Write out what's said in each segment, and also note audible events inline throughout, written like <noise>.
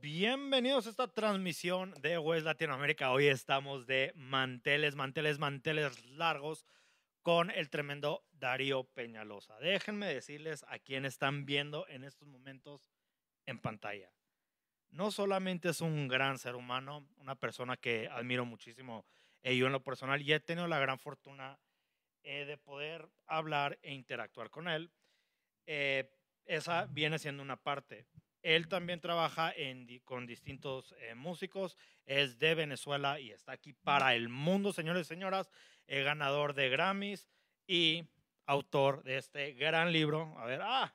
bienvenidos a esta transmisión de West Latinoamérica. Hoy estamos de manteles, manteles, manteles largos con el tremendo Darío Peñalosa. Déjenme decirles a quién están viendo en estos momentos en pantalla. No solamente es un gran ser humano, una persona que admiro muchísimo Y e yo en lo personal, y he tenido la gran fortuna eh, de poder hablar e interactuar con él. Eh, esa viene siendo una parte él también trabaja con distintos eh, músicos, es de Venezuela y está aquí para el mundo, señores y señoras, El eh, ganador de Grammys y autor de este gran libro. A ver, ah,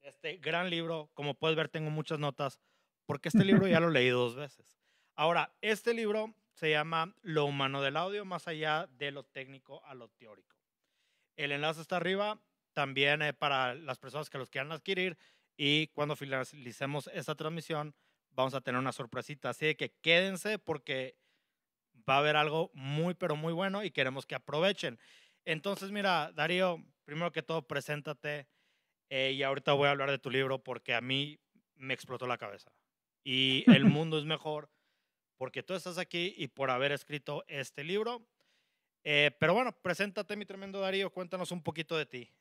este gran libro, como puedes ver, tengo muchas notas, porque este libro ya lo leí dos veces. Ahora, este libro se llama Lo humano del audio, más allá de lo técnico a lo teórico. El enlace está arriba. También eh, para las personas que los quieran adquirir, y cuando finalicemos esta transmisión, vamos a tener una sorpresita. Así que quédense porque va a haber algo muy, pero muy bueno y queremos que aprovechen. Entonces, mira, Darío, primero que todo, preséntate eh, y ahorita voy a hablar de tu libro porque a mí me explotó la cabeza. Y el <laughs> mundo es mejor porque tú estás aquí y por haber escrito este libro. Eh, pero bueno, preséntate, mi tremendo Darío, cuéntanos un poquito de ti.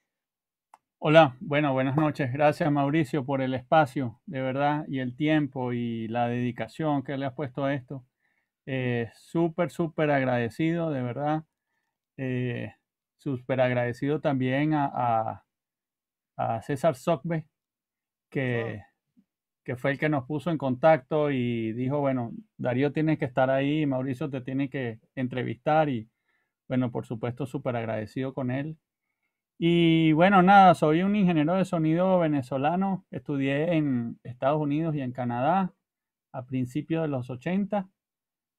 Hola, bueno, buenas noches. Gracias Mauricio por el espacio, de verdad, y el tiempo y la dedicación que le has puesto a esto. Eh, súper, súper agradecido, de verdad. Eh, súper agradecido también a, César Socbe, que, que fue el que nos puso en contacto y dijo, bueno, Darío tiene que estar ahí, Mauricio te tiene que entrevistar y bueno, por supuesto, súper agradecido con él y bueno, nada, soy un ingeniero de sonido venezolano, estudié en Estados Unidos y en Canadá a principios de los 80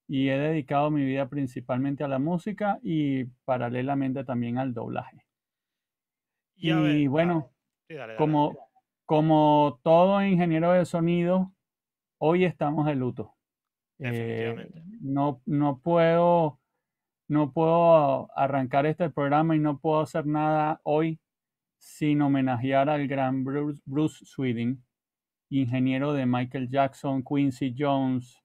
y he dedicado mi vida principalmente a la música y paralelamente también al doblaje. Y, bueno, como, como todo ingeniero de sonido, hoy estamos de luto. Eh, no, no puedo no puedo arrancar este programa y no puedo hacer nada hoy sin homenajear al gran Bruce, Sweden, ingeniero de Michael Jackson, Quincy Jones,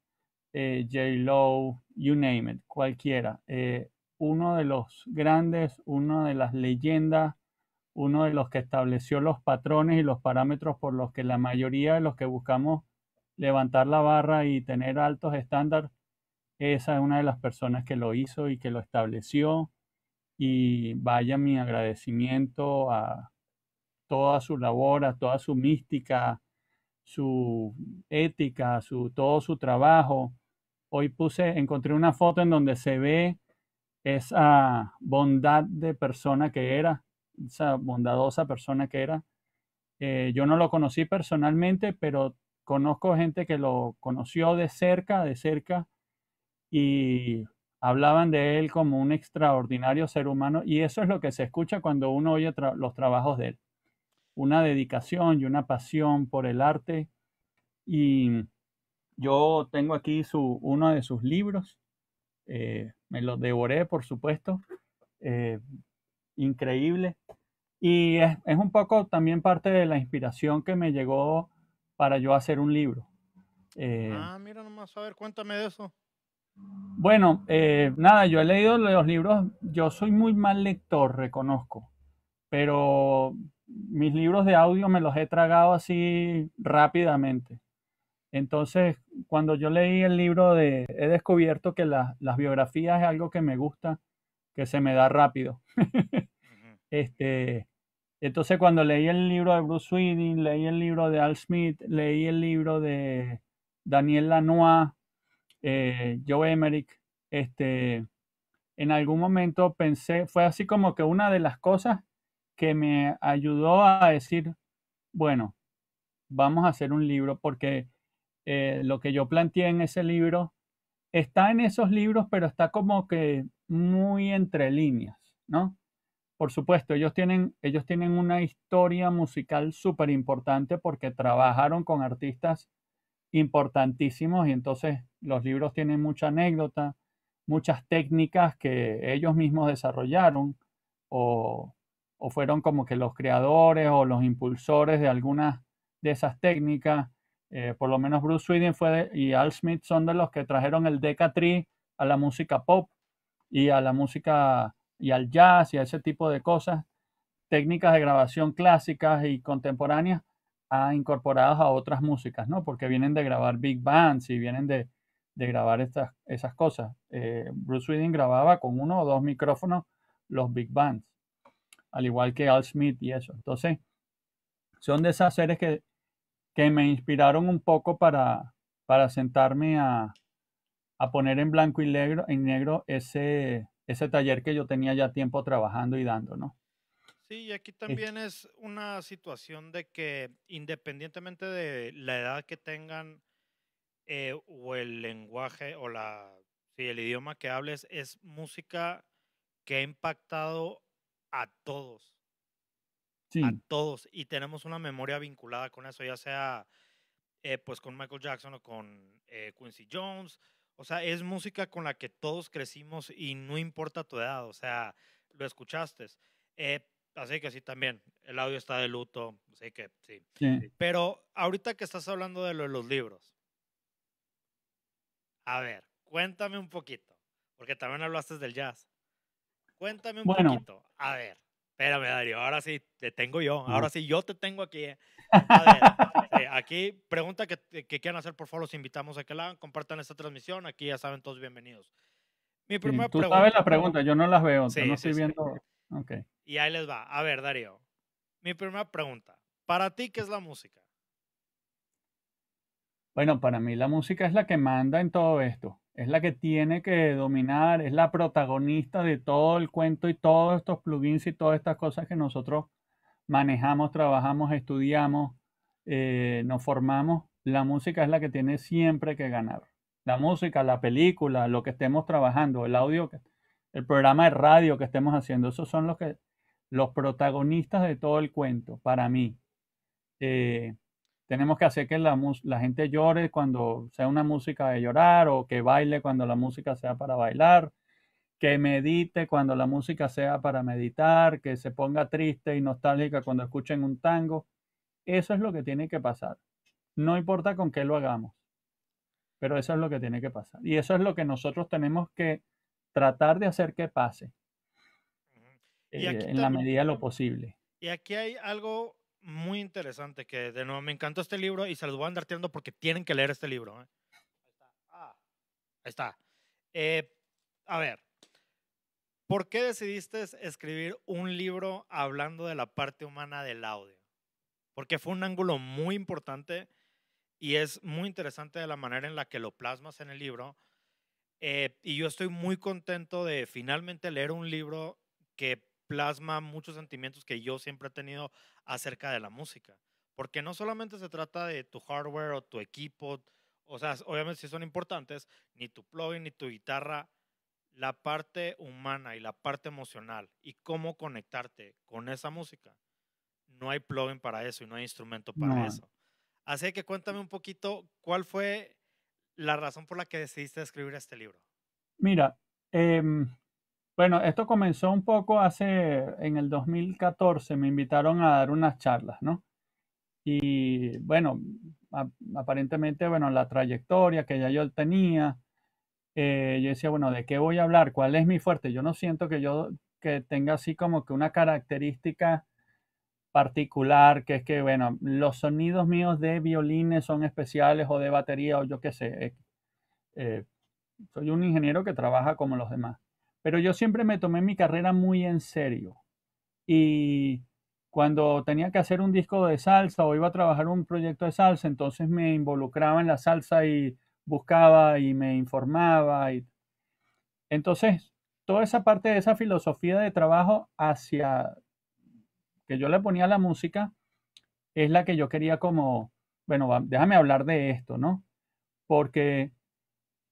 eh, J. Lowe, you name it, cualquiera. Eh, uno de los grandes, una de las leyendas, uno de los que estableció los patrones y los parámetros por los que la mayoría de los que buscamos levantar la barra y tener altos estándares esa es una de las personas que lo hizo y que lo estableció. Y vaya mi agradecimiento a toda su labor, a toda su mística, su ética, su, todo su trabajo. Hoy puse, encontré una foto en donde se ve esa bondad de persona que era, esa bondadosa persona que era. Eh, yo no lo conocí personalmente, pero conozco gente que lo conoció de cerca, de cerca, y hablaban de él como un extraordinario ser humano y eso es lo que se escucha cuando uno oye los trabajos de él. Una dedicación y una pasión por el arte y yo tengo aquí su, uno de sus libros, eh, me lo devoré por supuesto, eh, increíble y es, un poco también parte de la inspiración que me llegó para yo hacer un libro. Eh. ah, mira nomás, a ver, cuéntame de eso. Bueno, eh, nada, yo he leído los libros, yo soy muy mal lector, reconozco, pero mis libros de audio me los he tragado así rápidamente. Entonces, cuando yo leí el libro de, he descubierto que las biografías es algo que me gusta, que se me da rápido. <laughs> este, entonces, cuando leí el libro de Bruce Sweeney, leí el libro de Al Smith, leí el libro de Daniel Lanois, yo eh, Joe Emerick, este, en algún momento pensé, fue así como que una de las cosas que me ayudó a decir, bueno, vamos a hacer un libro porque eh, lo que yo planteé en ese libro está en esos libros, pero está como que muy entre líneas, ¿no? Por supuesto, ellos tienen, ellos tienen una historia musical súper importante porque trabajaron con artistas importantísimos y entonces los libros tienen mucha anécdota, muchas técnicas que ellos mismos desarrollaron o, o fueron como que los creadores o los impulsores de algunas de esas técnicas. Eh, por lo menos Bruce Sweden fue y Al Smith son de los que trajeron el decatri a la música pop y a la música y al jazz y a ese tipo de cosas, técnicas de grabación clásicas y contemporáneas a, incorporadas a otras músicas, ¿no? Porque vienen de grabar big bands y vienen de, grabar estas, esas cosas. Eh, Bruce Whedon grababa con uno o dos micrófonos los big bands, al igual que Al Smith y eso. Entonces, son de esas series que, que me inspiraron un poco para, para sentarme a, poner en blanco y negro, en negro ese, ese taller que yo tenía ya tiempo trabajando y dando, ¿no? Sí, y aquí también es una situación de que independientemente de la edad que tengan eh, o el lenguaje o la, sí, el idioma que hables, es música que ha impactado a todos. A todos. Y tenemos una memoria vinculada con eso, ya sea eh, pues con Michael Jackson o con eh, Quincy Jones. O sea, es música con la que todos crecimos y no importa tu edad, o sea, lo escuchaste. Eh, Así que sí, también. El audio está de luto. Así que sí. Pero ahorita que estás hablando de, los libros. A ver, cuéntame un poquito. Porque también hablaste del jazz. Cuéntame un poquito. A ver. Espérame, Darío, ahora sí te tengo yo. Ahora sí yo te tengo aquí. Eh. <laughs> Ver, aquí, pregunta que, quieran hacer, por favor, los invitamos a que la compartan esta transmisión. Aquí ya saben todos bienvenidos. Mi primera pregunta. tú sabes la pregunta, yo no las veo, no estoy viendo. Y ahí les va. A ver, Darío. Mi primera pregunta. ¿Para ti qué es la música? Bueno, para mí la música es la que manda en todo esto. Es la que tiene que dominar, es la protagonista de todo el cuento y todos estos plugins y todas estas cosas que nosotros manejamos, trabajamos, estudiamos, eh, nos formamos. La música es la que tiene siempre que ganar. La música, la película, lo que estemos trabajando, el audio que el programa de radio que estemos haciendo, esos son los, que, los protagonistas de todo el cuento, para mí. Eh, tenemos que hacer que la, la, gente llore cuando sea una música de llorar o que baile cuando la música sea para bailar, que medite cuando la música sea para meditar, que se ponga triste y nostálgica cuando escuchen un tango. Eso es lo que tiene que pasar. No importa con qué lo hagamos, pero eso es lo que tiene que pasar. Y eso es lo que nosotros tenemos que tratar de hacer que pase eh, en la medida de lo posible. Y aquí hay algo muy interesante que de nuevo me encantó este libro y se los voy a andar tirando porque tienen que leer este libro. ¿eh? Ahí está. Ah, está. Eh, a ver, ¿por qué decidiste escribir un libro hablando de la parte humana del audio? Porque fue un ángulo muy importante y es muy interesante de la manera en la que lo plasmas en el libro eh, y yo estoy muy contento de finalmente leer un libro que plasma muchos sentimientos que yo siempre he tenido acerca de la música. Porque no solamente se trata de tu hardware o tu equipo, o sea, obviamente sí son importantes, ni tu plugin ni tu guitarra, la parte humana y la parte emocional y cómo conectarte con esa música. No hay plugin para eso y no hay instrumento para eso. Así que cuéntame un poquito cuál fue la razón por la que decidiste escribir este libro? Mira, em, bueno, esto comenzó un poco hace, en el 2014 me invitaron a dar unas charlas, ¿no? Y bueno, aparentemente, bueno, la trayectoria que ya yo tenía, eh, yo decía, bueno, ¿de qué voy a hablar? ¿Cuál es mi fuerte? Yo no siento que yo que tenga así como que una característica particular, que es que, bueno, los sonidos míos de violines son especiales o de batería o yo qué sé. Eh, eh, soy un ingeniero que trabaja como los demás. Pero yo siempre me tomé mi carrera muy en serio. Y cuando tenía que hacer un disco de salsa o iba a trabajar un proyecto de salsa, entonces me involucraba en la salsa y buscaba y me informaba. Y... Entonces, toda esa parte de esa filosofía de trabajo hacia que yo le ponía la música es la que yo quería como, bueno, déjame hablar de esto, ¿no? Porque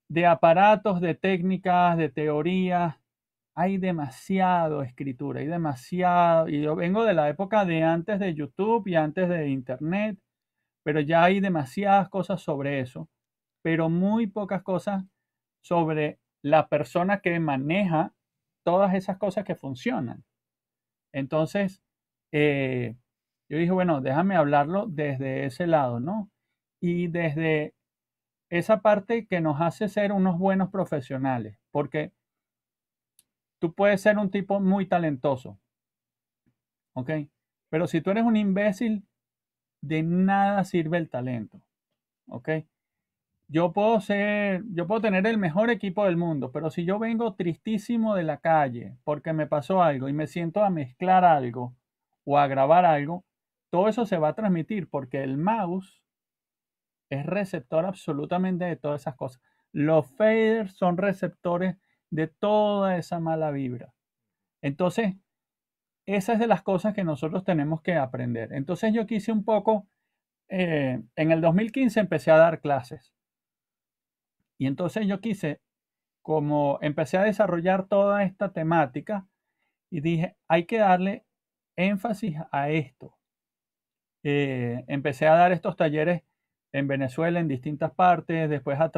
de aparatos, de técnicas, de teorías, hay demasiado escritura, hay demasiado, y yo vengo de la época de antes de YouTube y antes de Internet, pero ya hay demasiadas cosas sobre eso, pero muy pocas cosas sobre la persona que maneja todas esas cosas que funcionan. Entonces, eh, yo dije, bueno, déjame hablarlo desde ese lado, ¿no? Y desde esa parte que nos hace ser unos buenos profesionales, porque tú puedes ser un tipo muy talentoso, ¿ok? Pero si tú eres un imbécil, de nada sirve el talento, ¿ok? Yo puedo ser, yo puedo tener el mejor equipo del mundo, pero si yo vengo tristísimo de la calle porque me pasó algo y me siento a mezclar algo, o grabar algo, todo eso se va a transmitir porque el mouse es receptor absolutamente de todas esas cosas. Los faders son receptores de toda esa mala vibra. Entonces, esa es de las cosas que nosotros tenemos que aprender. Entonces yo quise un poco, eh, en el 2015 empecé a dar clases. Y entonces yo quise, como empecé a desarrollar toda esta temática, y dije, hay que darle énfasis a esto. Eh, empecé a dar estos talleres en Venezuela, en distintas partes, después a,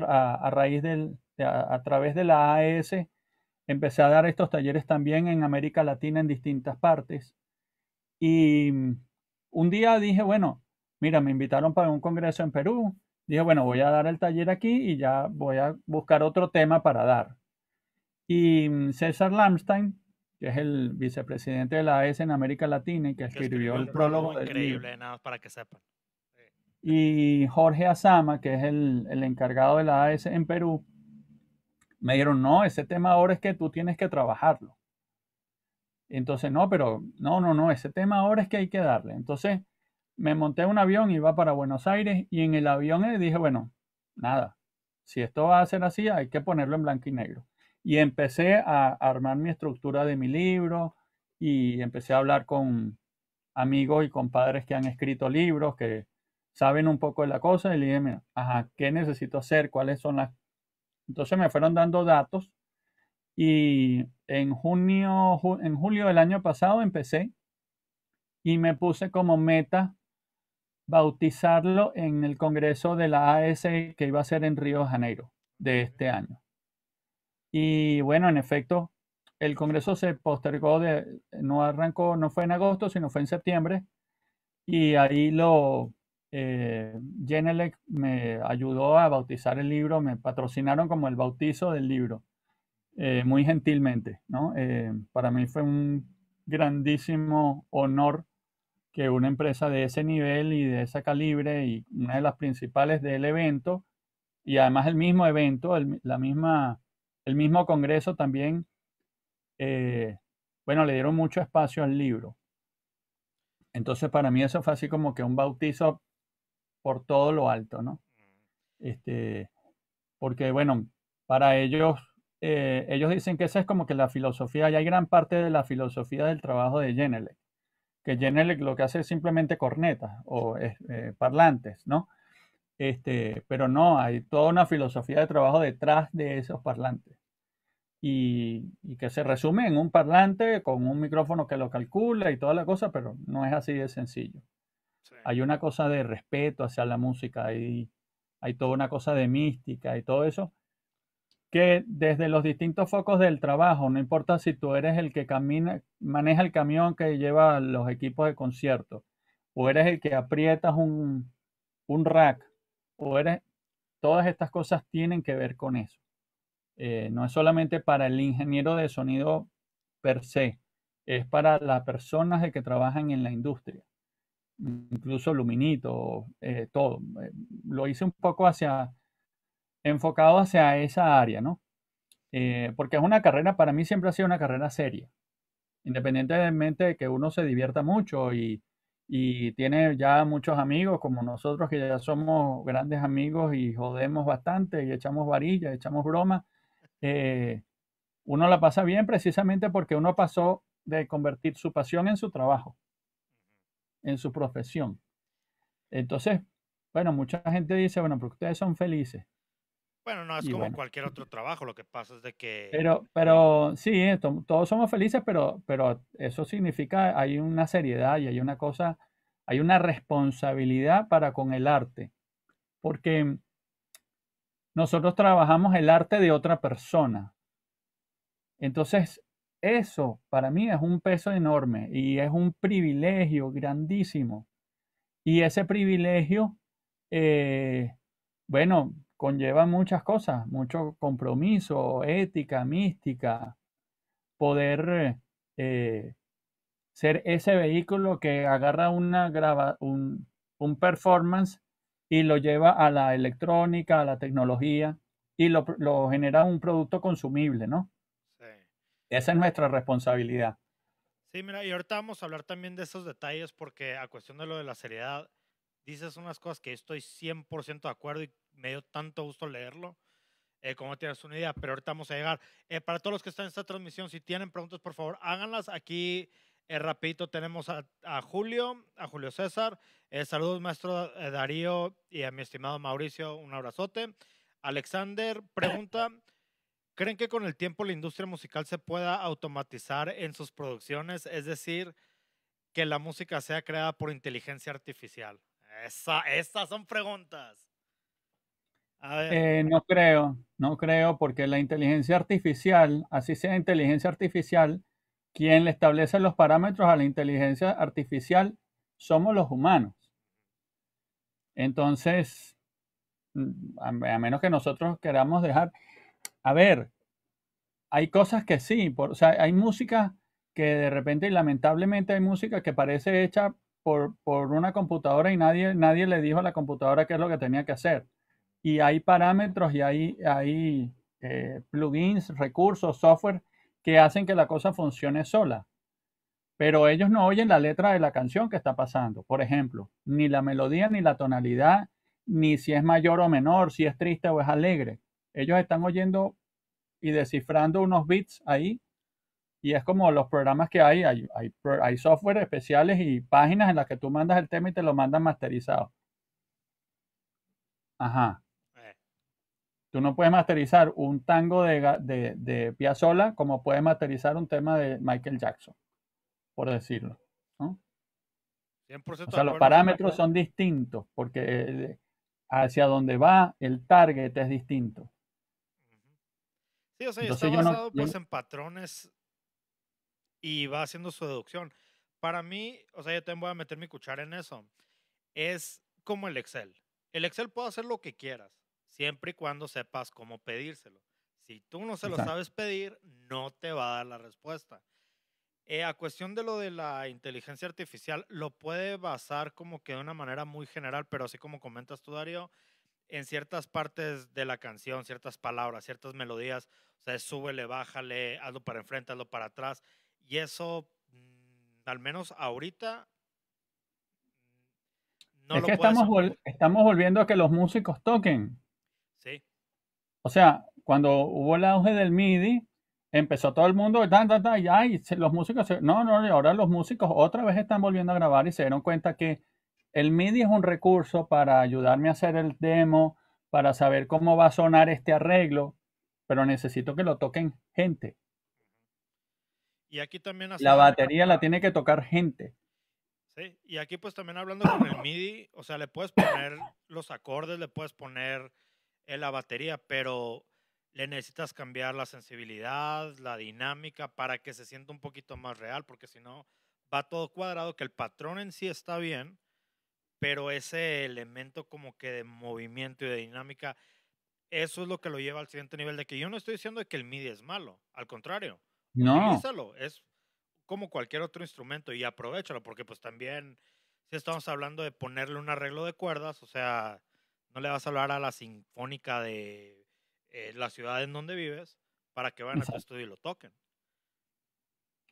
raíz del, a, través de la AES, empecé a dar estos talleres también en América Latina, en distintas partes. Y mm, un día dije, bueno, mira, me invitaron para un congreso en Perú. Dije, bueno, voy a dar el taller aquí y ya voy a buscar otro tema para dar. Y mm, César Lamstein, que es el vicepresidente de la AES en América Latina y que escribió, el prólogo increíble, para que sepan. Y Jorge Asama, que es el, encargado de la AES en Perú, me dijeron, no, ese tema ahora es que tú tienes que trabajarlo. Entonces, no, pero no, no, no, ese tema ahora es que hay que darle. Entonces, me monté un avión, y iba para Buenos Aires y en el avión eh, dije, bueno, nada, si esto va a ser así, hay que ponerlo en blanco y negro. Y empecé a armar mi estructura de mi libro y empecé a hablar con amigos y compadres que han escrito libros, que saben un poco de la cosa, y le dije, ajá, ¿qué necesito hacer? ¿Cuáles son las...? Entonces me fueron dando datos y en junio, en julio del año pasado empecé y me puse como meta bautizarlo en el congreso de la AS e que iba a ser en Río de Janeiro de este año. Y bueno, en efecto, el Congreso se postergó, de, no arrancó, no fue en agosto, sino fue en septiembre. Y ahí lo, eh, Genelec me ayudó a bautizar el libro, me patrocinaron como el bautizo del libro, eh, muy gentilmente, ¿no? Eh, para mí fue un grandísimo honor que una empresa de ese nivel y de ese calibre y una de las principales del evento, y además el mismo evento, la misma el mismo Congreso también, eh, bueno, le dieron mucho espacio al libro. Entonces, para mí eso fue así como que un bautizo por todo lo alto, ¿no? Este, porque, bueno, para ellos, eh, ellos dicen que esa es como que la filosofía, y hay gran parte de la filosofía del trabajo de Genelec, que Genelec lo que hace es simplemente cornetas o eh, parlantes, ¿no? Este, pero no, hay toda una filosofía de trabajo detrás de esos parlantes. Y, que se resume en un parlante con un micrófono que lo calcula y toda la cosa, pero no es así de sencillo. Hay una cosa de respeto hacia la música, hay, hay toda una cosa de mística y todo eso, que desde los distintos focos del trabajo, no importa si tú eres el que maneja el camión que lleva los equipos de concierto, o eres el que aprietas un rack, o todas estas cosas tienen que ver con eso. Eh, no es solamente para el ingeniero de sonido per se, es para las personas que trabajan en la industria, incluso Luminito, eh, todo. Eh, lo hice un poco hacia, enfocado hacia esa área, ¿no? porque es una carrera, para mí siempre ha sido una carrera seria, independientemente de que uno se divierta mucho y, y tiene ya muchos amigos como nosotros que ya somos grandes amigos y jodemos bastante y echamos varilla, echamos bromas. Eh, uno la pasa bien precisamente porque uno pasó de convertir su pasión en su trabajo, en su profesión. Entonces, bueno, mucha gente dice, bueno, porque ustedes son felices. Bueno, no, es como cualquier otro trabajo, lo que pasa es de que... Pero, pero sí, eh, todos somos felices, pero, pero eso significa, hay una seriedad y hay una cosa, hay una responsabilidad para con el arte, porque nosotros trabajamos el arte de otra persona. Entonces, eso para mí es un peso enorme y es un privilegio grandísimo. Y ese privilegio, eh, bueno, conlleva muchas cosas, mucho compromiso, ética, mística, poder eh, ser ese vehículo que agarra una un, performance y lo lleva a la electrónica, a la tecnología y lo, lo genera un producto consumible, ¿no? Sí. Esa es nuestra responsabilidad. Sí, mira, y ahorita vamos a hablar también de esos detalles porque a cuestión de lo de la seriedad, dices unas cosas que estoy 100% de acuerdo y me dio tanto gusto leerlo. Eh, como tienes una idea, pero ahorita vamos a llegar. Eh, para todos los que están en esta transmisión, si tienen preguntas, por favor, háganlas. Aquí, eh, rapidito, tenemos a, Julio, a Julio César. Eh, saludos, maestro Darío y a mi estimado Mauricio, un abrazote. Alexander pregunta, ¿creen que con el tiempo la industria musical se pueda automatizar en sus producciones? Es decir, que la música sea creada por inteligencia artificial esas son preguntas. Eh, no creo, no creo, porque la inteligencia artificial, así sea inteligencia artificial, quien le establece los parámetros a la inteligencia artificial somos los humanos. Entonces, mm, a, menos que nosotros queramos dejar, a ver, hay cosas que sí, sea, hay música que de repente y lamentablemente hay música que parece hecha por, una computadora y nadie, nadie le dijo a la computadora qué es lo que tenía que hacer. Y hay parámetros y hay, hay eh, plugins, recursos, software que hacen que la cosa funcione sola. Pero ellos no oyen la letra de la canción que está pasando, por ejemplo, ni la melodía, ni la tonalidad, ni si es mayor o menor, si es triste o es alegre. Ellos están oyendo y descifrando unos bits ahí y es como los programas que hay, hay, software especiales y páginas en las que tú mandas el tema y te lo mandan masterizado. Ajá. Eh. Tú no puedes masterizar un tango de, de, de Piazzolla como puedes masterizar un tema de Michael Jackson, por decirlo. 100% o sea, los parámetros son distintos porque eh, eh, hacia dónde va el target es distinto. Sí, o sea, Entonces, está basado pues, en patrones y va haciendo su deducción. Para mí, o sea, yo también voy a meter mi cuchara en eso. Es como el Excel. El Excel puede hacer lo que quieras, siempre y cuando sepas cómo pedírselo. Si tú no se lo sabes pedir, no te va a dar la respuesta. Eh, a cuestión de lo de la inteligencia artificial, lo puede basar como que de una manera muy general, pero así como comentas tú, Darío, en ciertas partes de la canción, ciertas palabras, ciertas melodías, o sea, súbele, bájale, hazlo para enfrente, hazlo para atrás. Y eso, mm, al menos ahorita, no es que estamos, estamos volviendo a que los músicos toquen. Sí. O sea, cuando hubo el auge del MIDI, empezó todo el mundo, y, los músicos, no, no, ahora los músicos otra vez están volviendo a grabar y se dieron cuenta que el MIDI es un recurso para ayudarme a hacer el demo, para saber cómo va a sonar este arreglo, pero necesito que lo toquen gente. Y aquí también... La batería la tiene que tocar gente. Sí, y aquí pues también hablando con el MIDI, o sea, le puedes poner los acordes, le puedes poner eh, la batería, pero le necesitas cambiar la sensibilidad, la dinámica para que se sienta un poquito más real, porque si no va todo cuadrado, que el patrón en sí está bien, pero ese elemento como que de movimiento y de dinámica, eso es lo que lo lleva al siguiente nivel, de que yo no estoy diciendo que el MIDI es malo, al contrario, no. es como cualquier otro instrumento y aprovechalo, porque pues también, si estamos hablando de ponerle un arreglo de cuerdas, o sea, no le vas a hablar a la sinfónica de eh, la ciudad en donde vives para que vayan a tu estudio y lo toquen.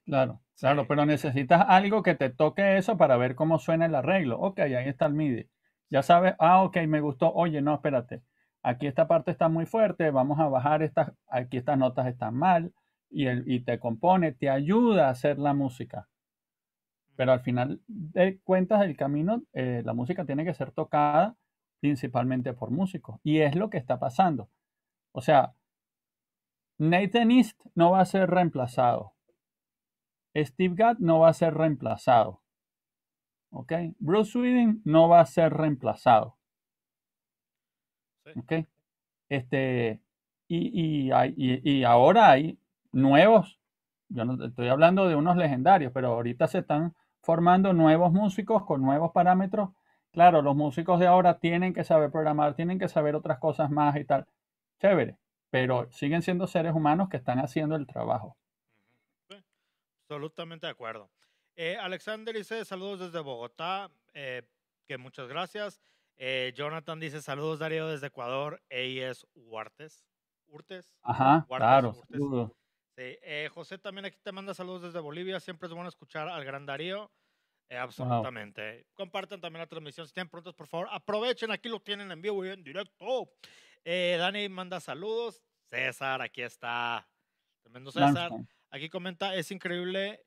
Claro, claro, pero necesitas algo que te toque eso para ver cómo suena el arreglo. Ok, ahí está el MIDI. Ya sabes, ah, ok, me gustó. Oye, no, espérate. Aquí esta parte está muy fuerte, vamos a bajar estas, aquí estas notas están mal y, te compone, te ayuda a hacer la música. Pero al final de cuentas el camino, eh, la música tiene que ser tocada principalmente por músicos. Y es lo que está pasando. O sea, Nathan East no va a ser reemplazado. Steve Gadd no va a ser reemplazado. ¿Ok? Bruce Whedon no va a ser reemplazado. ¿Ok? Este, y, y, y ahora hay nuevos, yo no estoy hablando de unos legendarios, pero ahorita se están formando nuevos músicos con nuevos parámetros. Claro, los músicos de ahora tienen que saber programar, tienen que saber otras cosas más y tal. Chévere, pero siguen siendo seres humanos que están haciendo el trabajo. absolutamente de acuerdo. Eh, Alexander dice saludos desde Bogotá, eh, que muchas gracias. Eh, Jonathan dice saludos Darío desde Ecuador, EIS es Huartes. Urtes. Ajá, claro, eh, José también aquí te manda saludos desde Bolivia. Siempre es bueno escuchar al gran Darío. Eh, absolutamente. comparten Compartan también la transmisión. Si tienen preguntas, por favor, aprovechen. Aquí lo tienen en vivo y en directo. Eh, Dani manda saludos. César, aquí está. Tremendo César. Aquí comenta, es increíble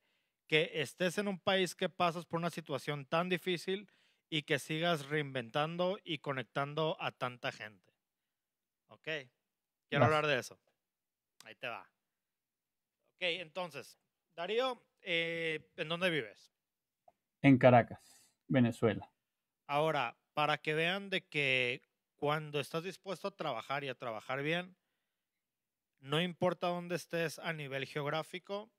que estés en un país que pasas por una situación tan difícil y que sigas reinventando y conectando a tanta gente. Ok, quiero hablar de eso. Ahí te va. Ok, entonces, Darío, eh, ¿en dónde vives? En Caracas, Venezuela. Ahora, para que vean de que cuando estás dispuesto a trabajar y a trabajar bien, no importa dónde estés a nivel geográfico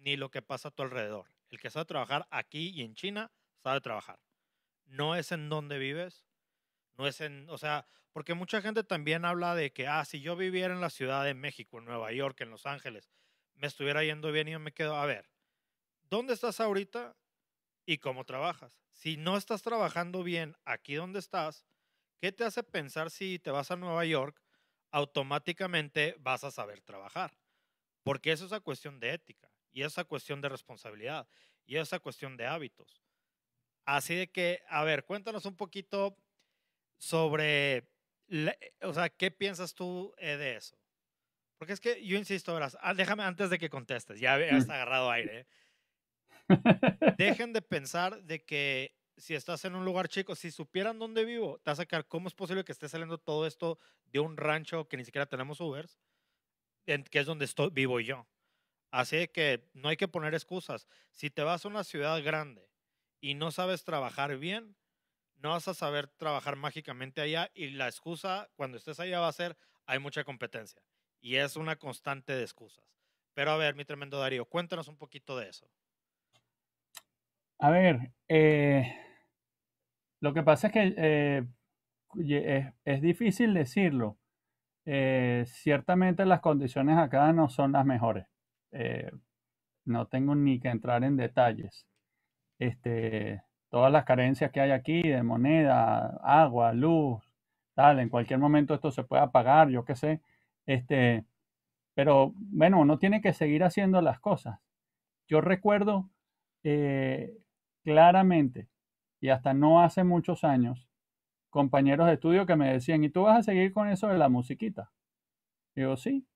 ni lo que pasa a tu alrededor. El que sabe trabajar aquí y en China sabe trabajar. No es en dónde vives, no es en, o sea, porque mucha gente también habla de que, ah, si yo viviera en la Ciudad de México, en Nueva York, en Los Ángeles, me estuviera yendo bien y yo me quedo, a ver, ¿dónde estás ahorita y cómo trabajas? Si no estás trabajando bien aquí donde estás, ¿qué te hace pensar si te vas a Nueva York, automáticamente vas a saber trabajar? Porque eso es una cuestión de ética y esa cuestión de responsabilidad y esa cuestión de hábitos. Así de que, a ver, cuéntanos un poquito sobre, o sea, ¿qué piensas tú eh, de eso? Porque es que yo insisto, verás, ah, déjame antes de que contestes, ya has mm. agarrado aire. ¿eh? Dejen de pensar de que si estás en un lugar chico, si supieran dónde vivo, te vas a sacar cómo es posible que esté saliendo todo esto de un rancho que ni siquiera tenemos Ubers, en, que es donde estoy, vivo yo. Así que no hay que poner excusas. Si te vas a una ciudad grande y no sabes trabajar bien, no vas a saber trabajar mágicamente allá y la excusa cuando estés allá va a ser hay mucha competencia. Y es una constante de excusas. Pero a ver, mi tremendo Darío, cuéntanos un poquito de eso. A ver, eh, lo que pasa es que eh, eh, es, difícil decirlo. ciertamente las condiciones acá no son las mejores. no tengo ni que entrar en detalles. Este, todas las carencias que hay aquí de moneda, agua, luz, tal, en cualquier momento esto se puede apagar, yo qué sé. Este, pero bueno, uno tiene que seguir haciendo las cosas. Yo recuerdo eh, claramente, y hasta no hace muchos años, compañeros de estudio que me decían, ¿y tú vas a seguir con eso de la musiquita? yo sí.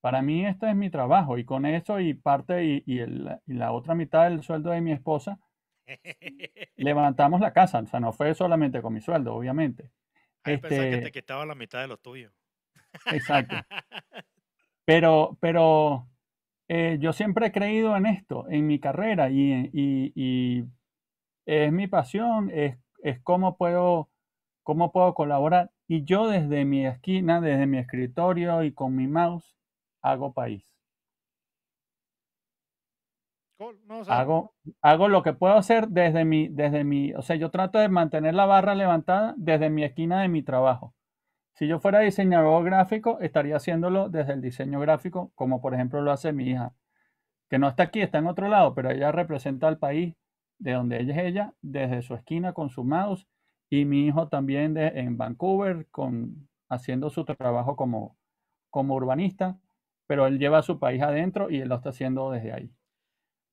Para mí este es mi trabajo y con eso y parte y, la otra mitad del sueldo de mi esposa, <laughs> levantamos la casa. O sea, no fue solamente con mi sueldo, obviamente. Hay que este te quitaba la mitad de lo tuyo. Exacto. Pero, pero eh, yo siempre he creído en esto, en mi carrera, y, es mi pasión, es, es cómo, puedo, cómo puedo colaborar. Y yo desde mi esquina, desde mi escritorio y con mi mouse, hago país. hago, hago lo que puedo hacer desde mi, desde mi, o sea, yo trato de mantener la barra levantada desde mi esquina de mi trabajo. Si yo fuera diseñador gráfico, estaría haciéndolo desde el diseño gráfico, como por ejemplo lo hace mi hija, que no está aquí, está en otro lado, pero ella representa al país de donde ella es ella, desde su esquina con su mouse, y mi hijo también en Vancouver con, haciendo su trabajo como, como urbanista, pero él lleva a su país adentro y él lo está haciendo desde ahí. Ah.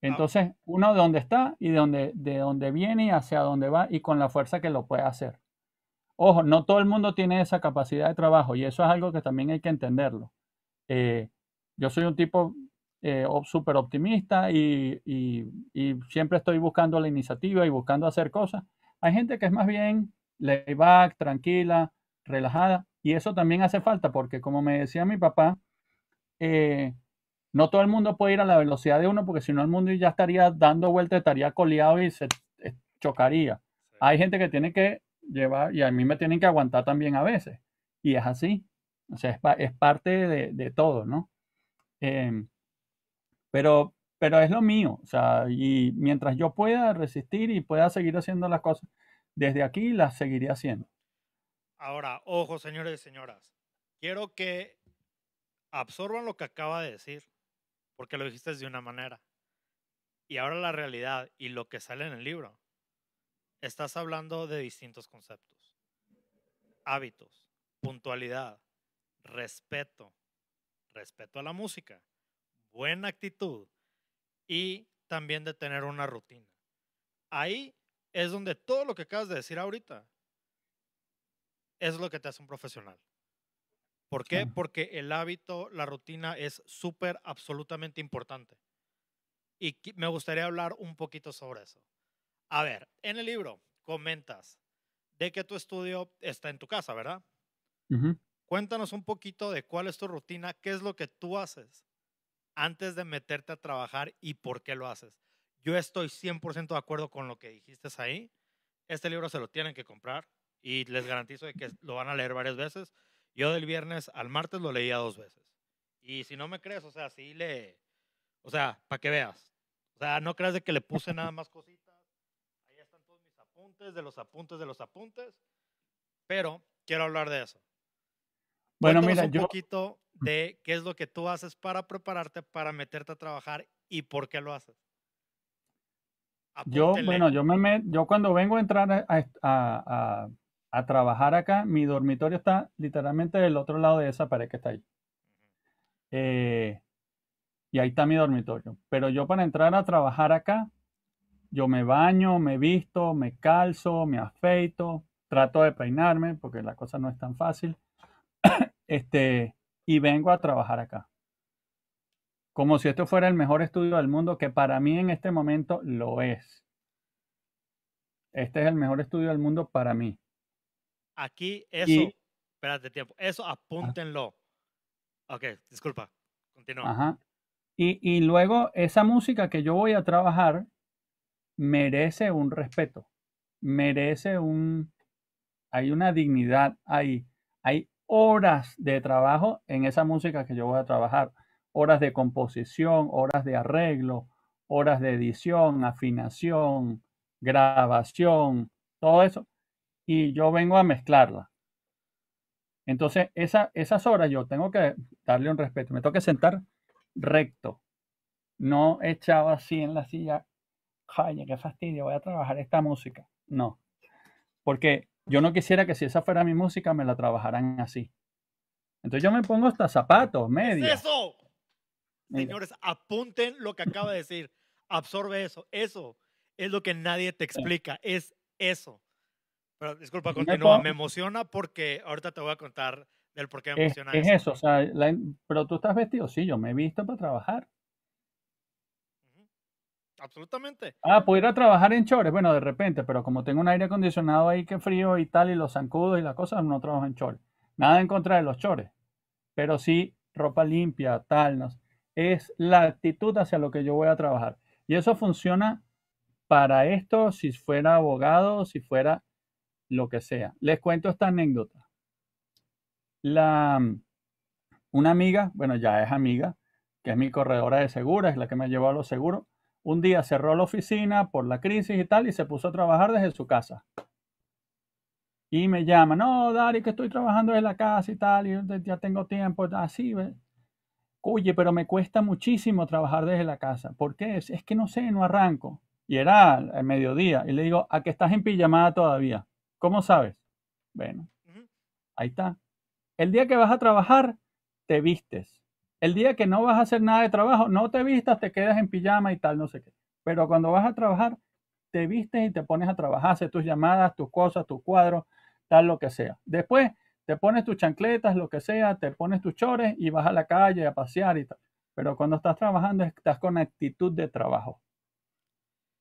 Entonces, uno de dónde está y de dónde, de dónde viene y hacia dónde va y con la fuerza que lo puede hacer. Ojo, no todo el mundo tiene esa capacidad de trabajo y eso es algo que también hay que entenderlo. Eh, yo soy un tipo eh, súper optimista y, siempre estoy buscando la iniciativa y buscando hacer cosas. Hay gente que es más bien back, tranquila, relajada y eso también hace falta porque como me decía mi papá, eh, no todo el mundo puede ir a la velocidad de uno porque si no el mundo ya estaría dando vueltas, estaría coleado y se chocaría. Hay gente que tiene que y a mí me tienen que aguantar también a veces. Y es así. O sea, es, parte de, todo, ¿no? Em, pero, pero es lo mío. O sea, y mientras yo pueda resistir y pueda seguir haciendo las cosas, desde aquí las seguiré haciendo. Ahora, ojo, señores y señoras. Quiero que absorban lo que acaba de decir, porque lo dijiste de una manera. Y ahora la realidad y lo que sale en el libro Estás hablando de distintos conceptos. Hábitos, puntualidad, respeto, respeto a la música, buena actitud y también de tener una rutina. Ahí es donde todo lo que acabas de decir ahorita es lo que te hace un profesional. ¿Por qué? Porque el hábito, la rutina es súper, absolutamente importante. Y me gustaría hablar un poquito sobre eso. A ver, en el libro comentas de que tu estudio está en tu casa, ¿verdad? Cuéntanos un poquito de cuál es tu rutina, qué es lo que tú haces antes de meterte a trabajar y por qué lo haces. Yo estoy 100% de acuerdo con lo que dijiste ahí. Este libro se lo tienen que comprar y les garantizo de que lo van a leer varias veces. Yo del viernes al martes lo leía dos veces. Y si no me crees, o sea, sí le... O sea, para que veas. O sea, no creas de que le puse nada más cositas de los apuntes de los apuntes, pero quiero hablar de eso. Bueno, mira, un yo... poquito de qué es lo que tú haces para prepararte para meterte a trabajar y por qué lo haces. Yo, bueno, yo me yo cuando vengo a entrar a, a, a, trabajar acá, mi dormitorio está literalmente del otro lado de esa pared que está ahí. Eh, y ahí está mi dormitorio. Pero yo para entrar a trabajar acá, yo me baño, me visto, me calzo, me afeito, trato de peinarme porque la cosa no es tan fácil. <coughs> este, y vengo a trabajar acá. Como si esto fuera el mejor estudio del mundo, que para mí en este momento lo es. Este es el mejor estudio del mundo para mí. Aquí eso, espérate tiempo, eso ah. apúntenlo. ok, disculpa, continúa. Ajá. Y, y, luego esa música que yo voy a trabajar merece un respeto, merece un... Hay una dignidad ahí, hay horas de trabajo en esa música que yo voy a trabajar, horas de composición, horas de arreglo, horas de edición, afinación, grabación, todo eso, y yo vengo a mezclarla. Entonces, esa, esas horas yo tengo que darle un respeto, me tengo sentar recto, no echado así en la silla ay, qué fastidio, voy a trabajar esta música. No, porque yo no quisiera que si esa fuera mi música me la trabajaran así. Entonces yo me pongo hasta zapatos, medio. eso? Señores, apunten lo que acaba de decir. Absorbe eso. Eso es lo que nadie te explica. Es eso. Pero disculpa, continúa. Me, emociona porque ahorita te voy a contar del por qué me emociona es, eso. Es eso, pero tú estás vestido, sí, yo me he visto para trabajar absolutamente. Ah, pudiera a trabajar en chores, bueno, de repente, pero como tengo un aire acondicionado ahí que frío y tal, y los zancudos y las cosas, no trabajo en chores. Nada en contra de los chores, pero sí ropa limpia, tal, es la actitud hacia lo que yo voy a trabajar. Y eso funciona para esto, si fuera abogado, si fuera lo que sea. Les cuento esta anécdota. La, una amiga, bueno, ya es amiga, que es mi corredora de seguros, es la que me llevó a los seguros, un día cerró la oficina por la crisis y tal y se puso a trabajar desde su casa. Y me llama, no, Dari, que estoy trabajando desde la casa y tal, y ya tengo tiempo, así, ves. oye, pero me cuesta muchísimo trabajar desde la casa. ¿Por qué? Es, es que no sé, no arranco. Y era el mediodía. Y le digo, ¿a que estás en pijamada todavía? ¿Cómo sabes? Bueno, ahí está. El día que vas a trabajar, te vistes. El día que no vas a hacer nada de trabajo, no te vistas, te quedas en pijama y tal, no sé qué. Pero cuando vas a trabajar, te vistes y te pones a trabajar, haces tus llamadas, tus cosas, tus cuadros, tal, lo que sea. Después te pones tus chancletas, lo que sea, te pones tus chores y vas a la calle a pasear y tal. Pero cuando estás trabajando, estás con actitud de trabajo.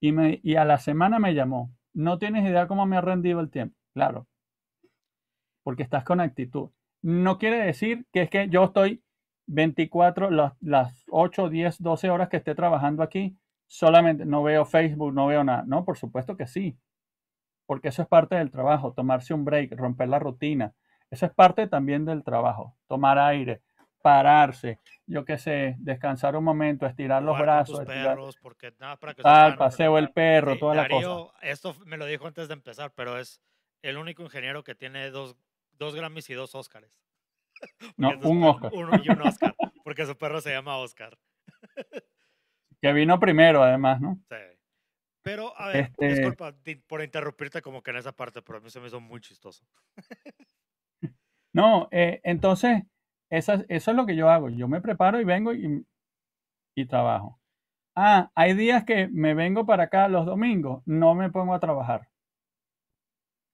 Y, a la semana me llamó. No tienes idea cómo me ha rendido el tiempo. Claro. Porque estás con actitud. No quiere decir que es que yo estoy 24, las, las 8, 10, 12 horas que esté trabajando aquí, solamente no veo Facebook, no veo nada. No, por supuesto que sí, porque eso es parte del trabajo, tomarse un break, romper la rutina. Eso es parte también del trabajo, tomar aire, pararse, yo qué sé, descansar un momento, estirar los brazos. Tus porque ah, paseo el perro, toda la cosa. Esto me lo dijo antes de empezar, pero es el único ingeniero que tiene dos, dos Grammys y dos Óscares. <laughs> No, un Oscar. y un <laughs> Oscar, porque su perro se llama Oscar. <laughs> Que vino primero, además, ¿no? Sí. Pero, a ver, este disculpa por interrumpirte como que en esa parte, pero a mí se me hizo muy chistoso. No, eh, entonces, eso es lo que yo hago. Yo me preparo y vengo y, y trabajo. Ah, hay días que me vengo para acá los domingos, no me pongo a trabajar.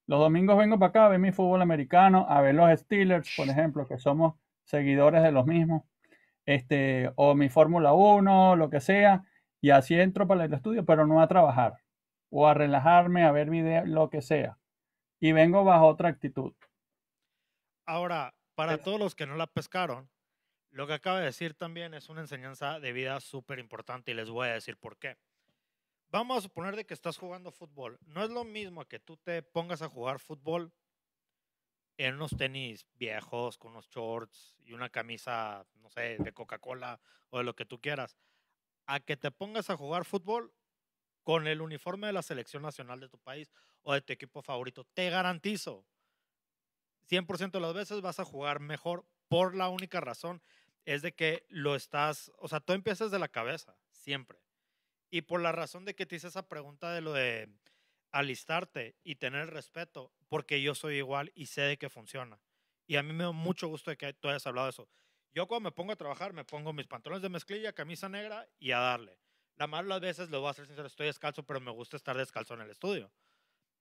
Los domingos vengo para acá a ver mi fútbol americano, a ver los Steelers, por ejemplo, que somos seguidores de los mismos, este, o mi Fórmula 1, lo que sea, y así entro para el estudio, pero no a trabajar, o a relajarme, a ver videos, lo que sea. Y vengo bajo otra actitud. Ahora, para todos los que no la pescaron, lo que acabo de decir también es una enseñanza de vida súper importante y les voy a decir por qué vamos a suponer de que estás jugando fútbol. No es lo mismo que tú te pongas a jugar fútbol en unos tenis viejos, con unos shorts y una camisa, no sé, de Coca-Cola o de lo que tú quieras, a que te pongas a jugar fútbol con el uniforme de la selección nacional de tu país o de tu equipo favorito. Te garantizo, 100% de las veces vas a jugar mejor por la única razón es de que lo estás, o sea, tú empiezas de la cabeza, siempre. Y por la razón de que te hice esa pregunta de lo de alistarte y tener respeto, porque yo soy igual y sé de que funciona. Y a mí me da mucho gusto de que tú hayas hablado de eso. Yo cuando me pongo a trabajar, me pongo mis pantalones de mezclilla, camisa negra y a darle. La mayoría de veces, lo voy a hacer ser estoy descalzo, pero me gusta estar descalzo en el estudio.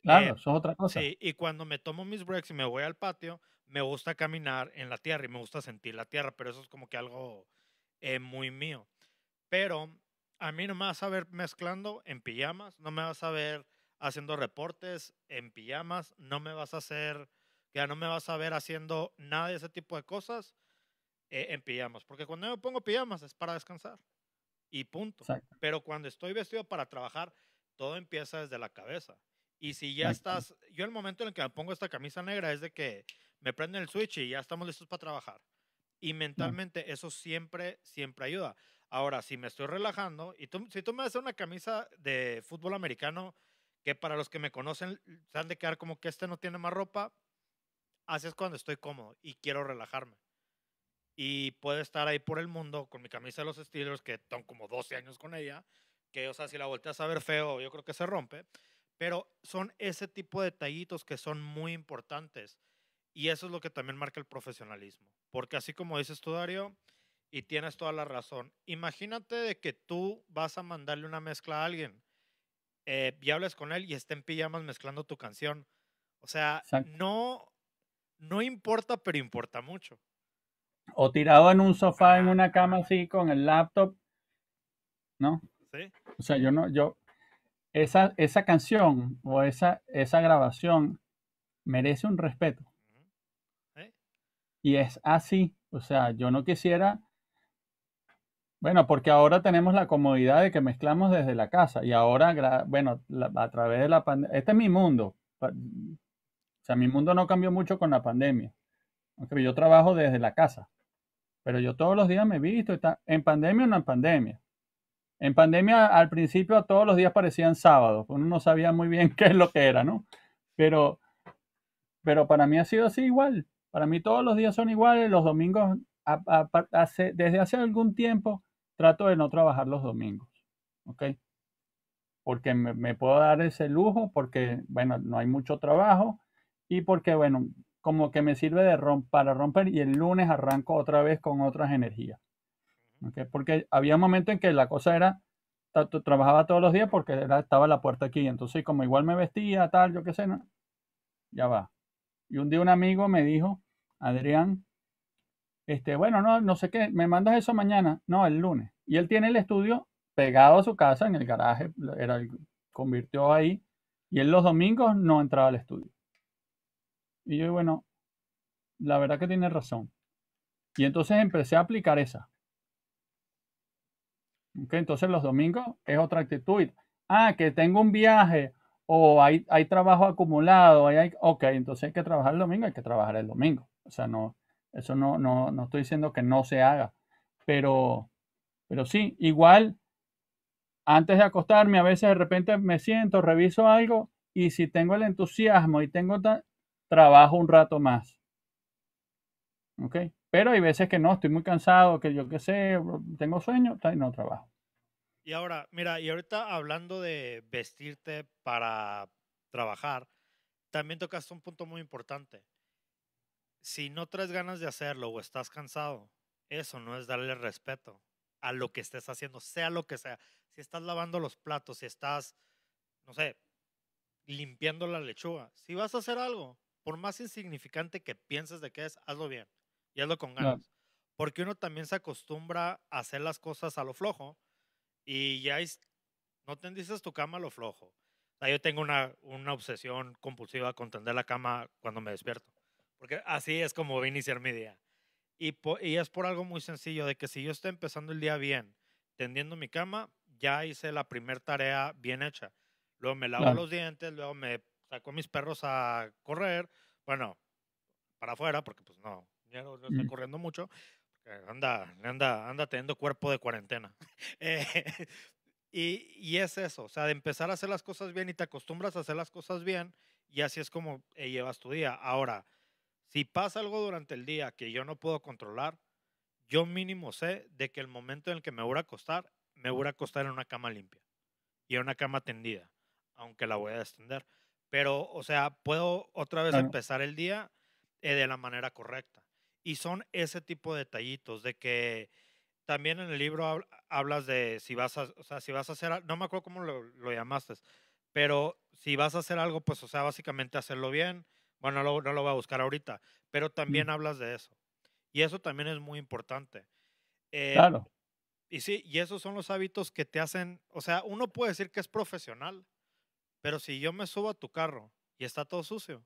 Claro, eh, eso es otra cosa. y cuando me tomo mis breaks y me voy al patio, me gusta caminar en la tierra y me gusta sentir la tierra, pero eso es como que algo eh, muy mío. Pero a mí no me vas a ver mezclando en pijamas, no me vas a ver haciendo reportes en pijamas, no me vas a hacer, ya no me vas a ver haciendo nada de ese tipo de cosas eh, en pijamas, porque cuando yo me pongo pijamas es para descansar y punto. Pero cuando estoy vestido para trabajar, todo empieza desde la cabeza. Y si ya estás, yo el momento en el que me pongo esta camisa negra es de que me prenden el switch y ya estamos listos para trabajar. Y mentalmente eso siempre, siempre ayuda. Ahora, si me estoy relajando, y tú, si tú me haces una camisa de fútbol americano, que para los que me conocen, se han de quedar como que este no tiene más ropa, así es cuando estoy cómodo y quiero relajarme. Y puedo estar ahí por el mundo con mi camisa de los Steelers, que tengo como 12 años con ella, que, o sea, si la volteas a ver feo, yo creo que se rompe. Pero son ese tipo de detallitos que son muy importantes. Y eso es lo que también marca el profesionalismo. Porque así como dices tú, Dario, y tienes toda la razón. Imagínate de que tú vas a mandarle una mezcla a alguien eh, y hables con él y esté en pijamas mezclando tu canción. O sea, no, no importa, pero importa mucho. O tirado en un sofá, en una cama así, con el laptop. ¿No? Sí. O sea, yo no, yo, esa, esa canción o esa, esa grabación merece un respeto. Y es así. O sea, yo no quisiera bueno, porque ahora tenemos la comodidad de que mezclamos desde la casa y ahora, bueno, a través de la pandemia, este es mi mundo. O sea, mi mundo no cambió mucho con la pandemia. Aunque yo trabajo desde la casa, pero yo todos los días me he visto, está, en pandemia o no en pandemia. En pandemia al principio todos los días parecían sábados, uno no sabía muy bien <laughs> qué es lo que era, ¿no? Pero, pero para mí ha sido así igual. Para mí todos los días son iguales, los domingos desde hace algún tiempo trato de no trabajar los domingos, ¿ok? Porque me, puedo dar ese lujo, porque, bueno, no hay mucho trabajo y porque, bueno, como que me sirve de rom para romper y el lunes arranco otra vez con otras energías, ¿ok? Porque había un momento en que la cosa era, tanto trabajaba todos los días porque estaba la puerta aquí, entonces como igual me vestía, tal, yo qué sé, ya va. Y un día un amigo me dijo, Adrián, este, bueno, no, no sé qué, me mandas eso mañana, no, el lunes. Y él tiene el estudio pegado a su casa en el garaje, era convirtió ahí, y él los domingos no entraba al estudio. Y yo, bueno, la verdad que tiene razón. Y entonces empecé a aplicar esa. Okay, entonces los domingos es otra actitud. Ah, que tengo un viaje o hay, hay trabajo acumulado. Hay, ok, entonces hay que trabajar el domingo, hay que trabajar el domingo. O sea, no, eso no, no, estoy diciendo que no se haga, pero, pero sí, igual, antes de acostarme, a veces de repente me siento, reviso algo y si tengo el entusiasmo y tengo trabajo un rato más. ¿Ok? Pero hay veces que no, estoy muy cansado, que yo qué sé, tengo sueño, no trabajo. Y ahora, mira, y ahorita hablando de vestirte para trabajar, también tocas un punto muy importante. Si no traes ganas de hacerlo o estás cansado, eso no es darle respeto a lo que estés haciendo, sea lo que sea. Si estás lavando los platos, si estás, no sé, limpiando la lechuga, si vas a hacer algo, por más insignificante que pienses de que es, hazlo bien y hazlo con ganas. Porque uno también se acostumbra a hacer las cosas a lo flojo y ya es, no tendices tu cama a lo flojo. yo tengo una, una obsesión compulsiva con tender la cama cuando me despierto. Porque así es como voy a iniciar mi día. Y, y es por algo muy sencillo, de que si yo estoy empezando el día bien, tendiendo mi cama, ya hice la primera tarea bien hecha. Luego me lavo los dientes, luego me saco mis perros a correr, bueno, para afuera, porque pues no, ya no, estoy corriendo mucho, anda, anda, anda teniendo cuerpo de cuarentena. <laughs> Eh, y, es eso, o sea, de empezar a hacer las cosas bien y te acostumbras a hacer las cosas bien y así es como eh, llevas tu día. Ahora, si pasa algo durante el día que yo no puedo controlar, yo mínimo sé de que el momento en el que me voy a acostar, me voy a acostar en una cama limpia y en una cama tendida, aunque la voy a extender. Pero, o sea, puedo otra vez empezar el día eh, de la manera correcta. Y son ese tipo de detallitos, de que también en el libro hablas de si vas a, o sea, si vas a hacer, no me acuerdo cómo lo, lo llamaste, pero si vas a hacer algo, pues, o sea, básicamente hacerlo bien bueno, no lo, no lo voy a buscar ahorita, pero mm. también hablas de eso. Y eso también es muy importante. Eh, claro. Y sí, y esos son los hábitos que te hacen, o sea, uno puede decir que es profesional, pero si yo me subo a tu carro y está todo sucio,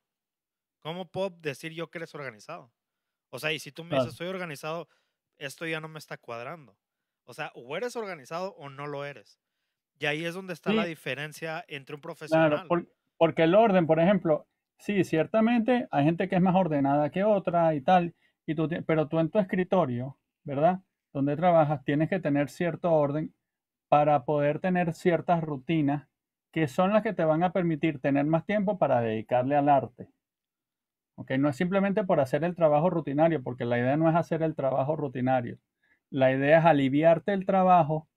¿cómo puedo decir yo que eres organizado? O sea, y si tú me dices, soy organizado, esto ya no me está cuadrando. O sea, o eres organizado o no lo eres. Y ahí es donde está la diferencia entre un profesional. Claro, porque el orden, por ejemplo, Sí, ciertamente hay gente que es más ordenada que otra y tal, y tú, pero tú en tu escritorio, ¿verdad? Donde trabajas, tienes que tener cierto orden para poder tener ciertas rutinas que son las que te van a permitir tener más tiempo para dedicarle al arte. ¿Ok? No es simplemente por hacer el trabajo rutinario, porque la idea no es hacer el trabajo rutinario. La idea es aliviarte el trabajo,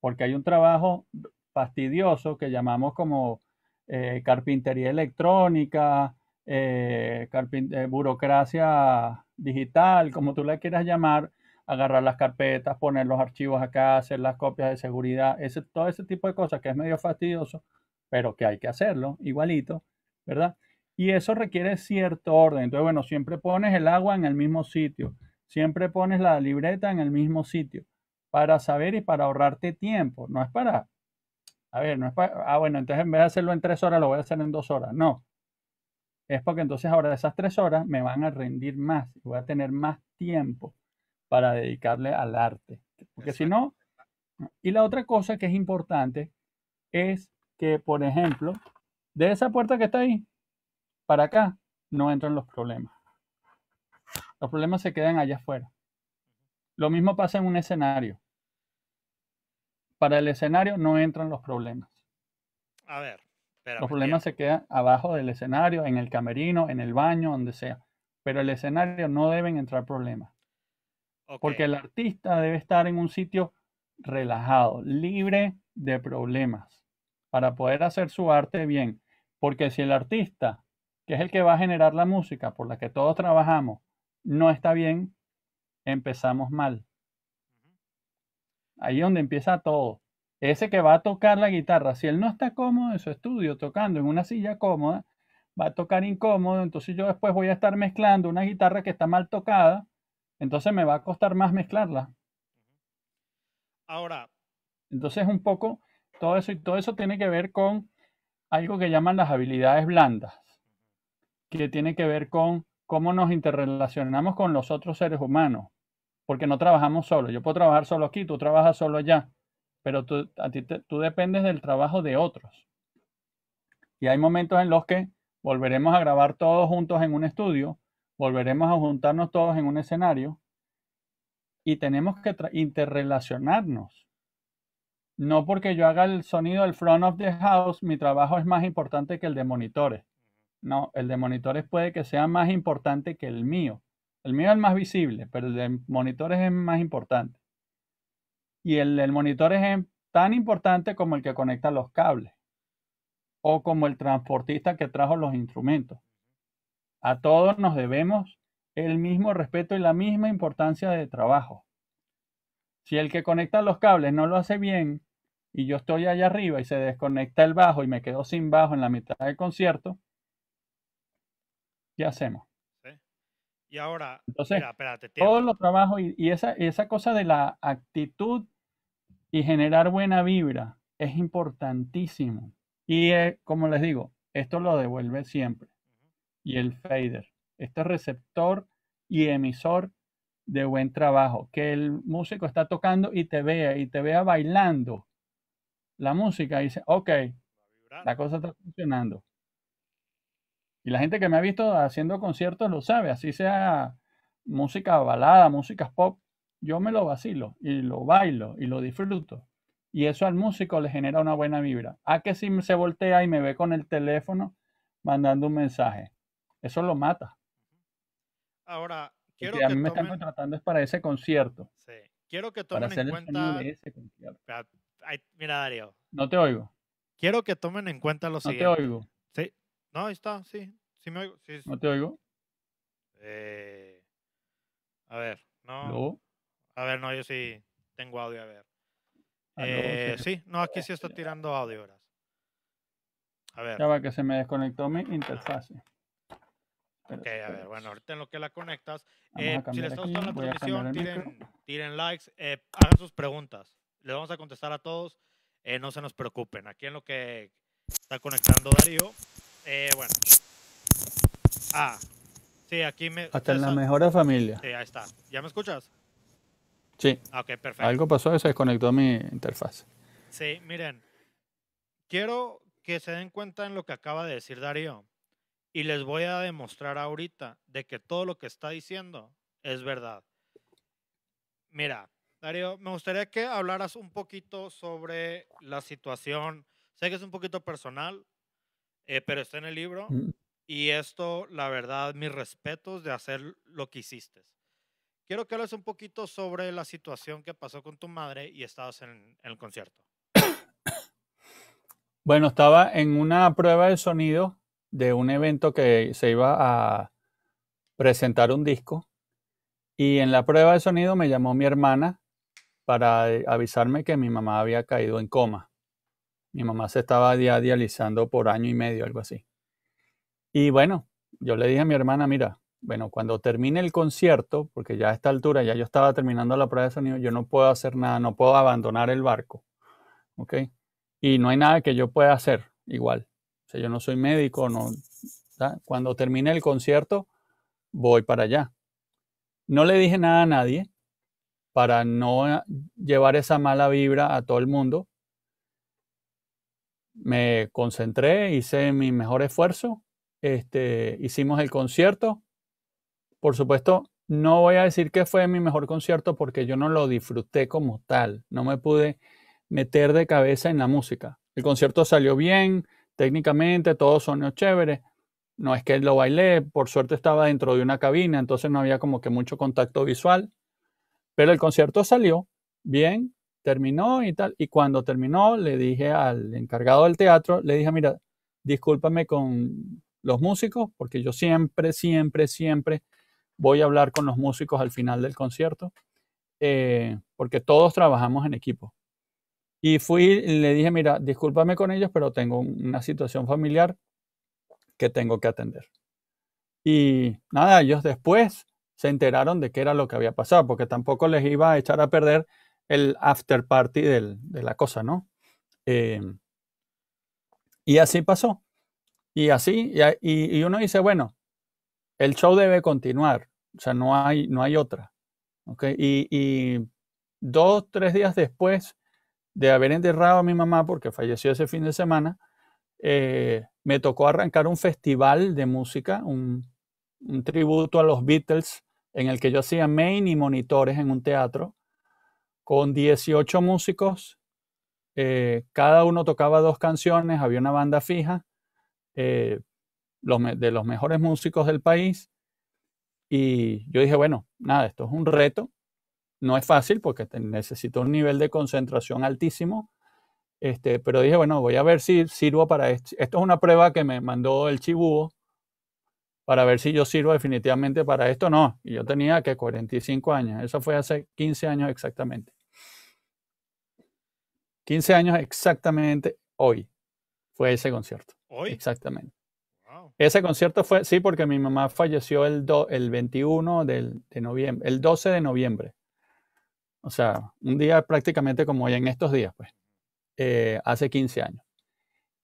porque hay un trabajo fastidioso que llamamos como eh, carpintería electrónica, eh, eh, burocracia digital, como tú la quieras llamar, agarrar las carpetas, poner los archivos acá, hacer las copias de seguridad, ese, todo ese tipo de cosas que es medio fastidioso, pero que hay que hacerlo igualito, ¿verdad? Y eso requiere cierto orden. Entonces, bueno, siempre pones el agua en el mismo sitio, siempre pones la libreta en el mismo sitio, para saber y para ahorrarte tiempo. No es para a ver, no es para, ah, bueno, entonces en vez de hacerlo en tres horas, lo voy a hacer en dos horas. No. Es porque entonces ahora esas tres horas me van a rendir más, voy a tener más tiempo para dedicarle al arte. Porque si no, y la otra cosa que es importante es que, por ejemplo, de esa puerta que está ahí para acá, no entran los problemas. Los problemas se quedan allá afuera. Lo mismo pasa en un escenario para el escenario no entran los problemas. A ver. los problemas se quedan abajo del escenario, en el camerino, en el baño, donde sea. Pero el escenario no deben entrar problemas. Porque el artista debe estar en un sitio relajado, libre de problemas, para poder hacer su arte bien. Porque si el artista, que es el que va a generar la música por la que todos trabajamos, no está bien, empezamos mal. Ahí es donde empieza todo. Ese que va a tocar la guitarra, si él no está cómodo en su estudio tocando en una silla cómoda, va a tocar incómodo, entonces yo después voy a estar mezclando una guitarra que está mal tocada, entonces me va a costar más mezclarla. Ahora. Entonces un poco todo eso y todo eso tiene que ver con algo que llaman las habilidades blandas, que tiene que ver con cómo nos interrelacionamos con los otros seres humanos porque no trabajamos solo. Yo puedo trabajar solo aquí, tú trabajas solo allá, pero tú, a ti tú dependes del trabajo de otros. Y hay momentos en los que volveremos a grabar todos juntos en un estudio, volveremos a juntarnos todos en un escenario y tenemos que interrelacionarnos. No porque yo haga el sonido del front of the house, mi trabajo es más importante que el de monitores. No, el de monitores puede que sea más importante que el mío. El mío es el más visible, pero el de monitores es más importante. Y el del monitor es tan importante como el que conecta los cables o como el transportista que trajo los instrumentos. A todos nos debemos el mismo respeto y la misma importancia de trabajo. Si el que conecta los cables no lo hace bien y yo estoy allá arriba y se desconecta el bajo y me quedo sin bajo en la mitad del concierto, ¿qué hacemos? Y ahora, todo el trabajo y, esa, cosa de la actitud y generar buena vibra es importantísimo. Y eh, como les digo, esto lo devuelve siempre. Y el fader, este receptor y emisor de buen trabajo, que el músico está tocando y te vea y te vea bailando la música dice, ok, la cosa está funcionando. Y la gente que me ha visto haciendo conciertos lo sabe, así sea música balada, música pop, yo me lo vacilo y lo bailo y lo disfruto. Y eso al músico le genera una buena vibra. A que si se voltea y me ve con el teléfono mandando un mensaje, eso lo mata. Ahora, quiero que a mí me están contratando es para ese concierto. Sí. Quiero que tomen en cuenta. mira, Darío. No te oigo. Quiero que tomen en cuenta lo siguiente. No te oigo. No, ahí está, sí. Sí me oigo. ¿No te oigo? Eh, a ver, no. A ver, no, yo sí tengo audio, a ver. Eh, sí, no, aquí sí está tirando audio, horas. A ver. Ya va que se me desconectó mi interfaz. Ah. ok, a ver, bueno, ahorita en lo que la conectas, eh, si les está gustando la transmisión, tiren, likes, hagan sus preguntas. Les vamos a contestar a todos, no se nos preocupen. Aquí en lo que está conectando Darío, eh, bueno. Ah. Sí, aquí me. Hasta en la mejor familia. Sí, ahí está. ¿Ya me escuchas? Sí. Ah, ok, perfecto. Algo pasó, se desconectó mi interfaz. Sí, miren. Quiero que se den cuenta en lo que acaba de decir Darío. Y les voy a demostrar ahorita de que todo lo que está diciendo es verdad. Mira, Darío, me gustaría que hablaras un poquito sobre la situación. Sé que es un poquito personal, eh, pero está en el libro. Mm. Y esto, la verdad, mis respetos de hacer lo que hiciste. Quiero que hables un poquito sobre la situación que pasó con tu madre y estabas en el concierto. Bueno, estaba en una prueba de sonido de un evento que se iba a presentar un disco. Y en la prueba de sonido me llamó mi hermana para eh, avisarme que mi mamá había caído en coma. Mi mamá se estaba dializando por año y medio, algo así. Y bueno, yo le dije a mi hermana, mira, bueno, cuando termine el concierto, porque ya a esta altura ya yo estaba terminando la prueba de sonido, yo no puedo hacer nada, no puedo abandonar el barco. ¿Ok? Y no hay nada que yo pueda hacer igual. O sea, yo no soy médico, no. Cuando termine el concierto, voy para allá. No le dije nada a nadie para no llevar esa mala vibra a todo el mundo, me concentré, hice mi mejor esfuerzo, este, hicimos el concierto. Por supuesto, no voy a decir que fue mi mejor concierto porque yo no lo disfruté como tal, no me pude meter de cabeza en la música. El concierto salió bien, técnicamente, todo sonó chévere. No es que lo bailé, por suerte estaba dentro de una cabina, entonces no había como que mucho contacto visual. Pero el concierto salió bien, terminó y tal. Y cuando terminó, le dije al encargado del teatro, le dije, mira, discúlpame con los músicos, porque yo siempre, siempre, siempre voy a hablar con los músicos al final del concierto, eh, porque todos trabajamos en equipo. Y fui le dije, mira, discúlpame con ellos, pero tengo una situación familiar que tengo que atender. Y nada, ellos después se enteraron de qué era lo que había pasado, porque tampoco les iba a echar a perder el after party de la cosa, ¿no? Em, y así pasó. Y así, y, uno dice, bueno, el show debe continuar, o sea, no hay, no hay otra. Y, y dos, tres días después de haber enterrado a mi mamá, porque falleció ese fin de semana, eh, me tocó arrancar un festival de música, un, tributo a los Beatles, en el que yo hacía main y monitores en un teatro con 18 músicos. Eh, cada uno tocaba dos canciones, había una banda fija eh, de los mejores músicos del país. Y yo dije, bueno, nada, esto es un reto. No es fácil porque necesito un nivel de concentración altísimo. Este, pero dije, bueno, voy a ver si sirvo para esto. Esto es una prueba que me mandó el chibúo para ver si yo sirvo definitivamente para esto no. Y yo tenía que 45 años, eso fue hace 15 años exactamente. 15 años exactamente hoy fue ese concierto. Hoy. Exactamente. Ese concierto fue, sí, porque mi mamá falleció el, el 21 de noviembre, el 12 de noviembre. O sea, un día prácticamente como hoy en estos días, pues, eh, hace 15 años.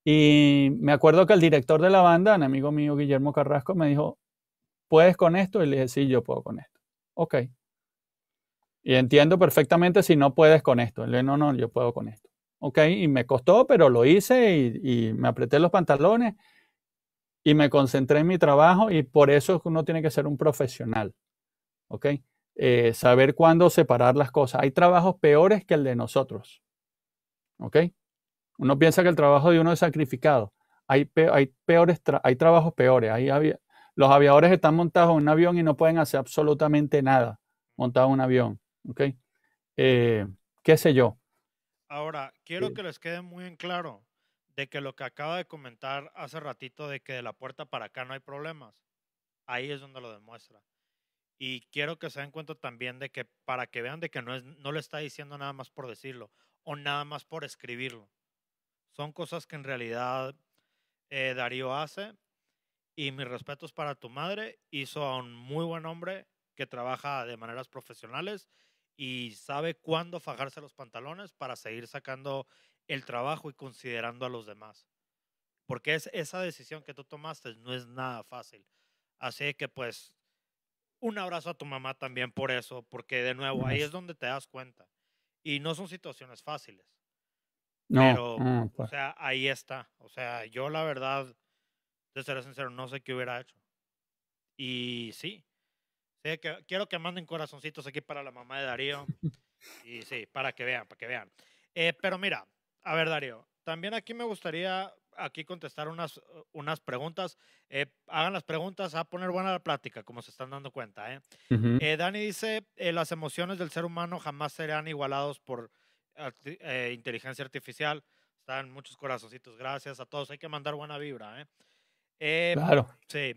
Y me acuerdo que el director de la banda, un amigo mío, Guillermo Carrasco, me dijo, ¿puedes con esto? Y le dije, sí, yo puedo con esto. Ok. Y entiendo perfectamente si no puedes con esto. Le no, no, yo puedo con esto. Y me costó, pero lo hice y, me apreté los pantalones y me concentré en mi trabajo y por eso uno tiene que ser un profesional, eh, saber cuándo separar las cosas. Hay trabajos peores que el de nosotros, Uno piensa que el trabajo de uno es sacrificado. Hay, peores hay trabajos peores. los aviadores están montados en un avión y no pueden hacer absolutamente nada montado en un avión, eh, ¿Qué sé yo? Ahora, quiero que les quede muy en claro de que lo que acaba de comentar hace ratito de que de la puerta para acá no hay problemas, ahí es donde lo demuestra. Y quiero que se den cuenta también de que para que vean de que no, le está diciendo nada más por decirlo o nada más por escribirlo. Son cosas que en realidad eh, Darío hace y mis respetos para tu madre. Hizo a un muy buen hombre que trabaja de maneras profesionales y sabe cuándo fajarse los pantalones para seguir sacando el trabajo y considerando a los demás. Porque es, esa decisión que tú tomaste no es nada fácil. Así que pues un abrazo a tu mamá también por eso, porque de nuevo ahí es donde te das cuenta. Y no son situaciones fáciles. No. Pero, o pues. sea, ahí está. O sea, yo la verdad, de ser sincero, no sé qué hubiera hecho. Y sí, Sí, quiero que manden corazoncitos aquí para la mamá de Darío. Y sí, para que vean, para que vean. Eh, pero mira, a ver, Darío, también aquí me gustaría aquí contestar unas, unas preguntas. Eh, hagan las preguntas, a poner buena la plática, como se están dando cuenta. ¿eh? eh Dani dice, las emociones del ser humano jamás serán igualados por inteligencia artificial. Están muchos corazoncitos, gracias a todos. Hay que mandar buena vibra. claro. Sí.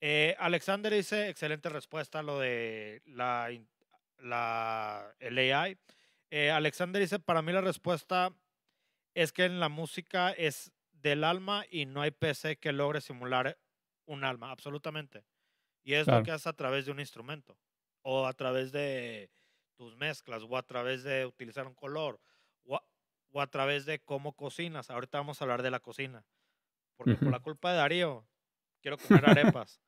Eh, Alexander dice, excelente respuesta lo de la, la AI. Eh, Alexander dice, para mí la respuesta es que en la música es del alma y no hay PC que logre simular un alma, absolutamente. Y es lo que haces a través de un instrumento, o a través de tus mezclas, o a través de utilizar un color, o a, través de cómo cocinas. Ahorita vamos a hablar de la cocina, porque por la culpa de Darío, quiero comer <laughs> arepas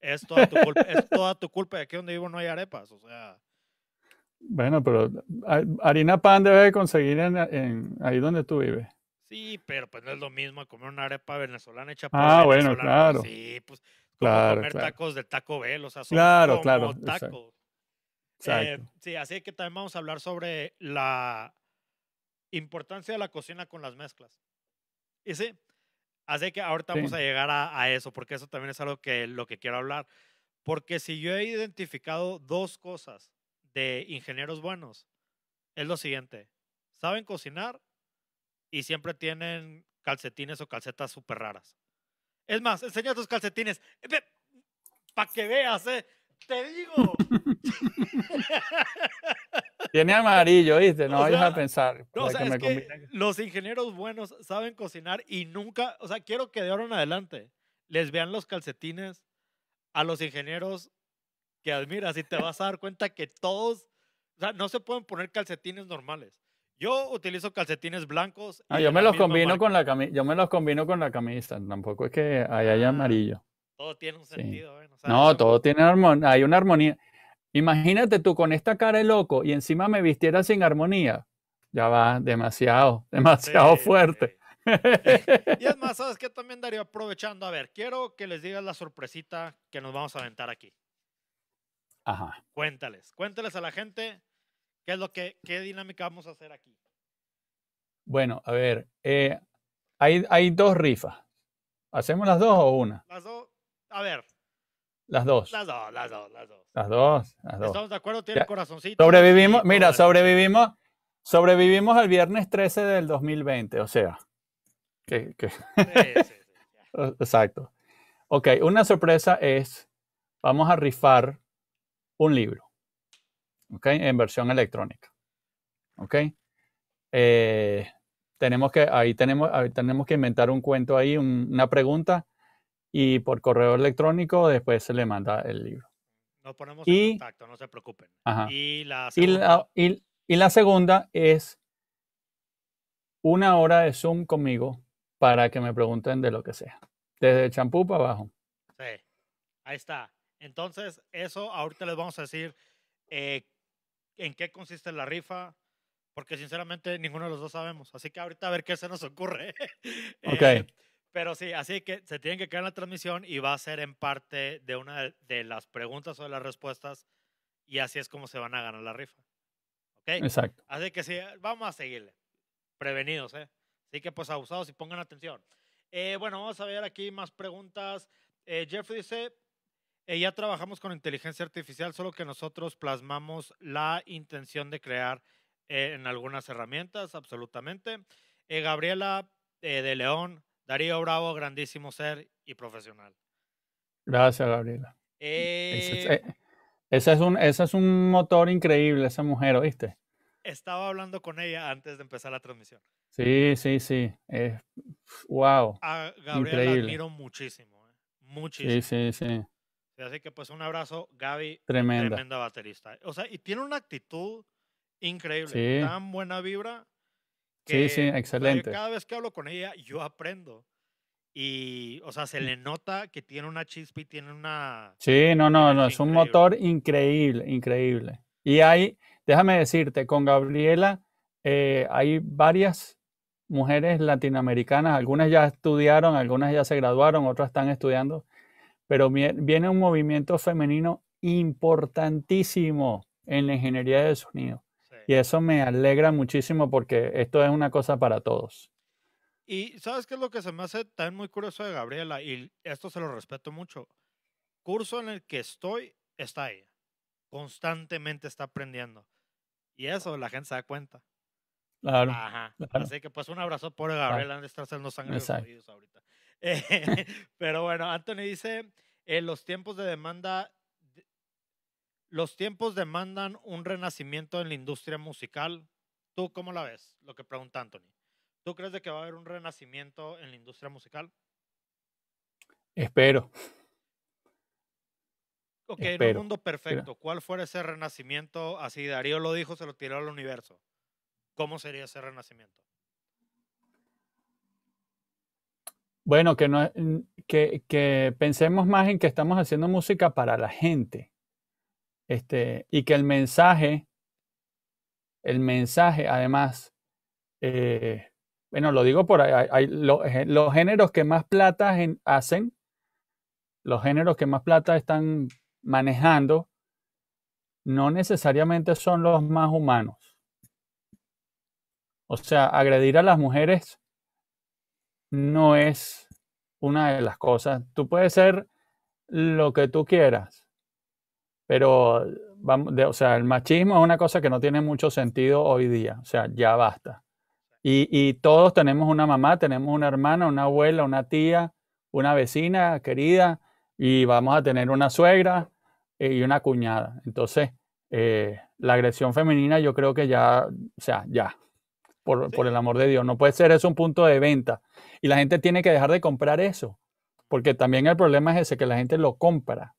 es toda tu culpa, es toda tu culpa. Aquí donde vivo no hay arepas, o sea. Bueno, pero harina pan debe conseguir en, ahí donde tú vives. Sí, pero pues no es lo mismo comer una arepa venezolana hecha por Ah, bueno, pues, claro. Pues, claro, comer tacos del Taco Bell, o sea, claro, claro, tacos. Eh, sí, así que también vamos a hablar sobre la importancia de la cocina con las mezclas. Y sí, Así que ahorita vamos a llegar a, eso, porque eso también es algo que lo que quiero hablar. Porque si yo he identificado dos cosas de ingenieros buenos, es lo siguiente. Saben cocinar y siempre tienen calcetines o calcetas súper raras. Es más, enseña tus calcetines. Para que veas, ¿eh? Te digo. <laughs> Tiene amarillo, ¿viste? No vayas a pensar. los ingenieros buenos saben cocinar y nunca, o sea, quiero que de ahora en adelante les vean los calcetines a los ingenieros que admiras y te vas a dar cuenta que todos, o sea, no se pueden poner calcetines normales. Yo utilizo calcetines blancos. Ah, yo me los combino con la camisa, yo me los combino con la camisa, tampoco es que ahí haya ah. amarillo todo tiene un sentido. No, todo tiene armonía, hay una armonía. Imagínate tú con esta cara de loco y encima me vistiera sin armonía. Ya va, demasiado, <laughs> demasiado fuerte. y es más, ¿sabes qué? También daría aprovechando. A ver, quiero que les digas la sorpresita que nos vamos a aventar aquí. Ajá. Cuéntales, cuéntales a la gente qué es lo que, dinámica vamos a hacer aquí. Bueno, a ver, eh, hay, hay dos rifas. ¿Hacemos las dos o una? Las dos, a ver. Las dos. Las dos, las dos, las dos. Las dos, Estamos de acuerdo, tiene corazoncito. Sobrevivimos, mira, sobrevivimos, sobrevivimos el viernes 13 del 2020, o sea. <laughs> Exacto. Ok, una sorpresa es, vamos a rifar un libro, ¿ok? En versión electrónica, ¿ok? Eh, tenemos que, ahí tenemos, tenemos que inventar un cuento ahí, una pregunta y por correo electrónico después se le manda el libro. Nos ponemos en contacto, no se preocupen. Y, la segunda... es una hora de Zoom conmigo para que me pregunten de lo que sea, desde champú para abajo. Sí, ahí está. Entonces, eso ahorita les vamos a decir eh, en qué consiste la rifa, porque sinceramente ninguno de los dos sabemos. Así que ahorita a ver qué se nos ocurre. <laughs> Ok. Eh, pero sí, así que se tienen que quedar en la transmisión y va a ser en parte de una de las preguntas o de las respuestas y así es como se van a ganar la rifa. ¿Ok? Exacto. Así que sí, vamos a seguirle. Prevenidos, ¿eh? Así que pues abusados y pongan atención. Eh, bueno, vamos a ver aquí más preguntas. Eh, Jeffrey dice, eh, ya trabajamos con inteligencia artificial, solo que nosotros plasmamos la intención de crear eh, en algunas herramientas, absolutamente. Gabriela de León Darío Bravo, grandísimo ser y profesional. Gracias, Gabriela. Ese es, eh, eh, un, es un motor increíble, esa mujer, ¿oíste? Estaba hablando con ella antes de empezar la transmisión. Sí, sí, sí. wow. A Gabriela admiro muchísimo. Eh, muchísimo. Sí, sí, sí. Así que pues un abrazo, Gaby. Tremenda. Tremenda baterista. O sea, y tiene una actitud increíble. Tan buena vibra sí, sí, excelente. cada vez que hablo con ella, yo aprendo. Y, o sea, se le nota que tiene una chispa y tiene una... Sí, no, no, no, es un motor increíble, increíble. Y hay, déjame decirte, con Gabriela eh, hay varias mujeres latinoamericanas, algunas ya estudiaron, algunas ya se graduaron, otras están estudiando, pero viene un movimiento femenino importantísimo en la ingeniería de sonido. Y eso me alegra muchísimo porque esto es una cosa para todos. Y sabes qué es lo que se me hace también muy curioso de Gabriela, y esto se lo respeto mucho. Curso en el que estoy, está ahí. Constantemente está aprendiendo. Y eso la gente se da cuenta. Claro. Ajá. Así que pues un abrazo por Gabriela, está haciendo sangre ahorita. <laughs> Eh, pero bueno, Anthony dice, en eh, los tiempos de demanda los tiempos demandan un renacimiento en la industria musical. ¿Tú cómo la ves? Lo que pregunta Anthony. ¿Tú crees de que va a haber un renacimiento en la industria musical? Espero. Ok, en un mundo perfecto, ¿cuál fuera ese renacimiento? Así Darío lo dijo, se lo tiró al universo. ¿Cómo sería ese renacimiento? Bueno, que, no, que, que pensemos más en que estamos haciendo música para la gente este, y que el mensaje, el mensaje además, eh, bueno, lo digo por ahí, eh, los géneros que más plata hacen, los géneros que más plata están manejando, no necesariamente son los más humanos. O sea, agredir a las mujeres no es una de las cosas. Tú puedes ser lo que tú quieras, pero, vamos, o sea, el machismo es una cosa que no tiene mucho sentido hoy día. O sea, ya basta. Y, todos tenemos una mamá, tenemos una hermana, una abuela, una tía, una vecina querida, y vamos a tener una suegra eh, y una cuñada. Entonces, eh, la agresión femenina yo creo que ya, o sea, ya, por, por, el amor de Dios, no puede ser eso un punto de venta. Y la gente tiene que dejar de comprar eso, porque también el problema es ese, que la gente lo compra.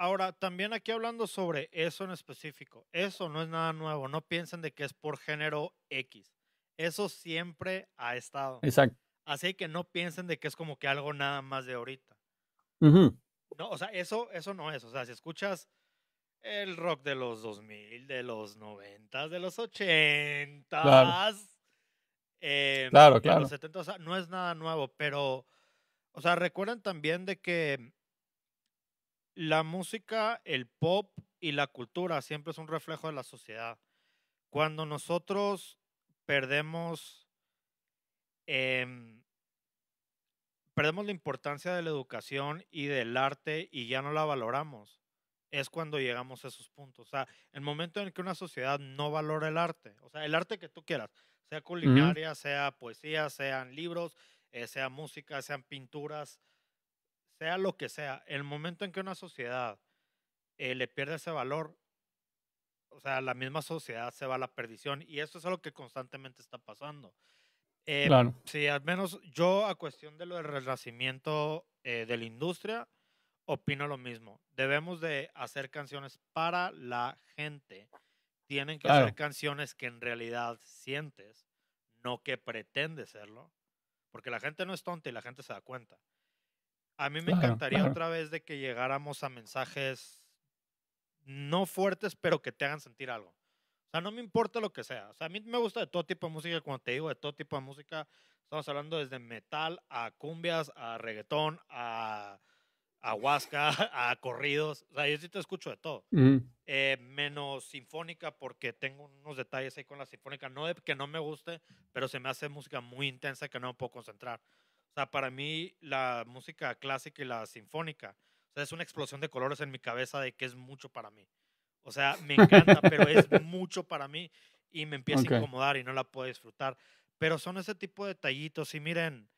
Ahora, también aquí hablando sobre eso en específico, eso no es nada nuevo, no piensen de que es por género X, eso siempre ha estado. Exacto. Así que no piensen de que es como que algo nada más de ahorita. No, o sea, eso, eso no es, o sea, si escuchas el rock de los 2000, de los 90, de los 80, claro, eh, claro, de los 70, o no es nada nuevo, pero, o sea, recuerden también de que la música, el pop y la cultura siempre es un reflejo de la sociedad. Cuando nosotros perdemos, em, perdemos la importancia de la educación y del arte y ya no la valoramos, es cuando llegamos a esos puntos. O sea, el momento en que una sociedad no valora el arte, o sea, el arte que tú quieras, sea culinaria, sea poesía, sean libros, eh, sea música, sean pinturas, sea lo que sea, el momento en que una sociedad eh, le pierde ese valor, o sea, la misma sociedad se va a la perdición y eso es algo que constantemente está pasando. Eh, sí, al menos yo a cuestión de lo del renacimiento eh, de la industria, opino lo mismo. Debemos de hacer canciones para la gente. Tienen que ser canciones que en realidad sientes, no que pretende serlo, porque la gente no es tonta y la gente se da cuenta. A mí me encantaría otra vez de que llegáramos a mensajes no fuertes, pero que te hagan sentir algo. O sea, no me importa lo que sea. O sea, a mí me gusta de todo tipo de música, Cuando te digo, de todo tipo de música. Estamos hablando desde metal a cumbias, a reggaetón, a, huasca, <laughs> a corridos. O sea, yo sí te escucho de todo. Eh, menos sinfónica, porque tengo unos detalles ahí con la sinfónica. No de que no me guste, pero se me hace música muy intensa que no me puedo concentrar. O sea, para mí la música clásica y la sinfónica, o sea, es una explosión de colores en mi cabeza de que es mucho para mí. O sea, me encanta, pero es mucho para mí y me empieza a incomodar y no la puedo disfrutar. Pero son ese tipo de detallitos y miren,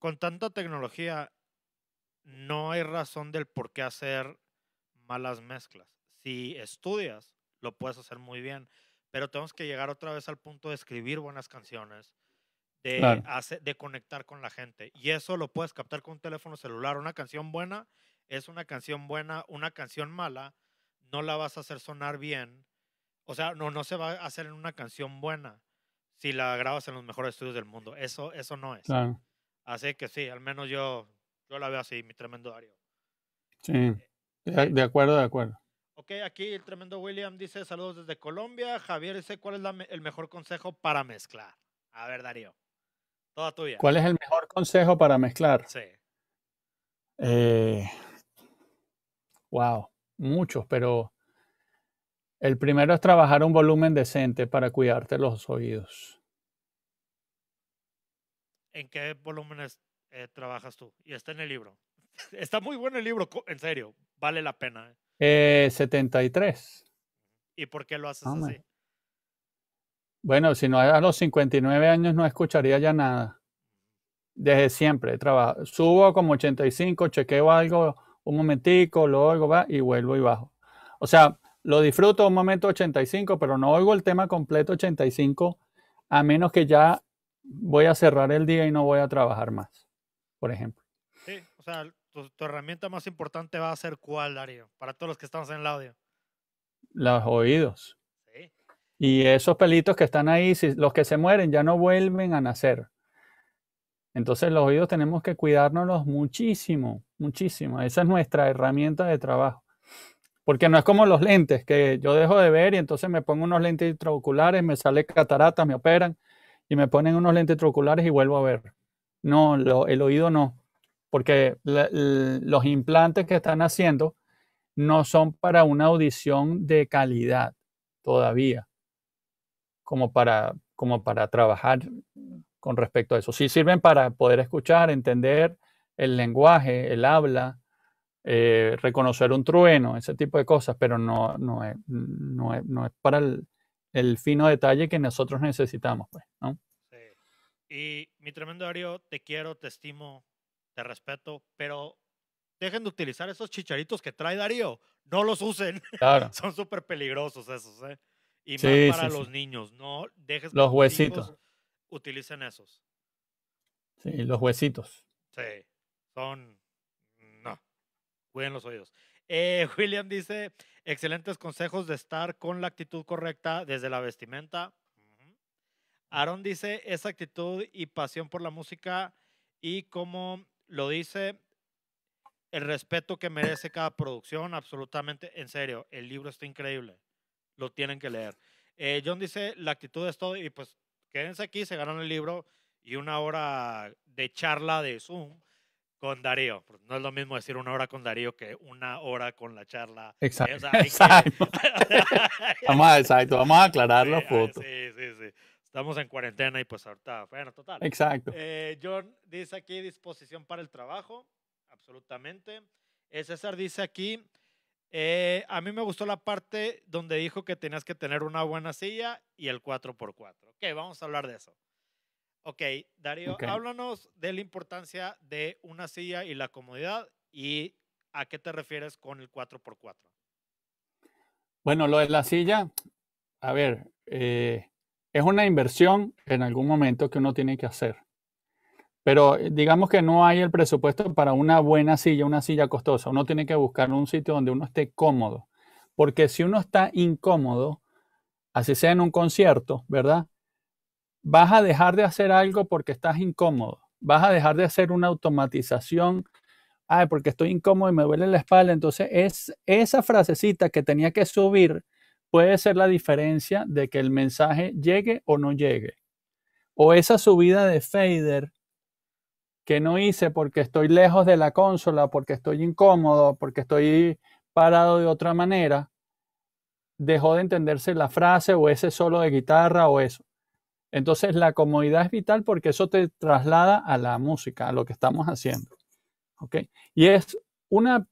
con tanta tecnología no hay razón del por qué hacer malas mezclas. Si estudias, lo puedes hacer muy bien, pero tenemos que llegar otra vez al punto de escribir buenas canciones, de, de conectar con la gente. Y eso lo puedes captar con un teléfono celular. Una canción buena es una canción buena, una canción mala no la vas a hacer sonar bien. O sea, no, no se va a hacer en una canción buena si la grabas en los mejores estudios del mundo. Eso, eso no es. Así que sí, al menos yo, yo la veo así, mi tremendo Dario. Sí, eh, eh, de, acuerdo, de acuerdo. Ok, aquí el tremendo William dice saludos desde Colombia. Javier dice, ¿cuál es el mejor consejo para mezclar? A ver, Darío. ¿Cuál es el mejor consejo para mezclar? Sí. Eh, wow, muchos, pero el primero es trabajar un volumen decente para cuidarte los oídos. ¿En qué volúmenes eh, trabajas tú? Y está en el libro. <laughs> Está muy bueno el libro, en serio, vale la pena. 73. Eh. ¿Y por qué lo haces así? Bueno, si no a los 59 años no escucharía ya nada. Desde siempre he trabajado. Subo como 85, chequeo algo un momentico, luego va y vuelvo y bajo. O sea, lo disfruto un momento 85, pero no oigo el tema completo 85 a menos que ya voy a cerrar el día y no voy a trabajar más, por ejemplo. Sí, o sea, tu, herramienta más importante va a ser cuál, Darío, para todos los que estamos en el audio. Los oídos. Y esos pelitos que están ahí, los que se mueren, ya no vuelven a nacer. Entonces los oídos tenemos que cuidárnoslos muchísimo, muchísimo. Esa es nuestra herramienta de trabajo. Porque no es como los lentes, que yo dejo de ver y entonces me pongo unos lentes intraoculares, me sale catarata, me operan y me ponen unos lentes intraoculares y vuelvo a ver. No, el oído no, porque los implantes que están haciendo no son para una audición de calidad todavía como para, como para trabajar con respecto a eso. Sí sirven para poder escuchar, entender el lenguaje, el habla, eh, reconocer un trueno, ese tipo de cosas, pero no, no, es, no, es, para el, el, fino detalle que nosotros necesitamos. Pues, Y mi tremendo Darío, te quiero, te estimo, te respeto, pero dejen de utilizar esos chicharitos que trae Darío, no los usen. Claro. <laughs> Son súper peligrosos esos. ¿eh? Y más para los niños, no dejes los huesitos. utilicen esos. Sí, los huesitos. Sí, son... No, cuiden los oídos. Eh, <laughs> William dice, excelentes consejos de estar con la actitud correcta desde la vestimenta. Aaron dice, esa actitud y pasión por la música y como lo dice, el respeto que merece cada producción, absolutamente en serio, el libro está increíble lo tienen que leer. Eh, John dice, la actitud es todo y pues quédense aquí, se ganaron el libro y una hora de charla de Zoom con Darío. Pues, no es lo mismo decir una hora con Darío que una hora con la charla. <laughs> Exacto. vamos, a, aclarar la foto. Sí, sí, sí. Estamos en cuarentena y pues ahorita, bueno, total. Exacto. Eh, John dice aquí disposición para el trabajo, absolutamente. Eh, César dice aquí eh, a mí me gustó la parte donde dijo que tenías que tener una buena silla y el 4x4. Ok, vamos a hablar de eso. Ok, Darío, háblanos de la importancia de una silla y la comodidad y a qué te refieres con el 4x4. Bueno, lo de la silla, a ver, eh, es una inversión en algún momento que uno tiene que hacer. Pero eh, digamos que no hay el presupuesto para una buena silla, una silla costosa. Uno tiene que buscar un sitio donde uno esté cómodo. Porque si uno está incómodo, así sea en un concierto, ¿verdad? Vas a dejar de hacer algo porque estás incómodo. Vas a dejar de hacer una automatización. Ay, porque estoy incómodo y me duele la espalda. Entonces, es esa frasecita que tenía que subir puede ser la diferencia de que el mensaje llegue o no llegue. O esa subida de fader que no hice porque estoy lejos de la consola, porque estoy incómodo, porque estoy parado de otra manera, dejó de entenderse la frase o ese solo de guitarra o eso. Entonces la comodidad es vital porque eso te traslada a la música, a lo que estamos haciendo. Y es una,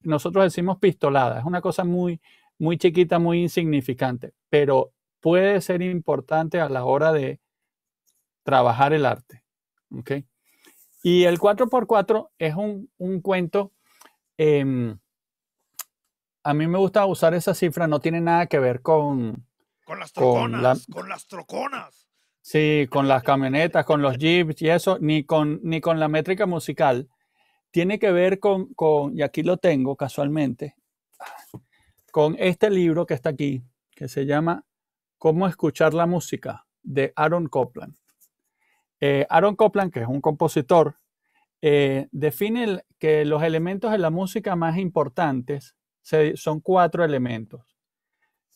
nosotros decimos pistolada, es una cosa muy, muy chiquita, muy insignificante, pero puede ser importante a la hora de trabajar el arte. ¿ok? Y el 4x4 es un, cuento, em, a mí me gusta usar esa cifra, no tiene nada que ver con... Con las troconas, las troconas. Sí, con las camionetas, con los jeeps y eso, ni con, ni con la métrica musical. Tiene que ver con, con, y aquí lo tengo casualmente, con este libro que está aquí, que se llama Cómo escuchar la música, de Aaron Copland. Eh, Aaron Copland, que es un compositor, eh, define que los elementos de la música más importantes son cuatro elementos.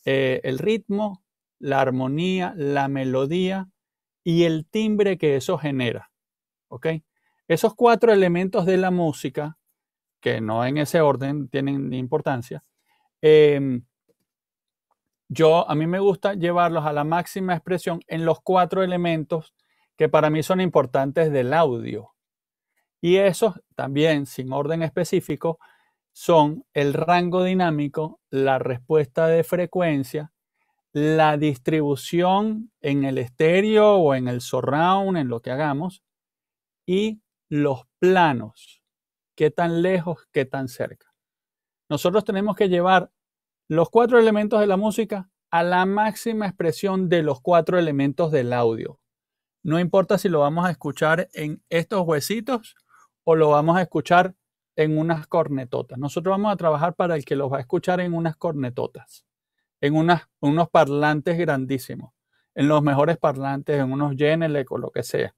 Eh, el ritmo, la armonía, la melodía y el timbre que eso genera. ¿Ok? Esos cuatro elementos de la música, que no en ese orden tienen importancia, em, yo a mí me gusta llevarlos a la máxima expresión en los cuatro elementos que para mí son importantes del audio. Y esos también, sin orden específico, son el rango dinámico, la respuesta de frecuencia, la distribución en el estéreo o en el surround, en lo que hagamos, y los planos, qué tan lejos, qué tan cerca. Nosotros tenemos que llevar los cuatro elementos de la música a la máxima expresión de los cuatro elementos del audio. No importa si lo vamos a escuchar en estos huesitos o lo vamos a escuchar en unas cornetotas. Nosotros vamos a trabajar para el que los va a escuchar en unas cornetotas, en unos parlantes grandísimos, en los mejores parlantes, en unos Genelec o lo que sea.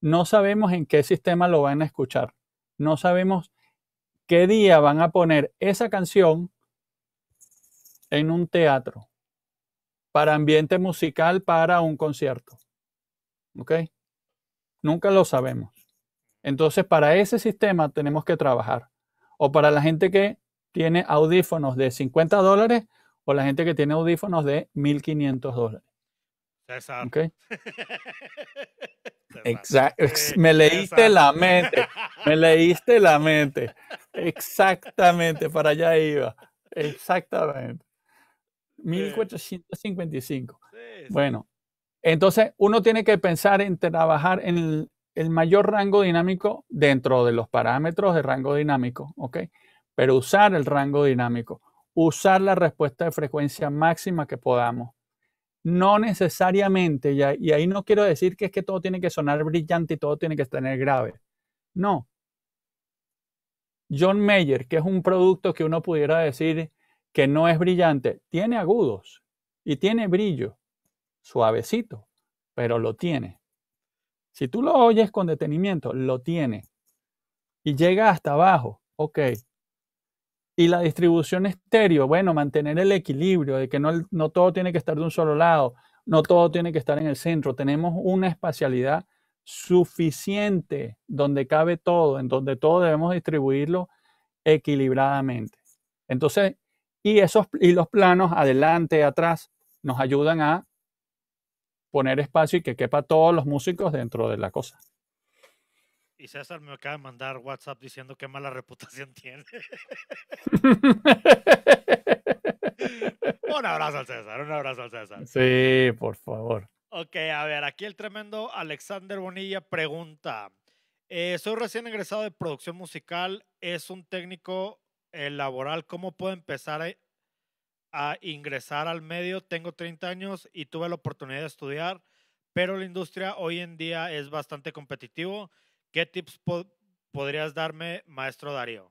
No sabemos en qué sistema lo van a escuchar. No sabemos qué día van a poner esa canción en un teatro para ambiente musical para un concierto. ¿Ok? Nunca lo sabemos. Entonces, para ese sistema tenemos que trabajar. O para la gente que tiene audífonos de 50 dólares o la gente que tiene audífonos de 1500 dólares. Exacto. <laughs> Me leíste la mente. Me leíste la mente. Exactamente, para allá iba. Exactamente. 1455. Bueno, entonces uno tiene que pensar en trabajar en el, mayor rango dinámico dentro de los parámetros de rango dinámico, ¿ok? Pero usar el rango dinámico, usar la respuesta de frecuencia máxima que podamos. No necesariamente, y, y ahí no quiero decir que es que todo tiene que sonar brillante y todo tiene que tener grave. No. John Mayer, que es un producto que uno pudiera decir, que no es brillante, tiene agudos y tiene brillo, suavecito, pero lo tiene. Si tú lo oyes con detenimiento, lo tiene. Y llega hasta abajo, ok. Y la distribución estéreo, bueno, mantener el equilibrio de que no, no todo tiene que estar de un solo lado, no todo tiene que estar en el centro. Tenemos una espacialidad suficiente donde cabe todo, en donde todo debemos distribuirlo equilibradamente. Entonces, y, esos, y los planos adelante, atrás, nos ayudan a poner espacio y que quepa todos los músicos dentro de la cosa. Y César me acaba de mandar WhatsApp diciendo qué mala <laughs> reputación tiene. <laughs> un abrazo al César, un abrazo al César. Sí, por favor. Ok, a ver, aquí el tremendo Alexander Bonilla pregunta. Eh, soy recién egresado de producción musical, es un técnico el laboral, cómo puedo empezar a, ingresar al medio. Tengo 30 años y tuve la oportunidad de estudiar, pero la industria hoy en día es bastante competitivo. ¿Qué tips podrías darme, maestro Darío?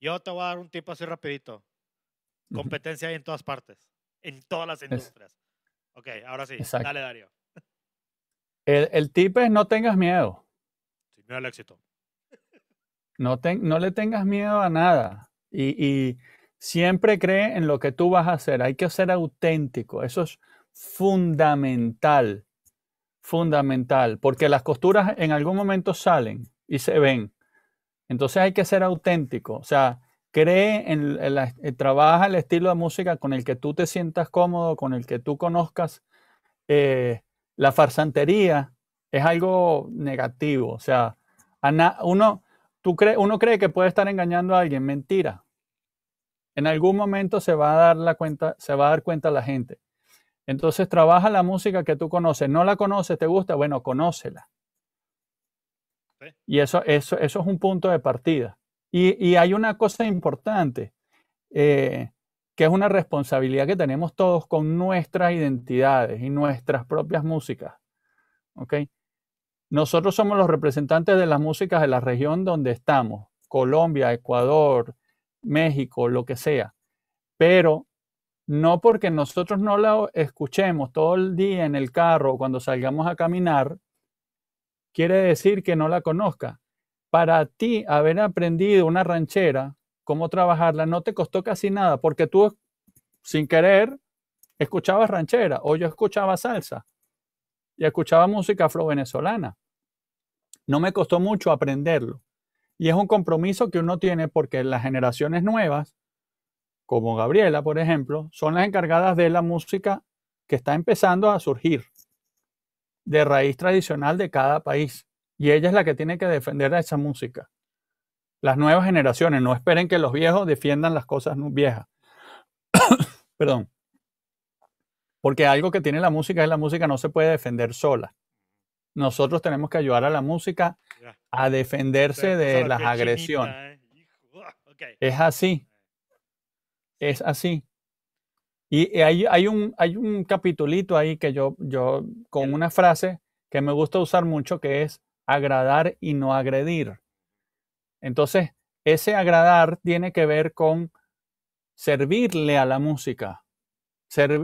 Yo te voy a dar un tip así rapidito. Competencia hay en todas partes, en todas las industrias. Ok, ahora sí, dale Darío. El, el, tip es no tengas miedo. éxito. No, no le tengas miedo a nada. Y, siempre cree en lo que tú vas a hacer. Hay que ser auténtico. Eso es fundamental. Fundamental. Porque las costuras en algún momento salen y se ven. Entonces hay que ser auténtico. O sea, cree en, el, eh, trabaja el estilo de música con el que tú te sientas cómodo, con el que tú conozcas. Eh, la farsantería es algo negativo. O sea, uno, tú uno cree que puede estar engañando a alguien, mentira. En algún momento se va a dar la cuenta, se va a dar cuenta la gente. Entonces trabaja la música que tú conoces. No la conoces, te gusta, bueno, conócela. Y eso, eso, es un punto de partida. Y, hay una cosa importante, eh, que es una responsabilidad que tenemos todos con nuestras identidades y nuestras propias músicas. ¿okay? Nosotros somos los representantes de las músicas de la región donde estamos, Colombia, Ecuador, México, lo que sea. Pero no porque nosotros no la escuchemos todo el día en el carro cuando salgamos a caminar, quiere decir que no la conozca. Para ti, haber aprendido una ranchera, cómo trabajarla, no te costó casi nada, porque tú, sin querer, escuchabas ranchera o yo escuchaba salsa y escuchaba música afro No me costó mucho aprenderlo. Y es un compromiso que uno tiene porque las generaciones nuevas, como Gabriela, por ejemplo, son las encargadas de la música que está empezando a surgir de raíz tradicional de cada país. Y ella es la que tiene que defender a esa música. Las nuevas generaciones, no esperen que los viejos defiendan las cosas viejas. <coughs> Perdón. Porque algo que tiene la música es la música no se puede defender sola. Nosotros tenemos que ayudar a la música a defenderse de las agresiones. ¿eh? <laughs> Es así. Es así. Y hay, un, hay un capitulito ahí que yo, yo, con una frase que me gusta usar mucho, que es agradar y no agredir. Entonces, ese agradar tiene que ver con servirle a la música,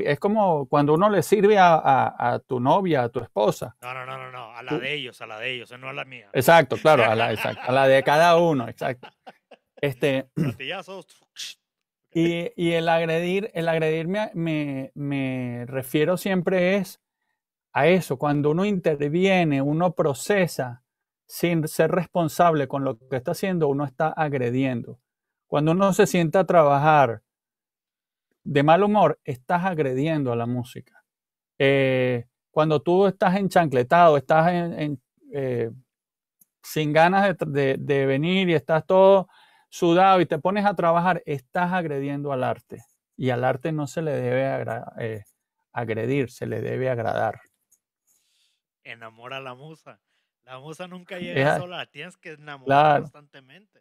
es como cuando uno le sirve a, tu novia, a tu esposa. No, no, no, no, a la de ellos, a la de ellos, no a la mía. Exacto, claro, a la, <laughs> exacto, a la de cada uno, exacto. Este, <clears throat> <clears throat> y, el agredir, el agredir me, me, refiero siempre es a eso, cuando uno interviene, uno procesa sin ser responsable con lo que está haciendo, uno está agrediendo. Cuando uno se sienta a trabajar de mal humor, estás agrediendo a la música. Eh, cuando tú estás enchancletado, estás en, eh, sin ganas de, venir y estás todo sudado y te pones a trabajar, estás agrediendo al arte. Y al arte no se le debe eh, agredir, se le debe agradar. Enamora a la musa. La musa nunca llega sola, tienes que enamorar constantemente.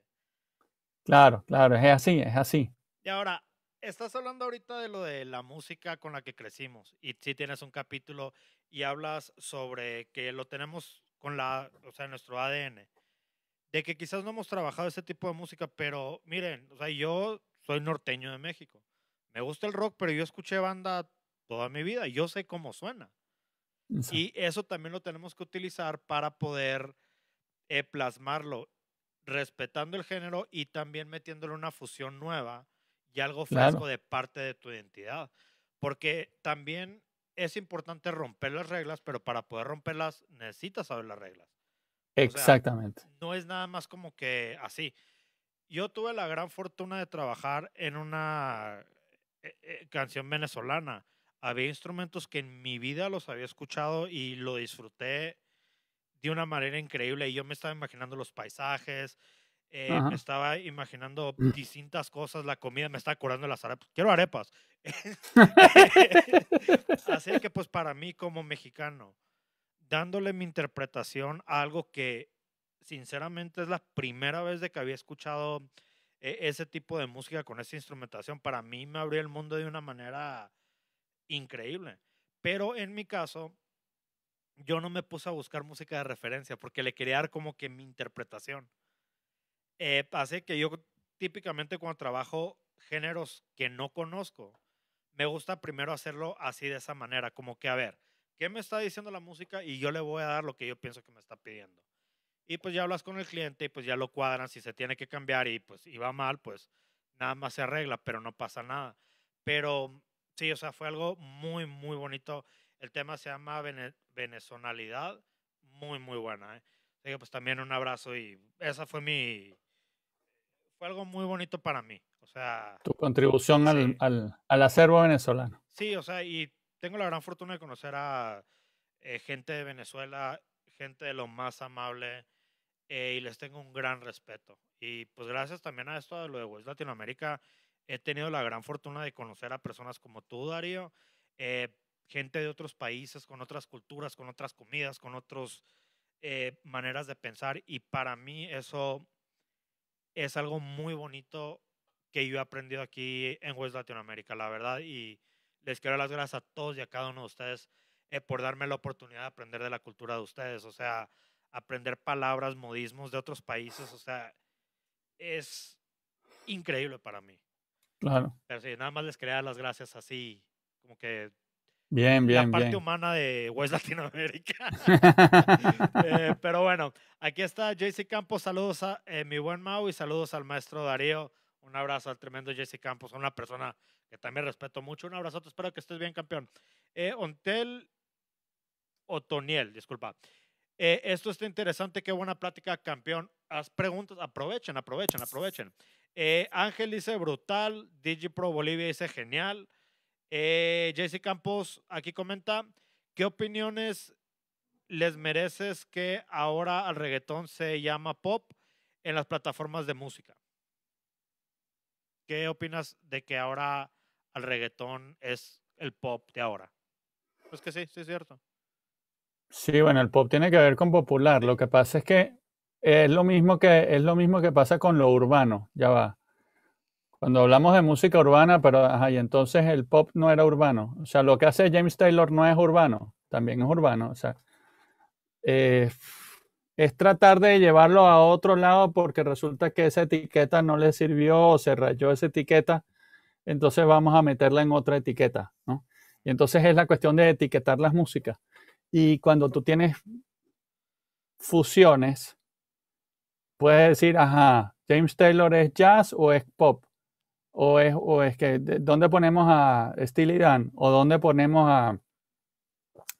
Claro, claro, es así, es así. Y ahora, estás hablando ahorita de lo de la música con la que crecimos y si tienes un capítulo y hablas sobre que lo tenemos con la, o sea, nuestro ADN, de que quizás no hemos trabajado ese tipo de música, pero miren, o sea, yo soy norteño de México, me gusta el rock, pero yo escuché banda toda mi vida, yo sé cómo suena. Y eso también lo tenemos que utilizar para poder eh, plasmarlo, respetando el género y también metiéndole una fusión nueva y algo fresco de parte de tu identidad. Porque también es importante romper las reglas, pero para poder romperlas necesitas saber las reglas. Exactamente. no es nada más como que así. Yo tuve la gran fortuna de trabajar en una eh, eh, canción venezolana. Había instrumentos que en mi vida los había escuchado y lo disfruté de una manera increíble. Y yo me estaba imaginando los paisajes, me eh, estaba imaginando mm. distintas cosas, la comida me estaba acordando las arepas. Pues, quiero arepas. <laughs> Así que pues para mí como mexicano, dándole mi interpretación a algo que sinceramente es la primera vez de que había escuchado eh, ese tipo de música con esa instrumentación, para mí me abrió el mundo de una manera increíble. Pero en mi caso, yo no me puse a buscar música de referencia porque le quería dar como que mi interpretación eh, que yo típicamente cuando trabajo géneros que no conozco, me gusta primero hacerlo así de esa manera, como que a ver, ¿qué me está diciendo la música? Y yo le voy a dar lo que yo pienso que me está pidiendo. Y pues ya hablas con el cliente y pues ya lo cuadran, si se tiene que cambiar y pues va mal, pues nada más se arregla, pero no pasa nada. Pero sí, o sea, fue algo muy, muy bonito. El tema se llama venezonalidad, muy, muy buena. ¿eh? Así que pues también un abrazo y esa fue mi, fue algo muy bonito para mí. O sea. Tu contribución al, al, acervo venezolano. Sí, o sea, y tengo la gran fortuna de conocer a eh, gente de Venezuela, gente de lo más amable, eh, y les tengo un gran respeto. Y pues gracias también a esto de lo de West Latinoamérica, he tenido la gran fortuna de conocer a personas como tú, Darío, eh, gente de otros países, con otras culturas, con otras comidas, con otras maneras de pensar, y para mí eso es algo muy bonito que yo he aprendido aquí en West Latinoamérica, la verdad. Y les quiero dar las gracias a todos y a cada uno de ustedes eh, por darme la oportunidad de aprender de la cultura de ustedes. O sea, aprender palabras, modismos de otros países. O sea, es increíble para mí. Claro. Pero sí, nada más les quería dar las gracias así, como que Bien, bien. La parte humana de West <laughs> Latinoamérica. <laughs> Eh, pero bueno, aquí está JC Campos. Saludos a eh, mi buen Mau y saludos al maestro Darío. Un abrazo al tremendo JC Campos, una persona que también respeto mucho. Un abrazo, te espero que estés bien, campeón. Eh, Ontel Otoniel, disculpa. Eh, esto está interesante, qué buena plática, campeón. Haz preguntas, aprovechen, aprovechen, aprovechen. Ángel dice brutal, DigiPro Bolivia dice genial, eh, JC Campos aquí comenta, ¿qué opiniones les mereces que ahora al reggaetón se llama pop en las plataformas de música? ¿Qué opinas de que ahora al reggaetón es el pop de ahora? Pues que sí, sí es cierto. Sí, bueno, el pop tiene que ver con popular. Lo que pasa es que es lo mismo que, es lo mismo que pasa con lo urbano, ya va. Cuando hablamos de música urbana, pero ajá, y entonces el pop no era urbano. O sea, lo que hace James Taylor no es urbano, también es urbano. O sea, eh, es tratar de llevarlo a otro lado porque resulta que esa etiqueta no le sirvió o se rayó esa etiqueta, entonces vamos a meterla en otra etiqueta, ¿no? Y entonces es la cuestión de etiquetar las músicas. Y cuando tú tienes fusiones, puedes decir, ajá, James Taylor es jazz o es pop o es, que, ¿dónde ponemos a Steely Dan? ¿O dónde ponemos a,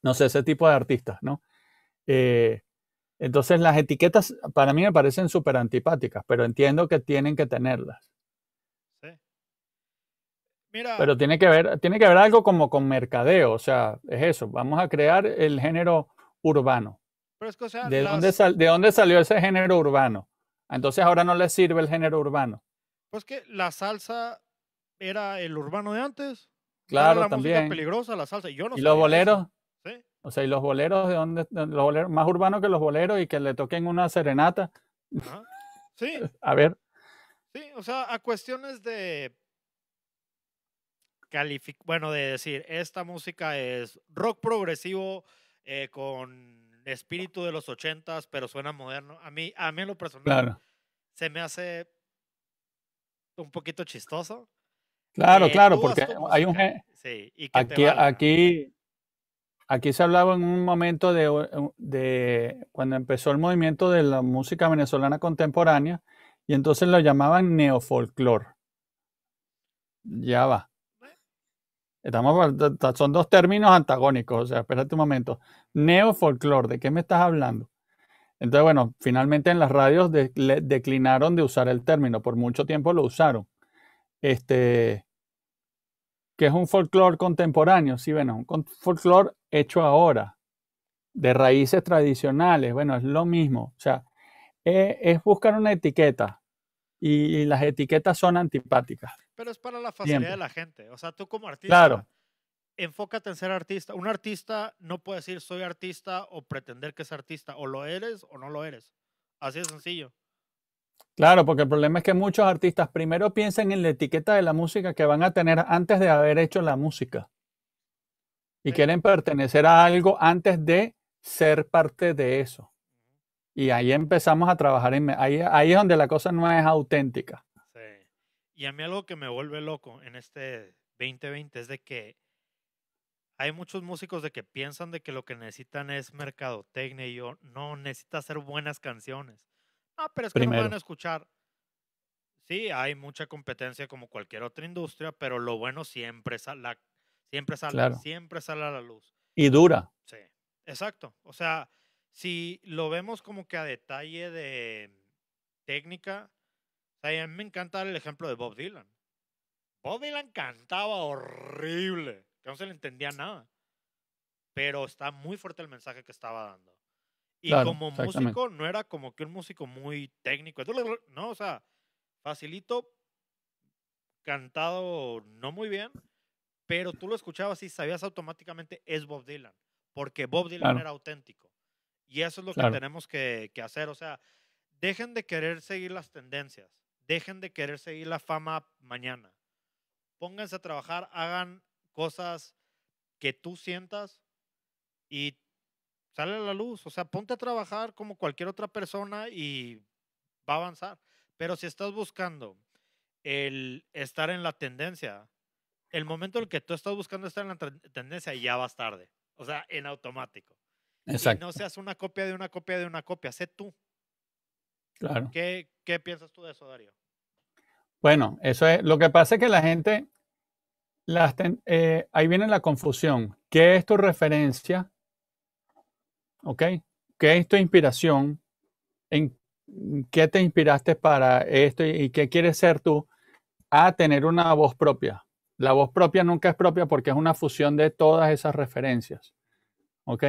no sé, ese tipo de artistas, ¿no? Eh, entonces las etiquetas para mí me parecen súper antipáticas, pero entiendo que tienen que tenerlas. Sí. Mira. Pero tiene que, ver, tiene que ver algo como con mercadeo, o sea, es eso, vamos a crear el género urbano. Pero es ¿De, dónde ¿De dónde salió ese género urbano? Entonces ahora no les sirve el género urbano. Pues que la salsa era el urbano de antes. Claro, era la también. peligrosa, la salsa. ¿Y los boleros? ¿Sí? O sea, ¿y los boleros de dónde? Los boleros, más urbano que los boleros y que le toquen una serenata. Sí. <laughs> a ver. Sí, o sea, a cuestiones de bueno, de decir, esta música es rock progresivo eh, con espíritu de los ochentas, pero suena moderno. A mí, a mí en lo personal, se me hace un poquito chistoso. Claro, eh, claro, porque hay un... Sí, aquí, aquí, aquí se hablaba en un momento de, cuando empezó el movimiento de la música venezolana contemporánea y entonces lo llamaban neofolclor. Ya va. Estamos, son dos términos antagónicos, o sea, espérate un momento. Neofolclor, ¿de qué me estás hablando? Entonces, bueno, finalmente en las radios declinaron de usar el término, por mucho tiempo lo usaron. Este, que es un folclore contemporáneo, sí, bueno, un folclore hecho ahora, de raíces tradicionales, bueno, es lo mismo. O sea, e, es, buscar una etiqueta y, las etiquetas son antipáticas. Pero es para la facilidad de la gente, o sea, tú como artista. Claro enfócate en ser artista. Un artista no puede decir soy artista o pretender que es artista. O lo eres o no lo eres. Así de sencillo. Claro, porque el problema es que muchos artistas primero piensan en la etiqueta de la música que van a tener antes de haber hecho la música. Y quieren pertenecer a algo antes de ser parte de eso. Y ahí empezamos a trabajar. En, ahí, ahí es donde la cosa no es auténtica. Sí. Y a mí algo que me vuelve loco en este 2020 es de que hay muchos músicos de que piensan de que lo que necesitan es mercadotecnia y no, necesita hacer buenas canciones. Ah, pero es que no van a escuchar. Sí, hay mucha competencia como cualquier otra industria, pero lo bueno siempre, sale, siempre sale, siempre sale a la luz. Y dura. Sí, exacto. O sea, si lo vemos como que a detalle de técnica, a mí me encanta el ejemplo de Bob Dylan. Bob Dylan cantaba horrible no se le entendía nada. Pero está muy fuerte el mensaje que estaba dando. Y como músico, no era como que un músico muy técnico. No, o sea, facilito, cantado no muy bien, pero tú lo escuchabas y sabías automáticamente es Bob Dylan, porque Bob Dylan era auténtico. Y eso es lo que tenemos que, que hacer. O sea, dejen de querer seguir las tendencias, dejen de querer seguir la fama mañana. Pónganse a trabajar, hagan cosas que tú sientas y sale a la luz. O sea, ponte a trabajar como cualquier otra persona y va a avanzar. Pero si estás buscando el estar en la tendencia, el momento en el que tú estás buscando estar en la tendencia ya vas tarde. O sea, en automático. Exacto. no seas una copia de una copia de una copia, sé tú. Claro. ¿Qué, ¿Qué, piensas tú de eso, Darío? Bueno, eso es. Lo que pasa es que la gente eh, ahí viene la confusión. ¿Qué es tu referencia? ¿Ok? ¿Qué es tu inspiración? ¿En qué te inspiraste para esto y, qué quieres ser tú? A tener una voz propia. La voz propia nunca es propia porque es una fusión de todas esas referencias. ¿Ok?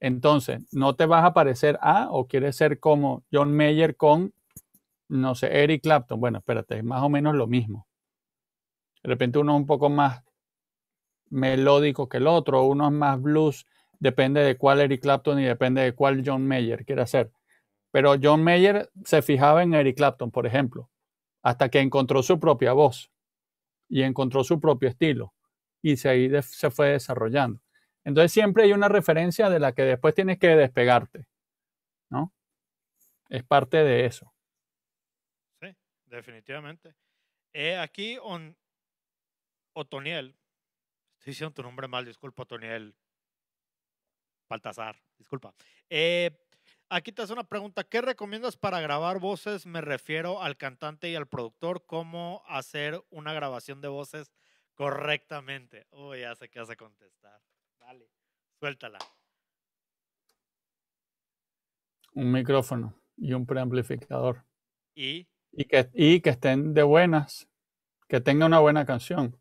Entonces, no te vas a parecer a o quieres ser como John Mayer con, no sé, Eric Clapton. Bueno, espérate, es más o menos lo mismo. De repente uno es un poco más melódico que el otro, uno es más blues, depende de cuál Eric Clapton y depende de cuál John Mayer quiere hacer. Pero John Mayer se fijaba en Eric Clapton, por ejemplo, hasta que encontró su propia voz y encontró su propio estilo y se, se fue desarrollando. Entonces siempre hay una referencia de la que después tienes que despegarte, ¿no? Es parte de eso. Sí, definitivamente. aquí Otoniel, estoy diciendo tu nombre mal, disculpa, Otoniel. Baltasar, disculpa. Eh, aquí te hace una pregunta. ¿Qué recomiendas para grabar voces? Me refiero al cantante y al productor. ¿Cómo hacer una grabación de voces correctamente? Uy, ya sé qué hace contestar. Dale, suéltala. Un micrófono y un preamplificador. ¿Y? que, y que estén de buenas, que tenga una buena canción.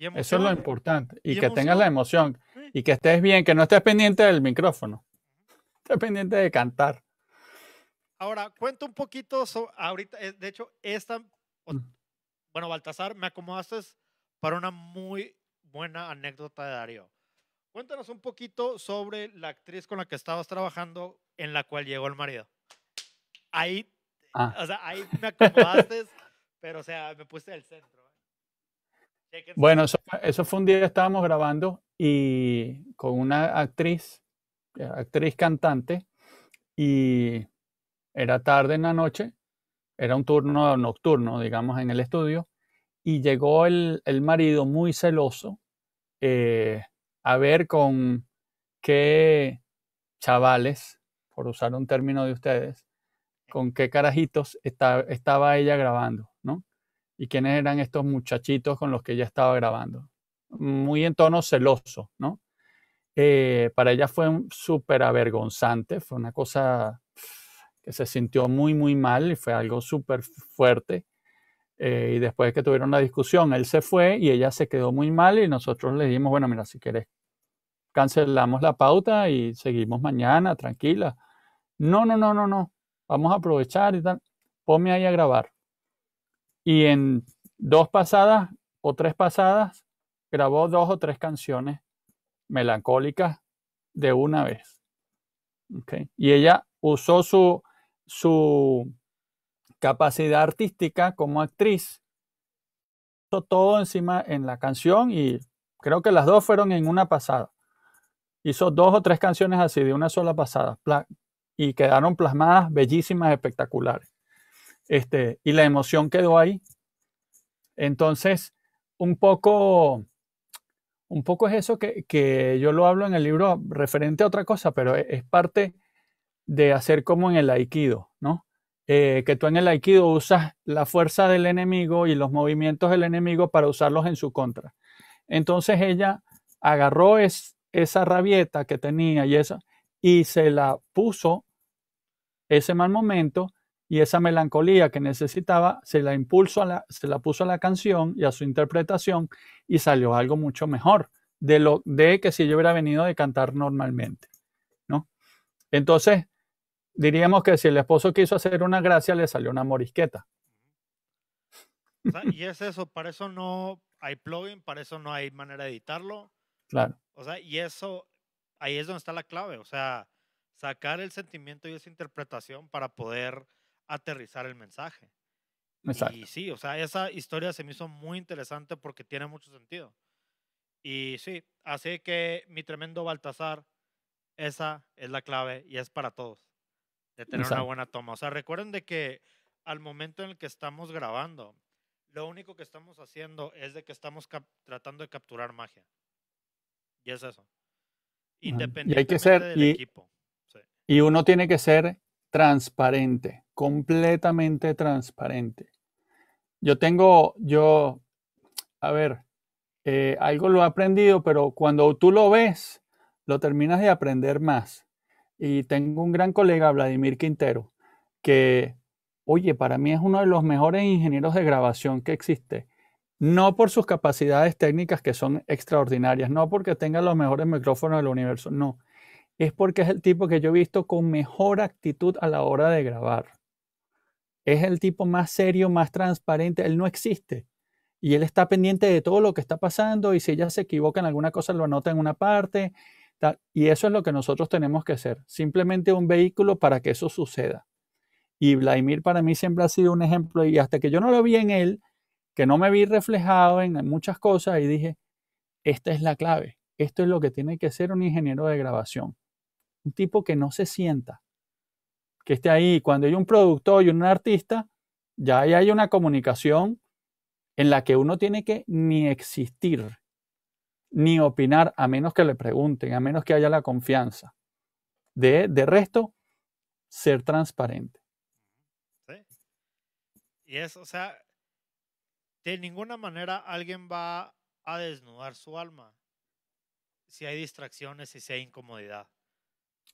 Eso es lo importante. Y, que tengas la emoción. Y que estés bien, que no estés pendiente del micrófono. <laughs> Estés pendiente de cantar. Ahora, cuento un poquito ahorita, eh, de hecho, esta, mm. bueno, Baltasar, me acomodaste para una muy buena anécdota de Darío. Cuéntanos un poquito sobre la actriz con la que estabas trabajando, en la cual llegó el marido. Ahí, ah. o sea, ahí me acomodaste, <laughs> pero o sea, me puse del centro. Bueno, eso, fue un día que estábamos grabando y con una actriz, eh, actriz cantante, y era tarde en la noche, era un turno nocturno, digamos, en el estudio, y llegó el, marido muy celoso eh, a ver con qué chavales, por usar un término de ustedes, con qué carajitos estaba ella grabando y quiénes eran estos muchachitos con los que ella estaba grabando. Muy en tono celoso, ¿no? Eh, para ella fue súper avergonzante, fue una cosa que se sintió muy, muy mal y fue algo súper fuerte. Eh, y después que tuvieron la discusión, él se fue y ella se quedó muy mal y nosotros le dijimos, bueno, mira, si quieres, cancelamos la pauta y seguimos mañana, tranquila. No, no, no, no, no, vamos a aprovechar y tal. Ponme ahí a grabar. Y en dos pasadas o tres pasadas grabó dos o tres canciones melancólicas de una vez. Y ella usó su, su capacidad artística como actriz. Hizo Todo encima en la canción y creo que las dos fueron en una pasada. Hizo dos o tres canciones así de una sola pasada y quedaron plasmadas bellísimas, espectaculares. Este, y la emoción quedó ahí. Entonces, un poco, un poco es eso que, yo lo hablo en el libro referente a otra cosa, pero e, es parte de hacer como en el aikido, ¿no? Eh, que tú en el aikido usas la fuerza del enemigo y los movimientos del enemigo para usarlos en su contra. Entonces ella agarró esa rabieta que tenía y esa y se la puso ese mal momento y esa melancolía que necesitaba se la impulso a la, se la puso a la canción y a su interpretación y salió algo mucho mejor de lo de que si yo hubiera venido de cantar normalmente, ¿no? Entonces, diríamos que si el esposo quiso hacer una gracia le salió una morisqueta. y es eso, para eso no hay plugin, para eso no hay manera de editarlo. Claro. O sea, y eso ahí es donde está la clave, o sea, sacar el sentimiento y esa interpretación para poder aterrizar el mensaje. Y sí, o sea, esa historia se me hizo muy interesante porque tiene mucho sentido. Y sí, así que mi tremendo Baltasar, esa es la clave y es para todos, de tener una buena toma. O sea, recuerden de que al momento en el que estamos grabando, lo único que estamos haciendo es de que estamos tratando de capturar magia. Y es eso. Independientemente del equipo. Y uno tiene que ser transparente completamente transparente. Yo tengo, yo, a ver, eh, algo lo he aprendido, pero cuando tú lo ves, lo terminas de aprender más. Y tengo un gran colega, Vladimir Quintero, que, oye, para mí es uno de los mejores ingenieros de grabación que existe. No por sus capacidades técnicas que son extraordinarias, no porque tenga los mejores micrófonos del universo, no. Es porque es el tipo que yo he visto con mejor actitud a la hora de grabar es el tipo más serio, más transparente, él no existe. Y él está pendiente de todo lo que está pasando y si ella se equivoca en alguna cosa lo anota en una parte. y eso es lo que nosotros tenemos que hacer. simplemente un vehículo para que eso suceda. Y Vladimir para mí siempre ha sido un ejemplo y hasta que yo no lo vi en él, que no me vi reflejado en muchas cosas y dije, esta es la clave, esto es lo que tiene que ser un ingeniero de grabación. Un tipo que no se sienta, que esté ahí. Cuando hay un productor y un artista, ya hay una comunicación en la que uno tiene que ni existir, ni opinar, a menos que le pregunten, a menos que haya la confianza. De, de resto, ser transparente. Sí. Y es, o sea, de ninguna manera alguien va a desnudar su alma si hay distracciones y si hay incomodidad.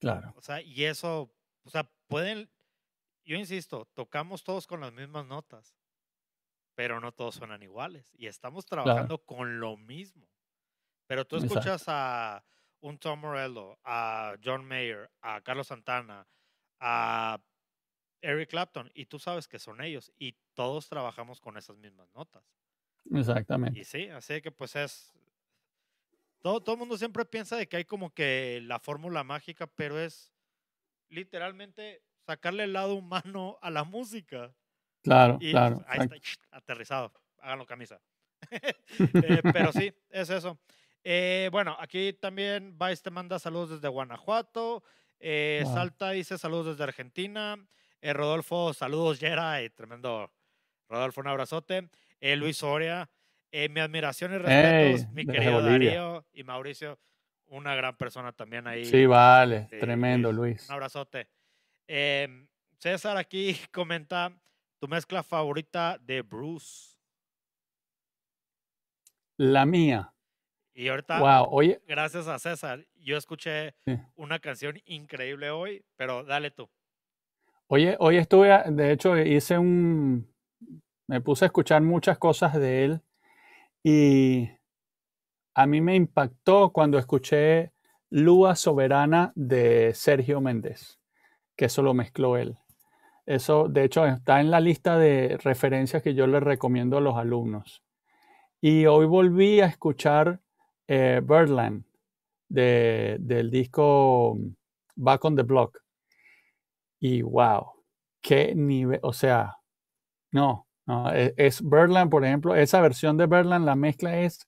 Claro. O sea, y eso o sea, pueden, yo insisto, tocamos todos con las mismas notas, pero no todos suenan iguales. Y estamos trabajando con lo mismo. Pero tú escuchas a un Tom Morello, a John Mayer, a Carlos Santana, a Eric Clapton, y tú sabes que son ellos, y todos trabajamos con esas mismas notas. Exactamente. Y sí, así que pues es... Todo, todo el mundo siempre piensa de que hay como que la fórmula mágica, pero es literalmente sacarle el lado humano a la música. Claro, y claro. Ahí está, aterrizado. Háganlo camisa. <laughs> <laughs> Eh, pero sí, es eso. Eh, bueno, aquí también Vice te manda saludos desde Guanajuato. Eh, Salta dice saludos desde Argentina. Rodolfo, saludos, y tremendo. Rodolfo, un abrazote. Luis Soria, mi admiración y respeto mi querido Darío y Mauricio una gran persona también ahí. Sí, vale, tremendo, Luis. Un abrazote. Em, César aquí <laughs> comenta tu mezcla favorita de Bruce. La mía. Y ahorita, wow, oye. gracias a César, yo escuché una canción increíble hoy, pero dale tú. Oye, hoy estuve, de hecho, hice un, me puse a escuchar muchas cosas de él y a mí me impactó cuando escuché Lúa Soberana de Sergio Méndez, que eso lo mezcló él. Eso, de hecho, está en la lista de referencias que yo les recomiendo a los alumnos. Y hoy volví a escuchar eh, Birdland del disco mm, Back on the Block. Y wow, qué nivel, o sea, no, no es, es, Birdland, por ejemplo, esa versión de Birdland, la mezcla es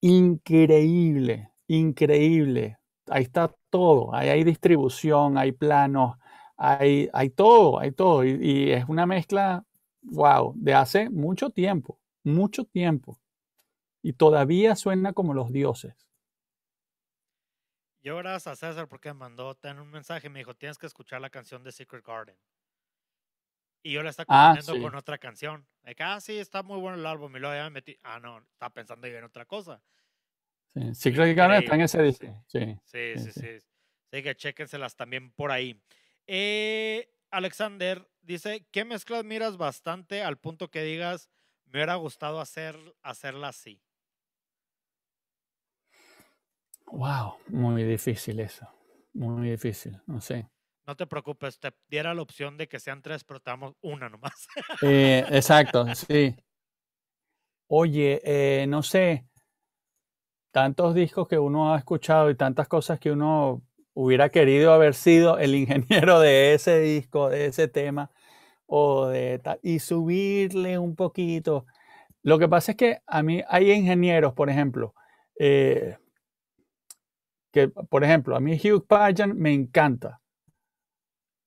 increíble, increíble. Ahí está todo, ahí hay distribución, hay planos, hay, hay todo, hay todo. Y, es una mezcla, wow, de hace mucho tiempo, mucho tiempo. Y todavía suena como los dioses. Yo gracias a César porque me mandó un mensaje, me dijo, tienes que escuchar la canción de Secret Garden. Y yo la estaba ah, combinando con otra canción. De ah, sí, está muy bueno el álbum. Y metí, ah, no, estaba pensando en otra cosa. Sí, que que está en ese Sí, sí, sí. sí, Así que chequenselas también por ahí. Eh, Alexander dice, ¿qué mezclas miras bastante al punto que digas, me hubiera gustado hacer, hacerla así? Wow, muy difícil eso. Muy difícil, no sé. No te preocupes, te diera la opción de que sean tres, pero estamos una nomás. Eh, exacto, <laughs> sí. Oye, eh, no sé, tantos discos que uno ha escuchado y tantas cosas que uno hubiera querido haber sido el ingeniero de ese disco, de ese tema, o de y subirle un poquito. Lo que pasa es que a mí hay ingenieros, por ejemplo, eh, que, por ejemplo, a mí Hugh Pageant me encanta.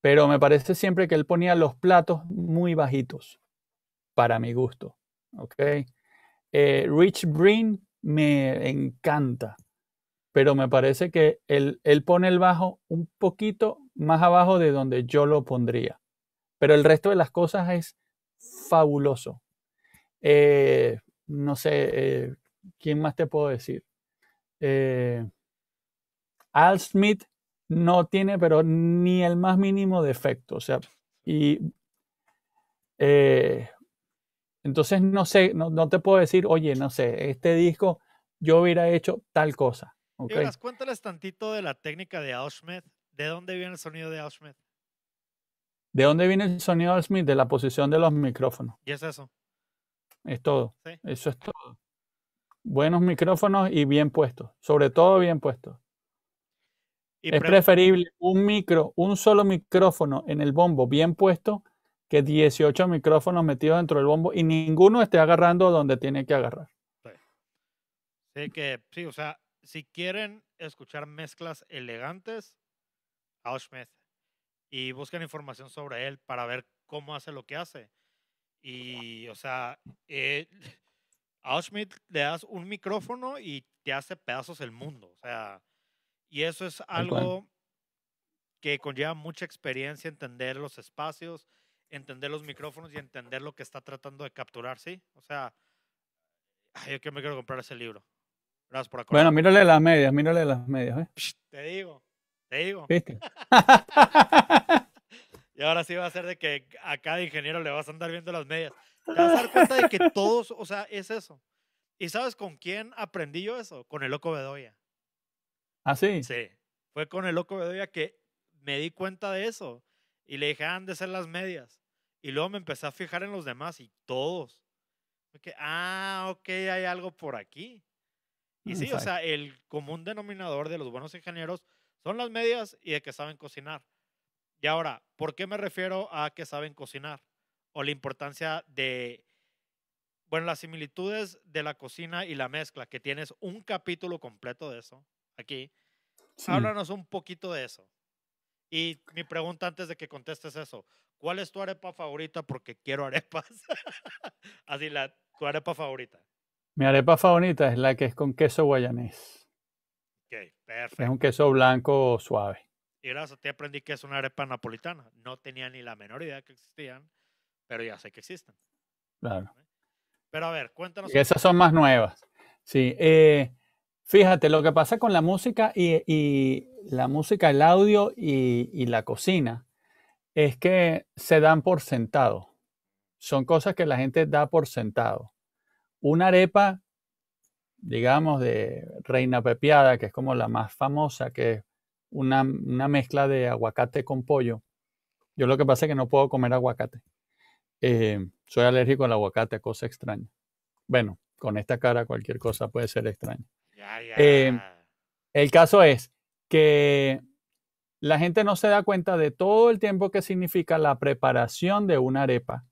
Pero me parece siempre que él ponía los platos muy bajitos, para mi gusto. ¿okay? Eh, Rich Breen me encanta, pero me parece que él, pone el bajo un poquito más abajo de donde yo lo pondría. Pero el resto de las cosas es fabuloso. Eh, no sé, eh, ¿quién más te puedo decir? Al Smith no tiene, pero ni el más mínimo defecto. O sea, y eh, entonces no sé, no, te puedo decir, oye, no sé, este disco yo hubiera hecho tal cosa. ¿okay? Eras, cuéntales tantito de la técnica de Auschmidt. ¿De dónde viene el sonido de Auschmidt? ¿De dónde viene el sonido de Auschmidt? De la posición de los micrófonos. ¿Y es eso? Es todo. ¿Sí? Eso es todo. Buenos micrófonos y bien puestos. Sobre todo bien puestos es preferible un micro, un solo micrófono en el bombo bien puesto que 18 micrófonos metidos dentro del bombo y ninguno esté agarrando donde tiene que agarrar. Sí. que, sí, o sea, si quieren escuchar mezclas elegantes, Auschmidt y buscan información sobre él para ver cómo hace lo que hace. Y, o sea, eh, <laughs> le das un micrófono y te hace pedazos el mundo. O sea, y eso es algo que conlleva mucha experiencia, entender los espacios, entender los micrófonos y entender lo que está tratando de capturar, ¿sí? O sea, yo que me quiero comprar ese libro. Gracias por acordar. Bueno, mírale las medias, mírale las medias, ¿eh? te digo, te digo. <laughs> y ahora sí va a ser de que a cada ingeniero le vas a andar viendo las medias. Te vas a dar cuenta de que todos, o sea, es eso. ¿Y sabes con quién aprendí yo eso? Con el loco Bedoya. ¿Ah, sí? Sí. Fue con el loco Bedoya que me di cuenta de eso. Y le dije, ah, han de ser las medias. Y luego me empecé a fijar en los demás y todos. que ah, ok, hay algo por aquí. Mm, y sí, o sea, el común denominador de los buenos ingenieros son las medias y de que saben cocinar. Y ahora, ¿por qué me refiero a que saben cocinar? O la importancia de, bueno, las similitudes de la cocina y la mezcla, que tienes un capítulo completo de eso aquí. Háblanos un poquito de eso. Y mi pregunta antes de que contestes eso, ¿cuál es tu arepa favorita? Porque quiero arepas. <laughs> Así, la, tu arepa favorita. Mi arepa favorita es la que es con queso guayanés. Ok, perfecto. Es un queso blanco suave. Y gracias a aprendí que es una arepa napolitana. No tenía ni la menor idea que existían, pero ya sé que existen. Claro. Pero a ver, cuéntanos. Que esas son más nuevas. Sí. Eh, Fíjate, lo que pasa con la música y, la música, el audio y, la cocina es que se dan por sentado. Son cosas que la gente da por sentado. Una arepa, digamos, de reina pepiada, que es como la más famosa, que es una, mezcla de aguacate con pollo. Yo lo que pasa es que no puedo comer aguacate. Eh, soy alérgico al aguacate, cosa extraña. Bueno, con esta cara cualquier cosa puede ser extraña. Eh, el caso es que la gente no se da cuenta de todo el tiempo que significa la preparación de una arepa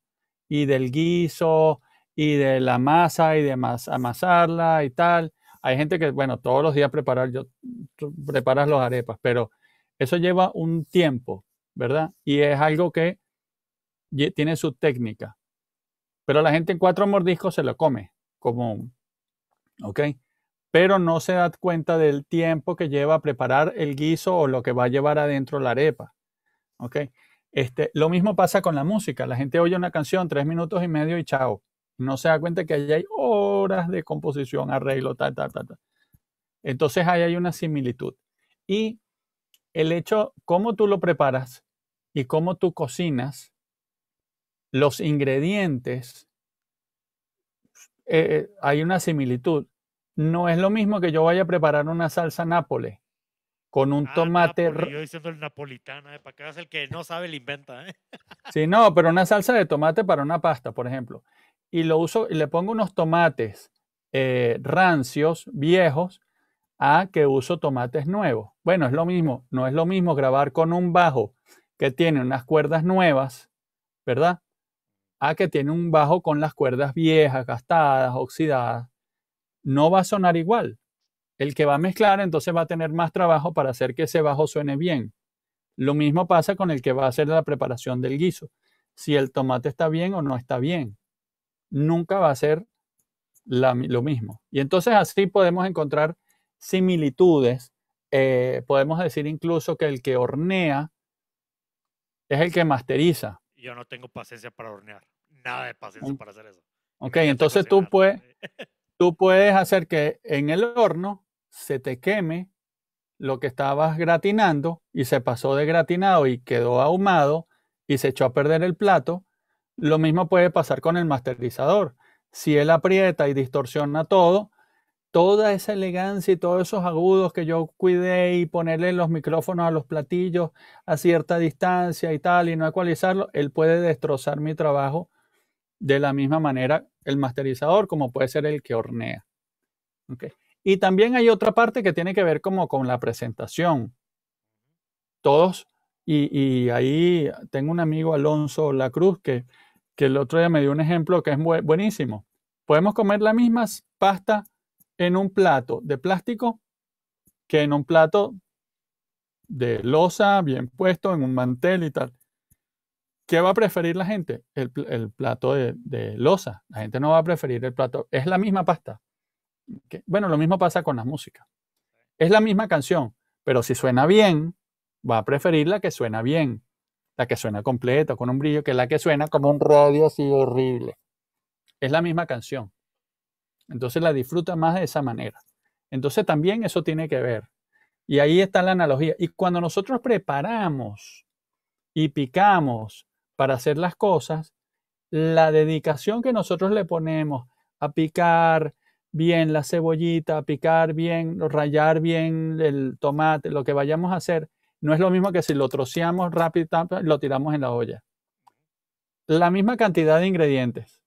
y del guiso y de la masa y de amasarla y tal. Hay gente que, bueno, todos los días preparar, yo, preparas los arepas, pero eso lleva un tiempo, ¿verdad? Y es algo que tiene su técnica. Pero la gente en cuatro mordiscos se lo come, como, ¿ok? pero no se da cuenta del tiempo que lleva a preparar el guiso o lo que va a llevar adentro la arepa. ¿Ok? Este, lo mismo pasa con la música. La gente oye una canción tres minutos y medio y chao. No se da cuenta que allí hay horas de composición, arreglo, tal, tal, tal. Entonces ahí hay una similitud. Y el hecho, cómo tú lo preparas y cómo tú cocinas, los ingredientes, eh, eh, hay una similitud no es lo mismo que yo vaya a preparar una salsa Nápoles con un ah, tomate. Nápoles, yo diciendo el napolitana, eh, para que el que no sabe, le inventa. ¿eh? Sí, no, pero una salsa de tomate para una pasta, por ejemplo. Y lo uso, y le pongo unos tomates eh, rancios, viejos, a que uso tomates nuevos. Bueno, es lo mismo, no es lo mismo grabar con un bajo que tiene unas cuerdas nuevas, ¿verdad? A que tiene un bajo con las cuerdas viejas, gastadas, oxidadas no va a sonar igual. El que va a mezclar entonces va a tener más trabajo para hacer que ese bajo suene bien. Lo mismo pasa con el que va a hacer la preparación del guiso. Si el tomate está bien o no está bien, nunca va a ser lo mismo. Y entonces así podemos encontrar similitudes. Eh, podemos decir incluso que el que hornea es el que masteriza. Yo no tengo paciencia para hornear. Nada de paciencia para hacer eso. Ok, entonces tú puedes... <laughs> tú puedes hacer que en el horno se te queme lo que estabas gratinando y se pasó de gratinado y quedó ahumado y se echó a perder el plato. Lo mismo puede pasar con el masterizador. Si él aprieta y distorsiona todo, toda esa elegancia y todos esos agudos que yo cuidé y ponerle los micrófonos a los platillos a cierta distancia y tal y no ecualizarlo, él puede destrozar mi trabajo de la misma manera, el masterizador, como puede ser el que hornea. Y también hay otra parte que tiene que ver como con la presentación. Todos, y, ahí tengo un amigo Alonso La Cruz que, que el otro día me dio un ejemplo que es buenísimo. Podemos comer la misma pasta en un plato de plástico que en un plato de losa bien puesto, en un mantel y tal. ¿Qué va a preferir la gente? El, plato de, losa. La gente no va a preferir el plato. Es la misma pasta. Bueno, lo mismo pasa con la música. Es la misma canción, pero si suena bien, va a preferir la que suena bien, la que suena completa, con un brillo, que la que suena como un radio así horrible. Es la misma canción. Entonces la disfruta más de esa manera. Entonces también eso tiene que ver. Y ahí está la analogía. Y cuando nosotros preparamos y picamos para hacer las cosas, la dedicación que nosotros le ponemos a picar bien la cebollita, a picar bien, rayar bien el tomate, lo que vayamos a hacer, no es lo mismo que si lo troceamos rápido y lo tiramos en la olla. La misma cantidad de ingredientes,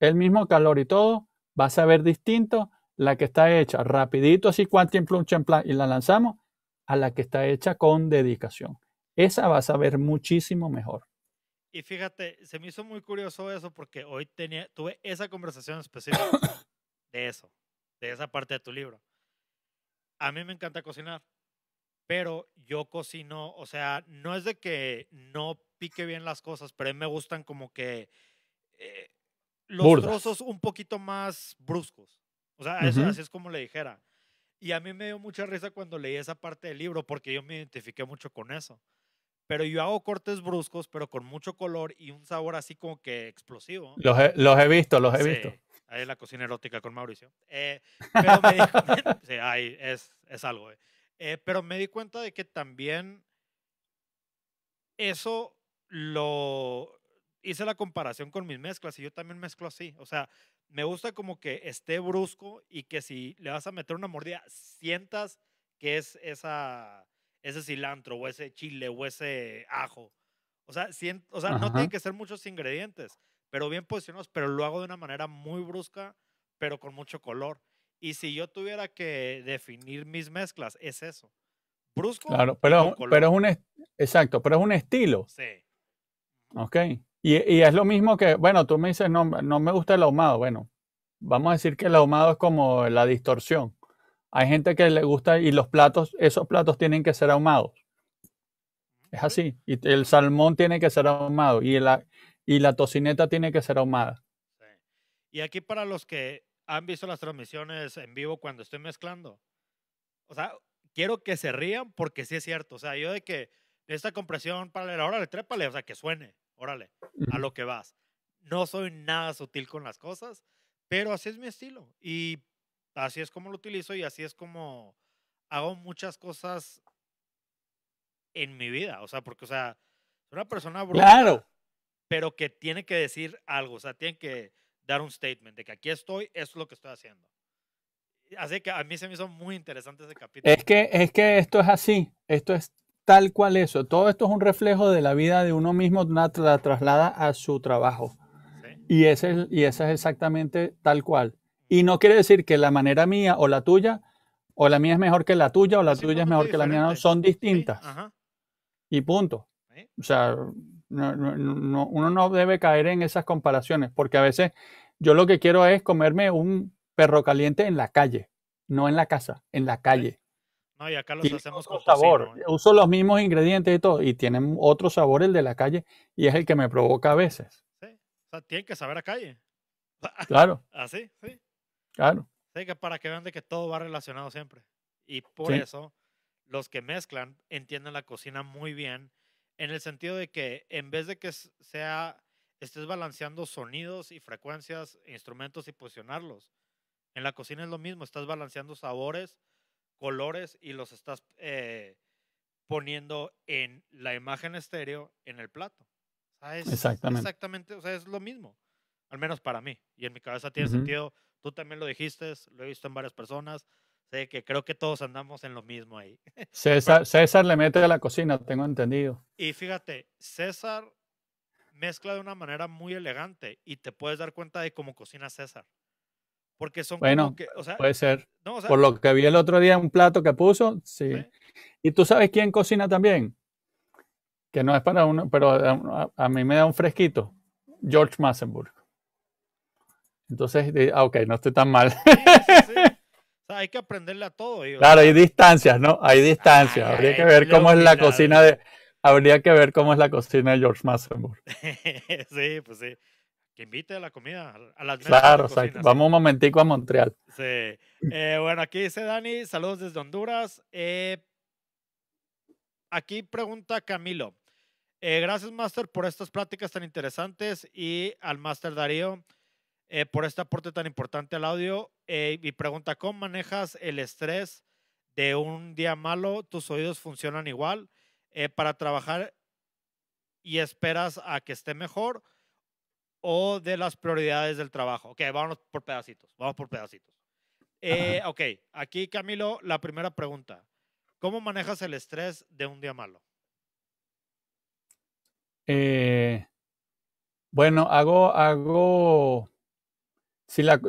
el mismo calor y todo, va a saber distinto la que está hecha rapidito, así en plum, y la lanzamos, a la que está hecha con dedicación. Esa va a saber muchísimo mejor. Y fíjate, se me hizo muy curioso eso porque hoy tenía, tuve esa conversación específica <coughs> de eso, de esa parte de tu libro. A mí me encanta cocinar, pero yo cocino, o sea, no es de que no pique bien las cosas, pero a mí me gustan como que eh, los trozos un poquito más bruscos. O sea, así es como le dijera. Y a mí me dio mucha risa cuando leí esa parte del libro porque yo me identifiqué mucho con eso pero yo hago cortes bruscos, pero con mucho color y un sabor así como que explosivo. Los he, los he visto, los he visto. Ahí en la cocina erótica con Mauricio. Eh, me <laughs> sí, es, algo. Eh. Eh, pero me di cuenta de que también eso lo hice la comparación con mis mezclas y yo también mezclo así. O sea, me gusta como que esté brusco y que si le vas a meter una mordida, sientas que es esa ese cilantro o ese chile o ese ajo. O sea, no tienen que ser muchos ingredientes, pero bien posicionados, pero lo hago de una manera muy brusca, pero con mucho color. Y si yo tuviera que definir mis mezclas, es eso. Brusco. Claro, pero, pero es un exacto, pero es un estilo. Sí. Ok. Y, es lo mismo que, bueno, tú me dices, no, no me gusta el ahumado. Bueno, vamos a decir que el ahumado es como la distorsión. Hay gente que le gusta y los platos, esos platos tienen que ser ahumados. Es así. Y el salmón tiene que ser ahumado y la, y la tocineta tiene que ser ahumada. Y aquí para los que han visto las transmisiones en vivo cuando estoy mezclando, o sea, quiero que se rían porque sí es cierto. O sea, yo de que esta compresión para la órale, trépale, o sea, que suene, órale, a lo que vas. No soy nada sutil con las cosas, pero así es mi estilo. Y así es como lo utilizo y así es como hago muchas cosas en mi vida. O sea, porque, o sea, una persona brutal, claro. pero que tiene que decir algo, o sea, tiene que dar un statement de que aquí estoy, es lo que estoy haciendo. Así que a mí se me hizo muy interesante ese capítulo. Es que, es que esto es así, esto es tal cual eso. Todo esto es un reflejo de la vida de uno mismo, la traslada a su trabajo. Y, ese, y esa es exactamente tal cual. Y no quiere decir que la manera mía o la tuya, o la mía es mejor que la tuya, o la tuya es mejor que la mía, no, son distintas. Ajá. Y punto. O sea, no, uno no debe caer en esas comparaciones, porque a veces yo lo que quiero es comerme un perro caliente en la calle, no en la casa, en la calle. No, y acá los hacemos con sabor. Uso los mismos ingredientes y todo, y tienen otro sabor el de la calle, y es el que me provoca a veces. Sí, o sea, tiene que saber a calle. <laughs> Claro. Así, sí. Claro. para que vean de que todo va relacionado siempre. Y por eso, los que mezclan entienden la cocina muy bien, en el sentido de que en vez de que sea, estés balanceando sonidos y frecuencias, instrumentos y posicionarlos, en la cocina es lo mismo, estás balanceando sabores, colores y los estás eh, poniendo en la imagen estéreo en el plato. exactamente. o sea, es lo mismo, al menos para mí. Y en mi cabeza tiene sentido Tú también lo dijiste, lo he visto en varias personas. Sé que creo que todos andamos en lo mismo ahí. <laughs> César, le mete a la cocina, tengo entendido. Y fíjate, César mezcla de una manera muy elegante y te puedes dar cuenta de cómo cocina César. Porque son bueno, como que, puede ser. Por lo que vi el otro día, un plato que puso, sí. ¿Y tú sabes quién cocina también? Que no es para uno, pero a mí me da un fresquito. George Massenburg. Entonces, ah, ok, no estoy tan mal. hay que aprenderle a todo. claro, hay distancias, ¿no? Hay distancias. habría que ver cómo es la cocina de... Habría que ver cómo es la cocina de George Massenburg. <laughs> sí, pues sí. Que invite a la comida. A las claro, Vamos un momentico a Montreal. Sí. Eh, bueno, aquí dice Dani, saludos desde Honduras. Eh, aquí pregunta Camilo. Eh, gracias, Master, por estas pláticas tan interesantes y al Master Darío eh, por este aporte tan importante al audio. Eh, y pregunta, ¿cómo manejas el estrés de un día malo? ¿Tus oídos funcionan igual eh, para trabajar y esperas a que esté mejor? ¿O de las prioridades del trabajo? Ok, vamos por pedacitos, vamos por pedacitos. Eh, ok, aquí Camilo, la primera pregunta. ¿Cómo manejas el estrés de un día malo? bueno, hago, hago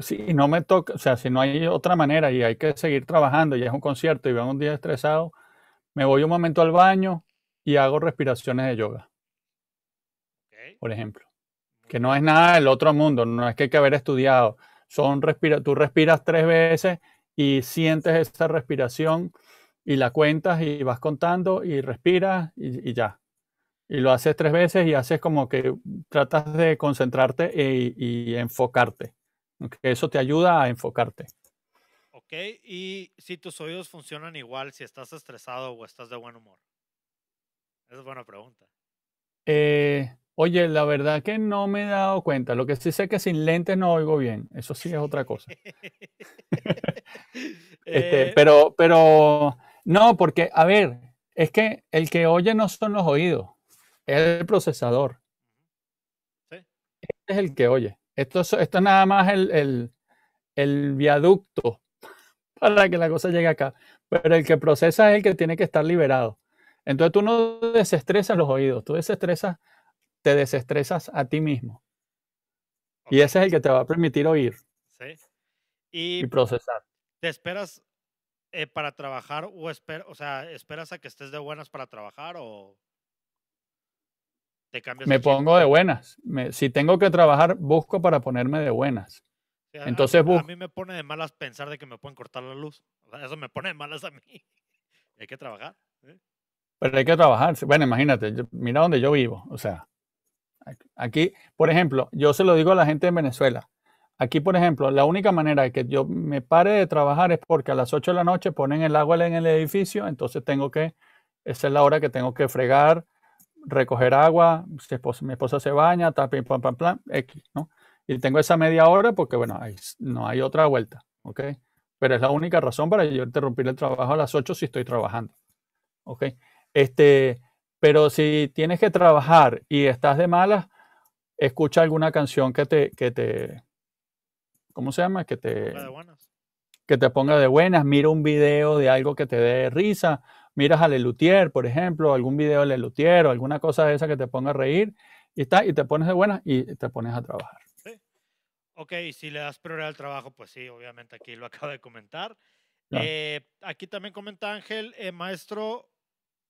si, no me toca, o sea, si no hay otra manera y hay que seguir trabajando y es un concierto y va un día estresado, me voy un momento al baño y hago respiraciones de yoga. Por ejemplo. Que no es nada del otro mundo, no es que hay que haber estudiado. Son respira tú respiras tres veces y sientes esa respiración y la cuentas y vas contando y respiras y, ya. Y lo haces tres veces y haces como que tratas de concentrarte e, y enfocarte. Okay, eso te ayuda a enfocarte. Ok, y si tus oídos funcionan igual, si estás estresado o estás de buen humor. Esa es buena pregunta. Eh, oye, la verdad que no me he dado cuenta. Lo que sí sé es que sin lentes no oigo bien. Eso sí es otra cosa. <laughs> Este, eh. pero, pero, no, porque, a ver, es que el que oye no son los oídos, es el procesador. ¿Sí? Este es el que oye. Esto, es nada más el, viaducto <laughs> para que la cosa llegue acá. Pero el que procesa es el que tiene que estar liberado. Entonces tú no desestresas los oídos, tú desestresas, te desestresas a ti mismo. Y ese es el que te va a permitir oír ¿Sí? y, procesar. ¿Te esperas eh, para trabajar o, o sea, esperas a que estés de buenas para trabajar o...? Me pongo de buenas. si tengo que trabajar, busco para ponerme de buenas. Entonces, a, mí me pone de malas pensar de que me pueden cortar la luz. O sea, eso me pone de malas a mí. <laughs> hay que trabajar. ¿eh? Pero hay que trabajar. Bueno, imagínate, mira donde yo vivo. O sea, aquí, por ejemplo, yo se lo digo a la gente en Venezuela. Aquí, por ejemplo, la única manera de que yo me pare de trabajar es porque a las 8 de la noche ponen el agua en el edificio, entonces tengo que, esa es la hora que tengo que fregar, recoger agua, mi esposa se baña, tapin, pam, pam, X, ¿no? Y tengo esa media hora porque, bueno, no hay otra vuelta, ¿ok? Pero es la única razón para yo interrumpir el trabajo a las 8 si estoy trabajando, ¿ok? Este, pero si tienes que trabajar y estás de malas, escucha alguna canción que te, que te ¿cómo se llama? Que te, que te ponga de buenas, mira un video de algo que te dé risa, miras a Luthier, por ejemplo, algún video de Lelutier o alguna cosa de esa que te ponga a reír y, está, y te pones de buena y te pones a trabajar. Ok, y si le das prioridad al trabajo, pues sí, obviamente aquí lo <laughs> acabo de comentar. Eh, aquí también comenta Ángel, eh, maestro,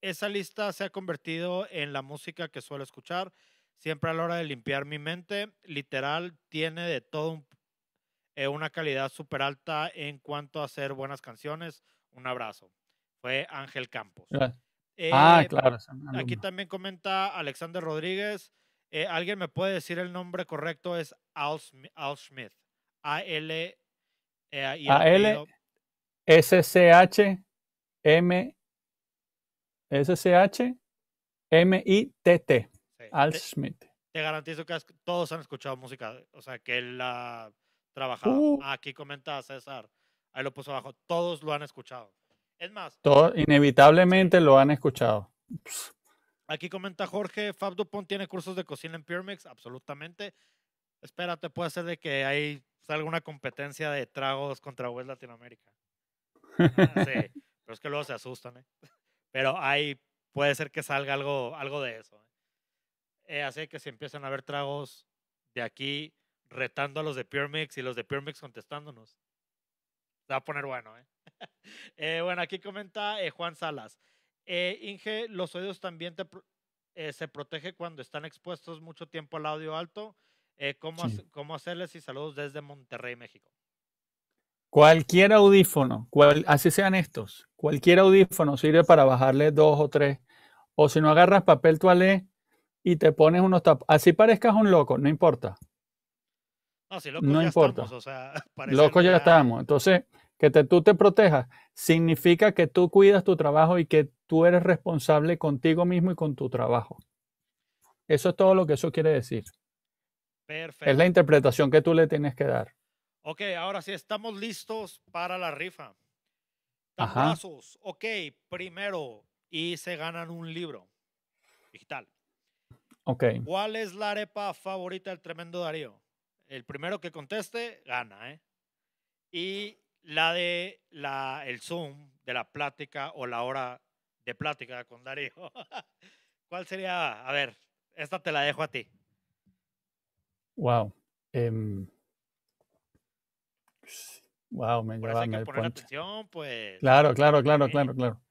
esa lista se ha convertido en la música que suelo escuchar. Siempre a la hora de limpiar mi mente, literal, tiene de todo eh, una calidad súper alta en cuanto a hacer buenas canciones. Un abrazo fue Ángel Campos. Eh, ah, claro. Aquí también comenta Alexander Rodríguez. Eh, ¿Alguien me puede decir el nombre correcto? Es Al, Al Smith. A-L. E e s S-C-H. M. S-C-H. M-I-T-T. Al te, Te garantizo que todos han escuchado música. O sea, que él la trabajado. Uh. Aquí comenta César. Ahí lo puso abajo. Todos lo han escuchado. Es más. Todo, inevitablemente lo han escuchado. Aquí comenta Jorge, Fab Dupont tiene cursos de cocina en Pyramex, absolutamente. Espérate, puede ser de que hay salga una competencia de tragos contra West Latinoamérica. Ah, sí, <laughs> pero es que luego se asustan, ¿eh? Pero ahí puede ser que salga algo, algo de eso. ¿eh? eh así que si empiezan a haber tragos de aquí retando a los de Pyramex y los de Pyramex contestándonos, se va a poner bueno, ¿eh? <laughs> Eh, bueno, aquí comenta eh, Juan Salas. Eh, Inge, los oídos también se protege cuando están expuestos mucho tiempo al audio alto. ¿cómo, hacerles y saludos desde Monterrey, México? Cualquier audífono, así sean estos, cualquier audífono sirve para bajarle dos o tres. O si no agarras papel toalé y te pones unos tapones. Así parezcas un loco, no importa. No, importa. <laughs> loco ya, estamos. Entonces, que tú te protejas, significa que tú cuidas tu trabajo y que tú eres responsable contigo mismo y con tu trabajo. Eso es todo lo que eso quiere decir. Perfecto. Es la interpretación que tú le tienes que dar. Ok, ahora sí estamos listos para la rifa. Ajá. Ok, primero, y se ganan un libro digital. Ok. ¿Cuál es la arepa favorita del tremendo Darío? El primero que conteste gana, ¿eh? Y la de la, el Zoom, de la plática o la hora de plática con Darío. <laughs> ¿Cuál sería? A ver, esta te la dejo a ti. Wow. Em, wow, me Por eso atención, pues. Claro, claro, claro, claro, claro.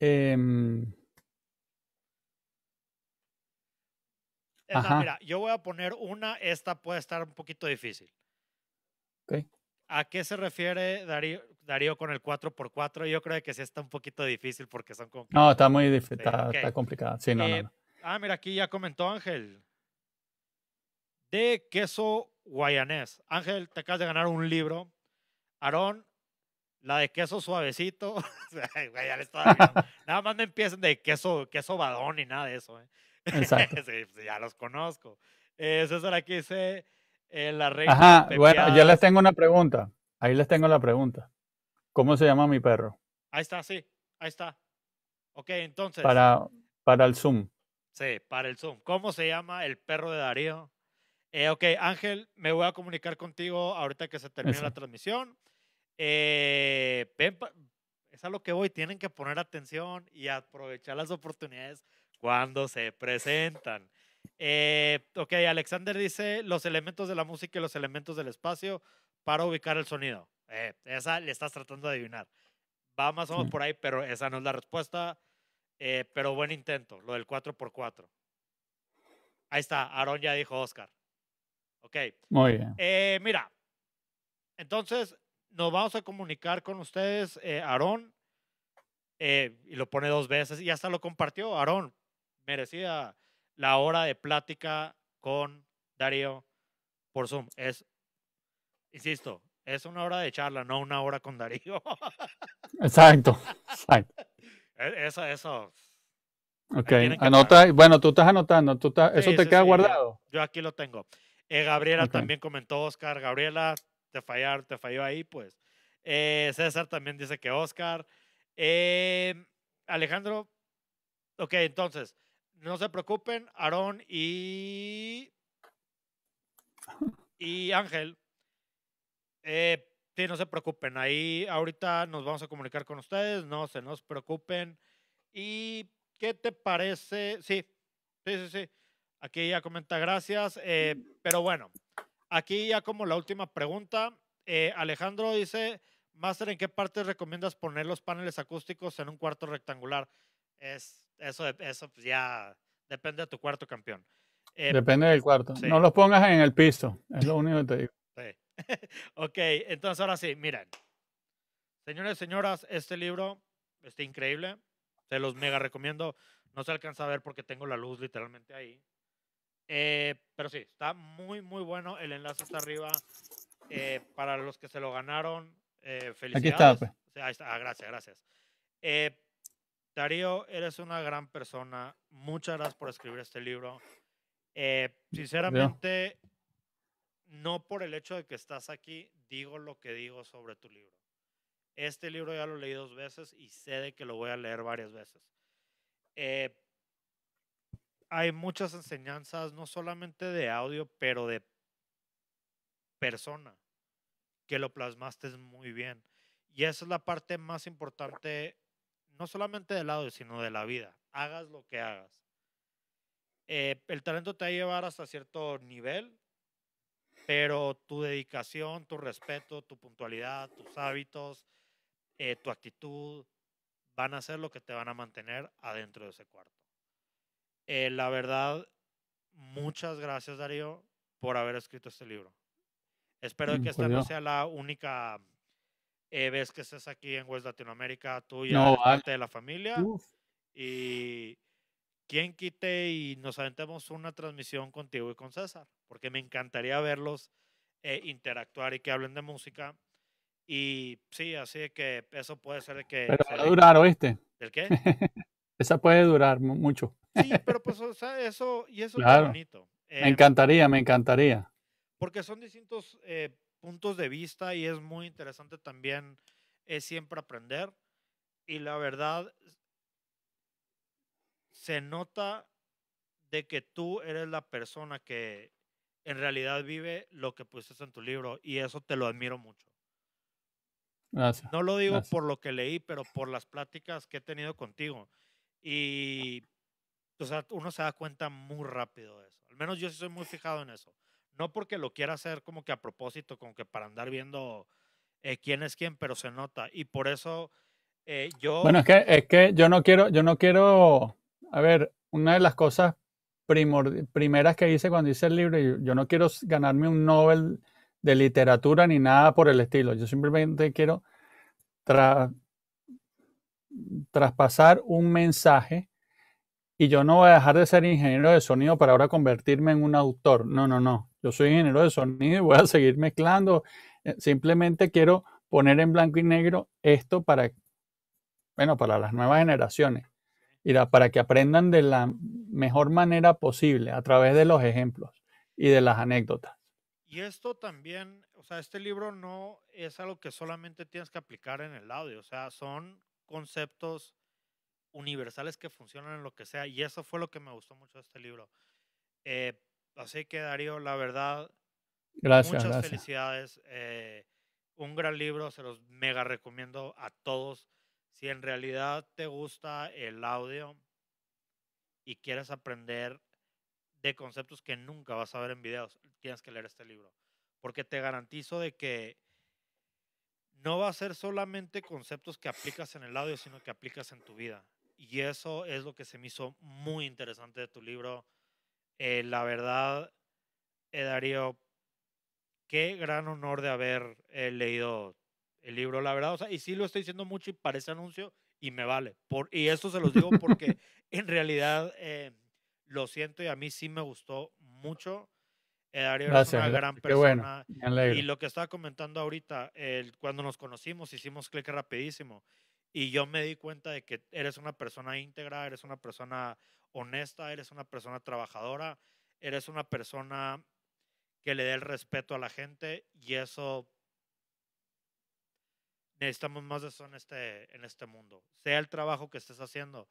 Em, mira, yo voy a poner una, esta puede estar un poquito difícil. Ok. ¿A qué se refiere Darío, con el 4x4? Yo creo que sí está un poquito difícil porque son No, está muy difícil, está, complicada complicado. Sí, eh, no, no, Ah, mira, aquí ya comentó Ángel. De queso guayanés. Ángel, te acabas de ganar un libro. Aarón, la de queso suavecito. <laughs> <laughs> nada más no empiecen de queso, queso badón y nada de eso. ¿eh? <laughs> Exacto. sí, pues, ya los conozco. es eh, César aquí dice la regla. Ajá, bueno, yo les tengo una pregunta. Ahí les tengo la pregunta. ¿Cómo se llama mi perro? Ahí está, sí, ahí está. Ok, entonces. Para, para el Zoom. Sí, para el Zoom. ¿Cómo se llama el perro de Darío? Eh, ok, Ángel, me voy a comunicar contigo ahorita que se termine la transmisión. Eh, es a lo que voy, tienen que poner atención y aprovechar las oportunidades cuando se presentan. Eh, ok, Alexander dice los elementos de la música y los elementos del espacio para ubicar el sonido. Eh, esa le estás tratando de adivinar. Va más o menos mm. por ahí, pero esa no es la respuesta. Eh, pero buen intento, lo del 4x4. Ahí está, Aarón ya dijo Oscar. Ok. Muy bien. Eh, mira, entonces nos vamos a comunicar con ustedes, Aarón. y lo pone dos veces y hasta lo compartió. Aarón, merecida la hora de plática con Darío por Zoom. Es, insisto, es una hora de charla, no una hora con Darío. <laughs> Exacto, exacto. E-, eso, eso. Ok, anota, bueno, tú estás anotando, tú eso te queda guardado. yo aquí lo tengo. Eh, Gabriela también comentó, Oscar, Gabriela, te fallar te falló ahí, pues. Eh, César también dice que Oscar. Eh, Alejandro, ok, entonces, no se preocupen, Aarón y. Y Ángel. Eh, sí, no se preocupen. Ahí ahorita nos vamos a comunicar con ustedes. No se nos preocupen. ¿Y qué te parece? Sí, sí, sí, sí. Aquí ya comenta gracias. Eh, pero bueno, aquí ya como la última pregunta. Eh, Alejandro dice, Master, ¿en qué parte recomiendas poner los paneles acústicos en un cuarto rectangular? Es eso, eh, eso pues, ya depende de tu cuarto campeón. Eh, depende del cuarto. No los pongas en el piso, es lo único que te digo. <laughs> ok, entonces ahora sí, miren. Señores y señoras, este libro está increíble. Se los mega recomiendo. No se alcanza a ver porque tengo la luz literalmente ahí. Eh, pero sí, está muy, muy bueno. El enlace está arriba. para los que se lo ganaron, eh, felicidades. Aquí está, pues. está. Ah, gracias, gracias. Darío, eres una gran persona. Muchas gracias por escribir este libro. Eh, sinceramente, no por el hecho de que estás aquí, digo lo que digo sobre tu libro. Este libro ya lo leí dos veces y sé de que lo voy a leer varias veces. Eh, hay muchas enseñanzas, no solamente de audio, pero de persona, que lo plasmaste muy bien. Y esa es la parte más importante no solamente del lado, sino de la vida. Hagas lo que hagas. Eh, el talento te va a llevar hasta cierto nivel, pero tu dedicación, tu respeto, tu puntualidad, tus hábitos, eh, tu actitud, van a ser lo que te van a mantener adentro de ese cuarto. Eh, la verdad, muchas gracias Darío por haber escrito este libro. Espero que esta no sea la única eh, ves que estás aquí en West Latinoamérica, tú y yo, parte de la familia. Y quien quite y nos aventemos una transmisión contigo y con César, porque me encantaría verlos eh, interactuar y que hablen de música. Y sí, así que eso puede ser que... Pero va a durar, ¿oíste? ¿Del qué? <laughs> Esa puede durar mucho. Sí, pero <laughs> pues eso, y eso bonito. me em, encantaría, me encantaría. Porque son distintos eh, puntos de vista y es muy interesante también, es siempre aprender. Y la verdad, se nota de que tú eres la persona que en realidad vive lo que pusiste en tu libro y eso te lo admiro mucho. No lo digo por lo que leí, pero por las pláticas que he tenido contigo. Y o sea, uno se da cuenta muy rápido de eso. Al menos yo sí soy muy fijado en eso no porque lo quiera hacer como que a propósito, como que para andar viendo eh, quién es quién, pero se nota. Y por eso eh, yo... Bueno, es que, es que yo no quiero, yo no quiero, a ver, una de las cosas primeras que hice cuando hice el libro, yo, no quiero ganarme un Nobel de literatura ni nada por el estilo, yo simplemente quiero traspasar un mensaje y yo no voy a dejar de ser ingeniero de sonido para ahora convertirme en un autor. No, no, no. Yo soy ingeniero de sonido y voy a seguir mezclando. Eh, simplemente quiero poner en blanco y negro esto para, bueno, para las nuevas generaciones. Y para que aprendan de la mejor manera posible a través de los ejemplos y de las anécdotas. Y esto también, o sea, este libro no es algo que solamente tienes que aplicar en el audio, o sea, son conceptos universales que funcionan en lo que sea. Y eso fue lo que me gustó mucho de este libro. Eh, así que Darío, la verdad, gracias, muchas felicidades. Eh, un gran libro, se los mega recomiendo a todos. Si en realidad te gusta el audio y quieres aprender de conceptos que nunca vas a ver en videos, tienes que leer este libro. Porque te garantizo de que no va a ser solamente conceptos que aplicas en el audio, sino que aplicas en tu vida. Y eso es lo que se me hizo muy interesante de tu libro. Eh, la verdad, eh, Darío, qué gran honor de haber eh, leído el libro, la verdad. y sí lo estoy diciendo mucho y parece anuncio y me vale. y esto se los digo porque <laughs> en realidad eh, lo siento y a mí sí me gustó mucho. Darío es una gran persona. y lo que estaba comentando ahorita, cuando nos conocimos, hicimos clic rapidísimo y yo me di cuenta de que eres una persona íntegra, eres una persona honesta, eres una persona trabajadora, eres una persona que le dé el respeto a la gente y eso necesitamos más de eso en este, en este mundo. Sea el trabajo que estés haciendo,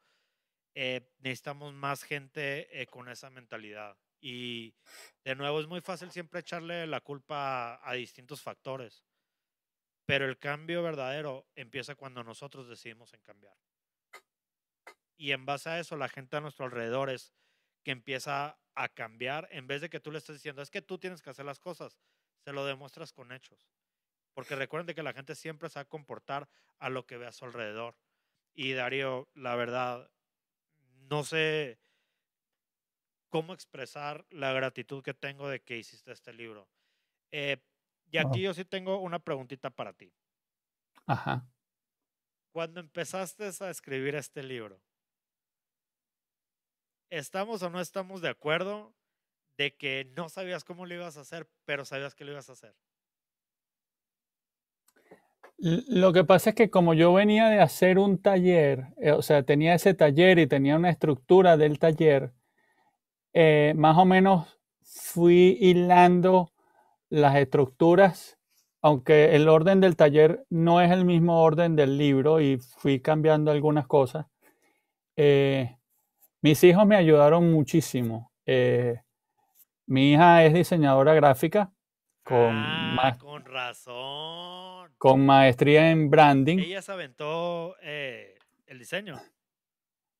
eh, necesitamos más gente eh, con esa mentalidad. Y de nuevo es muy fácil siempre echarle la culpa a distintos factores. Pero el cambio verdadero empieza cuando nosotros decidimos en cambiar. Y en base a eso, la gente a nuestro alrededor es que empieza a cambiar en vez de que tú le estés diciendo, es que tú tienes que hacer las cosas, se lo demuestras con hechos. Porque recuerden que la gente siempre se va a comportar a lo que ve a su alrededor. Y Darío, la verdad, no sé cómo expresar la gratitud que tengo de que hiciste este libro. Eh, y aquí yo sí tengo una preguntita para ti. Ajá. Cuando empezaste a escribir este libro, ¿estamos o no estamos de acuerdo de que no sabías cómo lo ibas a hacer, pero sabías que lo ibas a hacer? Lo que pasa es que como yo venía de hacer un taller, eh, o sea, tenía ese taller y tenía una estructura del taller, eh, más o menos fui hilando las estructuras, aunque el orden del taller no es el mismo orden del libro y fui cambiando algunas cosas, eh, mis hijos me ayudaron muchísimo. Eh, mi hija es diseñadora gráfica ah, con, razón. Con maestría en branding. Ella se aventó eh, el diseño.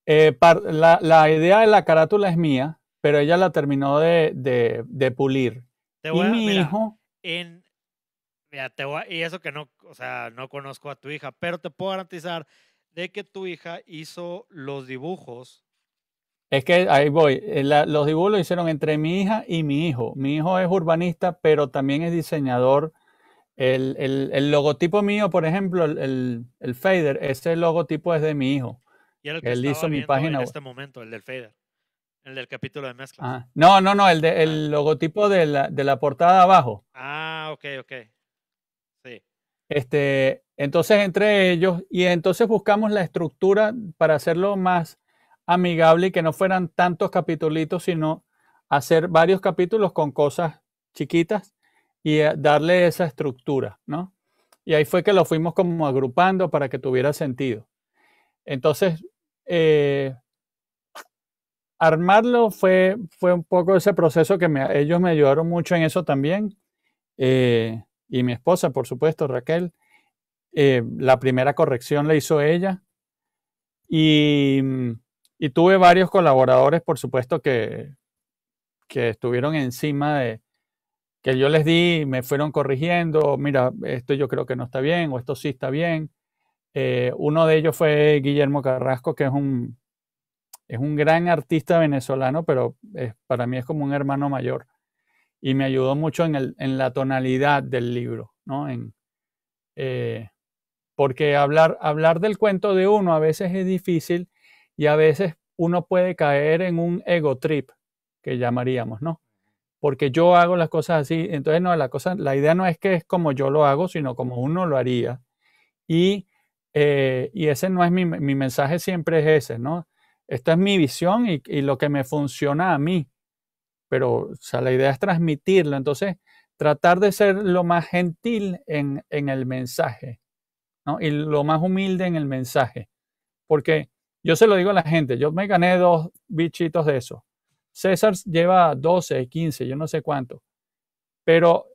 la, idea de la carátula es mía, pero ella la terminó de, de pulir. Te voy ¿Y mi En, y eso que no, no conozco a tu hija, pero te puedo garantizar de que tu hija hizo los dibujos. Es que ahí voy, eh, los dibujos los hicieron entre mi hija y mi hijo. Mi hijo es urbanista, pero también es diseñador. El, logotipo mío, por ejemplo, el, fader, ese logotipo es de mi hijo. Y Él hizo mi página en este momento, el del fader. El del capítulo de mezcla? Ah, no, no, no, el, ah. logotipo de la, de portada abajo. Ah, ok, ok. Sí. Este, entonces, entre ellos, y entonces buscamos la estructura para hacerlo más amigable y que no fueran tantos capítulos, sino hacer varios capítulos con cosas chiquitas y eh, darle esa estructura, ¿no? Y ahí fue que lo fuimos como agrupando para que tuviera sentido. Entonces, eh, armarlo fue, fue un poco ese proceso que me, ellos me ayudaron mucho en eso también. Eh, y mi esposa, por supuesto, Raquel. Eh, la primera corrección la hizo ella. Y, tuve varios colaboradores, por supuesto, que, que estuvieron encima de que yo les di, me fueron corrigiendo, mira, esto yo creo que no está bien, o esto sí está bien. Eh, uno de ellos fue Guillermo Carrasco, que es un es un gran artista venezolano, pero para mí es como un hermano mayor. Y me ayudó mucho en, la tonalidad del libro, ¿no? Eh, porque hablar, hablar del cuento de uno a veces es difícil y a veces uno puede caer en un ego trip, que llamaríamos, ¿no? Porque yo hago las cosas así, entonces no, la, cosa, la idea no es que es como yo lo hago, sino como uno lo haría. Y, eh, ese no es mi, mi mensaje, siempre es ese, ¿no? Esta es mi visión y, lo que me funciona a mí. Pero o sea, la idea es transmitirlo. Entonces, tratar de ser lo más gentil en, el mensaje ¿no? y lo más humilde en el mensaje. Porque yo se lo digo a la gente, yo me gané dos bichitos de eso. César lleva 12, 15, yo no sé cuánto. Pero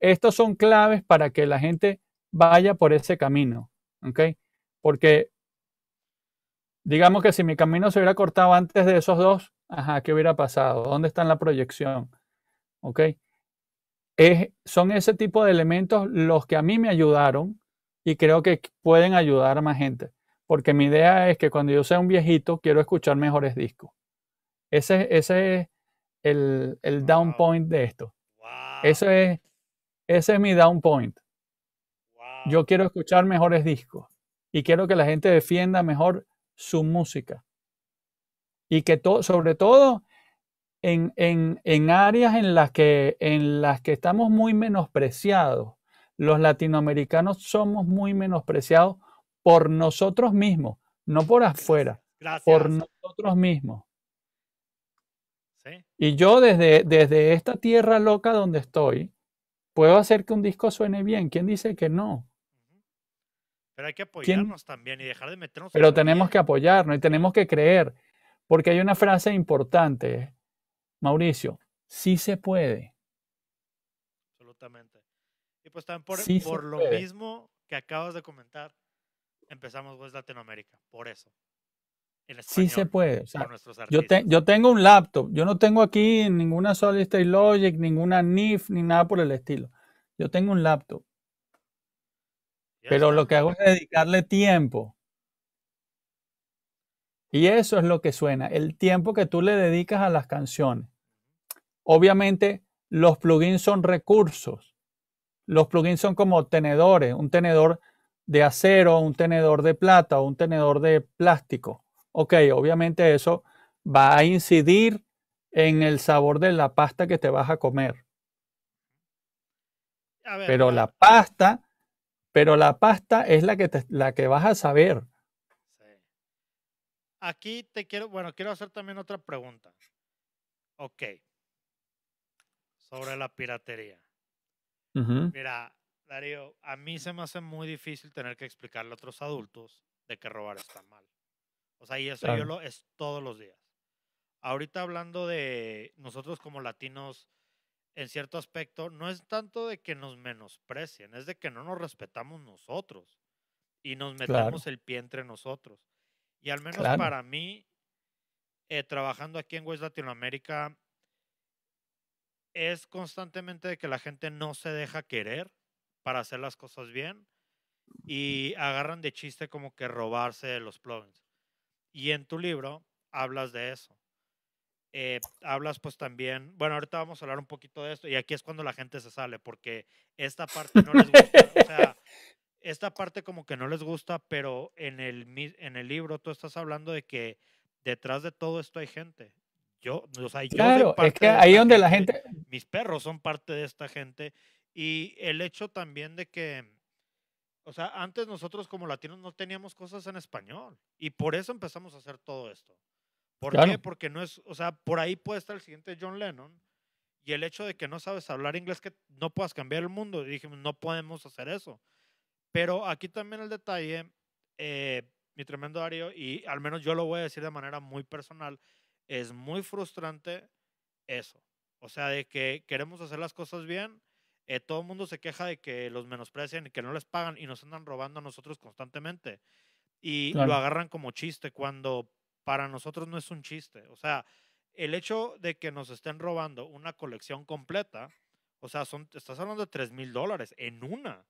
estos son claves para que la gente vaya por ese camino, ¿ok? Porque digamos que si mi camino se hubiera cortado antes de esos dos, ajá, ¿qué hubiera pasado? ¿Dónde está la proyección? ¿Ok? son ese tipo de elementos los que a mí me ayudaron y creo que pueden ayudar a más gente. Porque mi idea es que cuando yo sea un viejito, quiero escuchar mejores discos. Ese, es el, down point de esto. ese es mi down point. Yo quiero escuchar mejores discos y quiero que la gente defienda mejor su música. Y que todo sobre todo en, en, áreas en las, que, en las que estamos muy menospreciados, los latinoamericanos somos muy menospreciados por nosotros mismos, no por afuera, por nosotros mismos. Y yo desde, desde esta tierra loca donde estoy, puedo hacer que un disco suene bien. ¿Quién dice que no? Pero hay que apoyarnos también y dejar de meternos. Pero tenemos que apoyarnos y tenemos que creer, porque hay una frase importante, Mauricio, sí se puede. Absolutamente. Y pues también por, por lo mismo que acabas de comentar, empezamos West Latinoamérica, por eso. sí se puede. yo, yo, tengo un laptop, yo no tengo aquí ninguna Solid State Logic, ninguna NIF, ni nada por el estilo. Yo tengo un laptop. Pero lo que hago es dedicarle tiempo. Y eso es lo que suena, el tiempo que tú le dedicas a las canciones. Obviamente, los plugins son recursos. Los plugins son como tenedores, un tenedor de acero, un tenedor de plata o un tenedor de plástico. Ok, obviamente eso va a incidir en el sabor de la pasta que te vas a comer. Pero la pasta pero la pasta es la que, la que vas a saber. Sí. Aquí te quiero, bueno, quiero hacer también otra pregunta. Ok. Sobre la piratería. Mira, Darío, a mí se me hace muy difícil tener que explicarle a otros adultos de que robar está mal. O sea, y eso yo lo es todos los días. Ahorita hablando de nosotros como latinos, en cierto aspecto, no es tanto de que nos menosprecien, es de que no nos respetamos nosotros y nos metamos el pie entre nosotros. Y al menos para mí, eh, trabajando aquí en West Latinoamérica, es constantemente de que la gente no se deja querer para hacer las cosas bien y agarran de chiste como que robarse los plugins. Y en tu libro hablas de eso. Eh, hablas pues también, bueno, ahorita vamos a hablar un poquito de esto y aquí es cuando la gente se sale porque esta parte no les gusta, o sea, esta parte como que no les gusta, pero en el, en el libro tú estás hablando de que detrás de todo esto hay gente. Yo, o sea, yo claro, es que ahí donde la gente... Mis perros son parte de esta gente y el hecho también de que... O sea, antes nosotros como latinos no teníamos cosas en español y por eso empezamos a hacer todo esto. ¿Por qué? Porque no es, o sea, por ahí puede estar el siguiente John Lennon y el hecho de que no sabes hablar inglés, que no puedas cambiar el mundo. Y dijimos, no podemos hacer eso. Pero aquí también el detalle, eh, mi tremendo Dario, y al menos yo lo voy a decir de manera muy personal, es muy frustrante eso. O sea, de que queremos hacer las cosas bien, eh, todo el mundo se queja de que los menosprecian y que no les pagan y nos andan robando a nosotros constantemente. Y lo agarran como chiste cuando para nosotros no es un chiste. O sea, el hecho de que nos estén robando una colección completa, o sea, son, estás hablando de 3 mil dólares en una.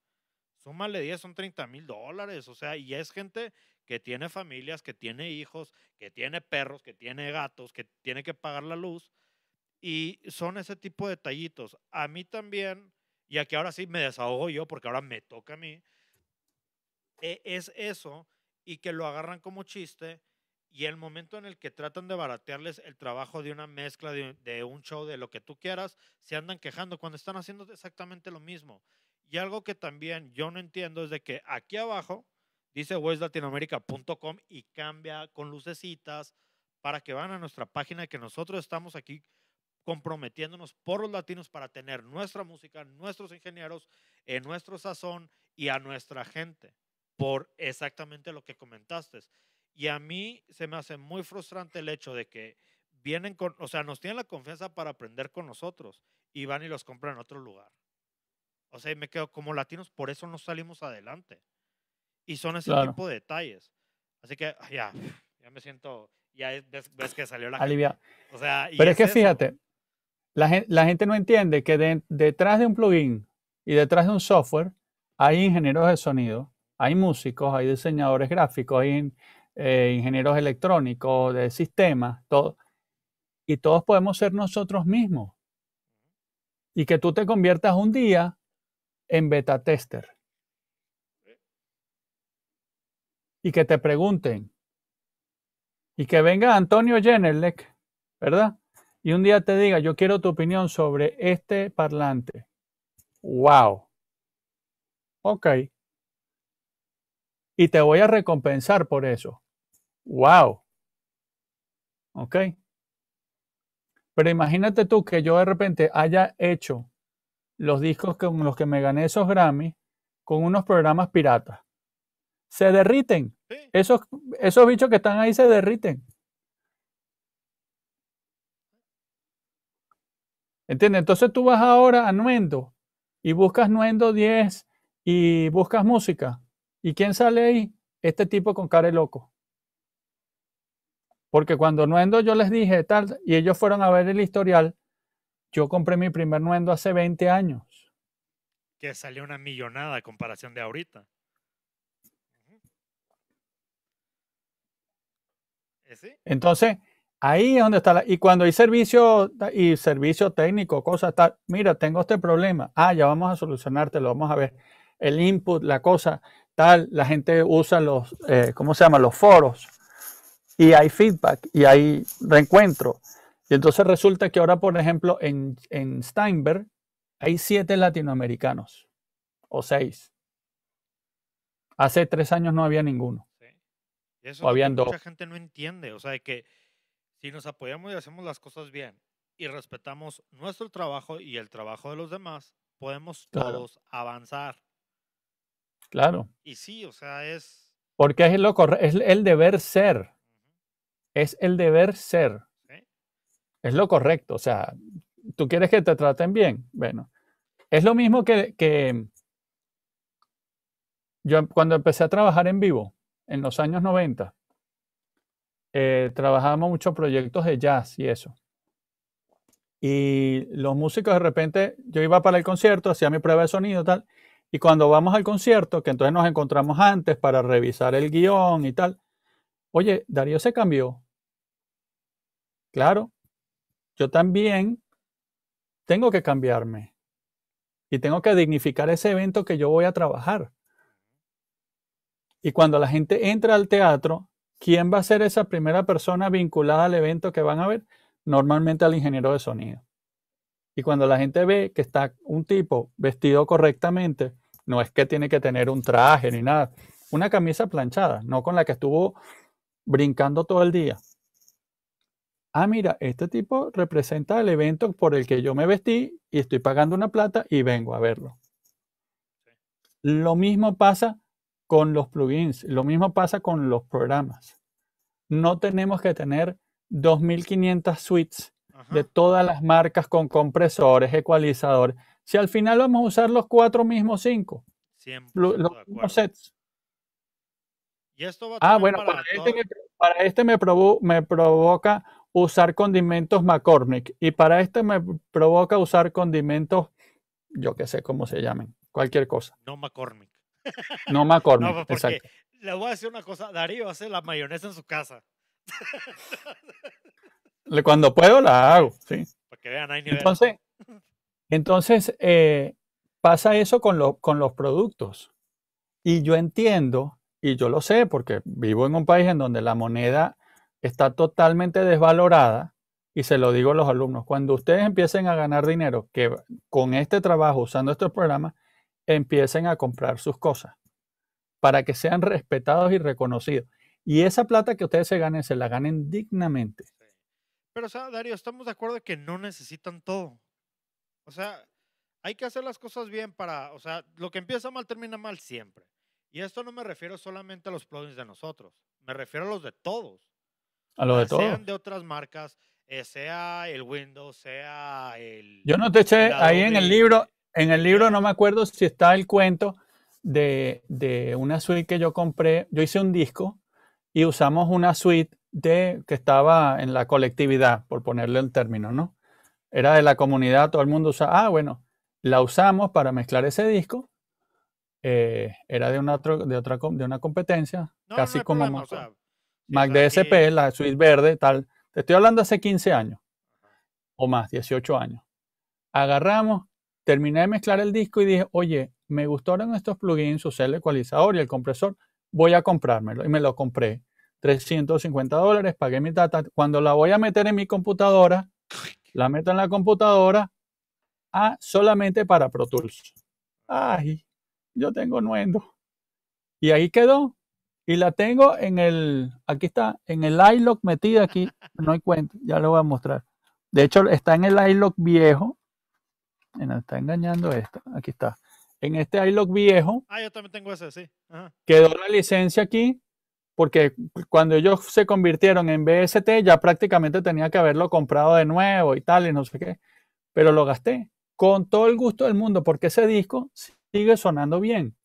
Súmale 10, son 30 mil dólares. O sea, y es gente que tiene familias, que tiene hijos, que tiene perros, que tiene gatos, que tiene que pagar la luz. Y son ese tipo de detallitos. A mí también, y aquí ahora sí me desahogo yo porque ahora me toca a mí, e-, es eso y que lo agarran como chiste y el momento en el que tratan de baratearles el trabajo de una mezcla de, un show de lo que tú quieras, se andan quejando cuando están haciendo exactamente lo mismo. Y algo que también yo no entiendo es de que aquí abajo dice westlatinoamerica.com y cambia con lucecitas para que van a nuestra página que nosotros estamos aquí comprometiéndonos por los latinos para tener nuestra música, nuestros ingenieros, en nuestro sazón y a nuestra gente por exactamente lo que comentaste y a mí se me hace muy frustrante el hecho de que vienen con, o sea, nos tienen la confianza para aprender con nosotros y van y los compran en otro lugar. O sea, y me quedo como latinos, por eso no salimos adelante. Y son ese tipo de detalles. Así que ya, ya me siento, ya ves, que salió la O sea, Pero es, que fíjate, la gente, no entiende que detrás de un plugin y detrás de un software hay ingenieros de sonido, hay músicos, hay diseñadores gráficos, hay, eh, ingenieros electrónicos, de sistemas, todo. Y todos podemos ser nosotros mismos. Y que tú te conviertas un día en beta tester. Y que te pregunten. Y que venga Antonio Jennerlek ¿verdad? Y un día te diga, yo quiero tu opinión sobre este parlante. ¡Wow! Ok y te voy a recompensar por eso. ¡Wow! ¿Ok? Pero imagínate tú que yo de repente haya hecho los discos con los que me gané esos Grammy con unos programas piratas. Se derriten. Esos, esos bichos que están ahí se derriten. ¿Entiendes? Entonces tú vas ahora a Nuendo y buscas Nuendo 10 y buscas música ¿Y quién sale ahí? Este tipo con cara de loco. Porque cuando Nuendo yo les dije tal, y ellos fueron a ver el historial, yo compré mi primer Nuendo hace 20 años. Que salió una millonada a comparación de ahorita. ¿Eh, Entonces, ahí es donde está la... Y cuando hay servicio y servicio técnico, cosas tal, mira, tengo este problema. Ah, ya vamos a solucionártelo, vamos a ver el input, la cosa tal, la gente usa los, eh, ¿cómo se llama? Los foros y hay feedback y hay reencuentro. Y entonces resulta que ahora, por ejemplo, en, Steinberg hay siete latinoamericanos o seis. Hace tres años no había ninguno. Sí. mucha gente no entiende. O sea, que si nos apoyamos y hacemos las cosas bien y respetamos nuestro trabajo y el trabajo de los demás, podemos todos avanzar. Claro. Y sí, o sea, es... Porque es, lo es el deber ser. Es el deber ser. Es lo correcto. O sea, tú quieres que te traten bien. Bueno, es lo mismo que, yo em, cuando empecé a trabajar en vivo, en los años 90, eh, trabajábamos muchos proyectos de jazz y eso. Y los músicos de repente, yo iba para el concierto, hacía mi prueba de sonido tal, y cuando vamos al concierto, que entonces nos encontramos antes para revisar el guión y tal, oye, Darío se cambió. Claro, yo también tengo que cambiarme y tengo que dignificar ese evento que yo voy a trabajar. Y cuando la gente entra al teatro, ¿quién va a ser esa primera persona vinculada al evento que van a ver? Normalmente al ingeniero de sonido. Y cuando la gente ve que está un tipo vestido correctamente, no es que tiene que tener un traje ni nada. Una camisa planchada, no con la que estuvo brincando todo el día. Ah, mira, este tipo representa el evento por el que yo me vestí y estoy pagando una plata y vengo a verlo. Lo mismo pasa con los plugins, lo mismo pasa con los programas. No tenemos que tener 2.500 suites de todas las marcas con compresores, ecualizadores, si al final vamos a usar los cuatro mismos cinco. Los, los mismos sets. ah, bueno, para, este, este me, provoca usar condimentos McCormick. Y para este me provoca usar condimentos, yo qué sé cómo se llamen, cualquier cosa. No McCormick. No McCormick, <laughs> pues, exacto. Le voy a decir una cosa, Darío hace la mayonesa en su casa. Cuando puedo la hago, sí. Para que vean, hay nivel. Entonces, entonces, eh, pasa eso con, con los productos. Y yo entiendo, y yo lo sé, porque vivo en un país en donde la moneda está totalmente desvalorada, y se lo digo a los alumnos, cuando ustedes empiecen a ganar dinero, que con este trabajo, usando estos programas, empiecen a comprar sus cosas para que sean respetados y reconocidos. Y esa plata que ustedes se ganen, se la ganen dignamente. Pero, o Darío, estamos de acuerdo que no necesitan todo. O sea, hay que hacer las cosas bien para, o sea, lo que empieza mal termina mal siempre. Y esto no me refiero solamente a los plugins de nosotros, me refiero a los de todos. A los de todos. Sean de otras marcas, eh, sea el Windows, sea el... Yo no te eché ahí en el libro, en el libro no me acuerdo si está el cuento de, de una suite que yo compré, yo hice un disco y usamos una suite de que estaba en la colectividad, por ponerle el término, ¿no? Era de la comunidad, todo el mundo usaba. Ah, bueno, la usamos para mezclar ese disco. Eh, era de una, de otra de una competencia, casi como Mac, la suite Verde, tal. Te estoy hablando hace 15 años o más, 18 años. Agarramos, terminé de mezclar el disco y dije, oye, me gustaron estos plugins, su el ecualizador y el compresor, voy a comprármelo. Y me lo compré. 350 dólares, pagué mi data. Cuando la voy a meter en mi computadora, la meto en la computadora a ah, solamente para Pro Tools. Ay, yo tengo Nuendo. Y ahí quedó. Y la tengo en el, aquí está, en el iLock metida aquí. No hay cuenta, ya lo voy a mostrar. De hecho, está en el iLock viejo. Me está engañando esto. Aquí está. En este iLock viejo. Ah, yo también tengo ese, sí. Quedó la licencia aquí porque cuando ellos se convirtieron en BST ya prácticamente tenía que haberlo comprado de nuevo y tal y no sé qué, pero lo gasté con todo el gusto del mundo porque ese disco sigue sonando bien.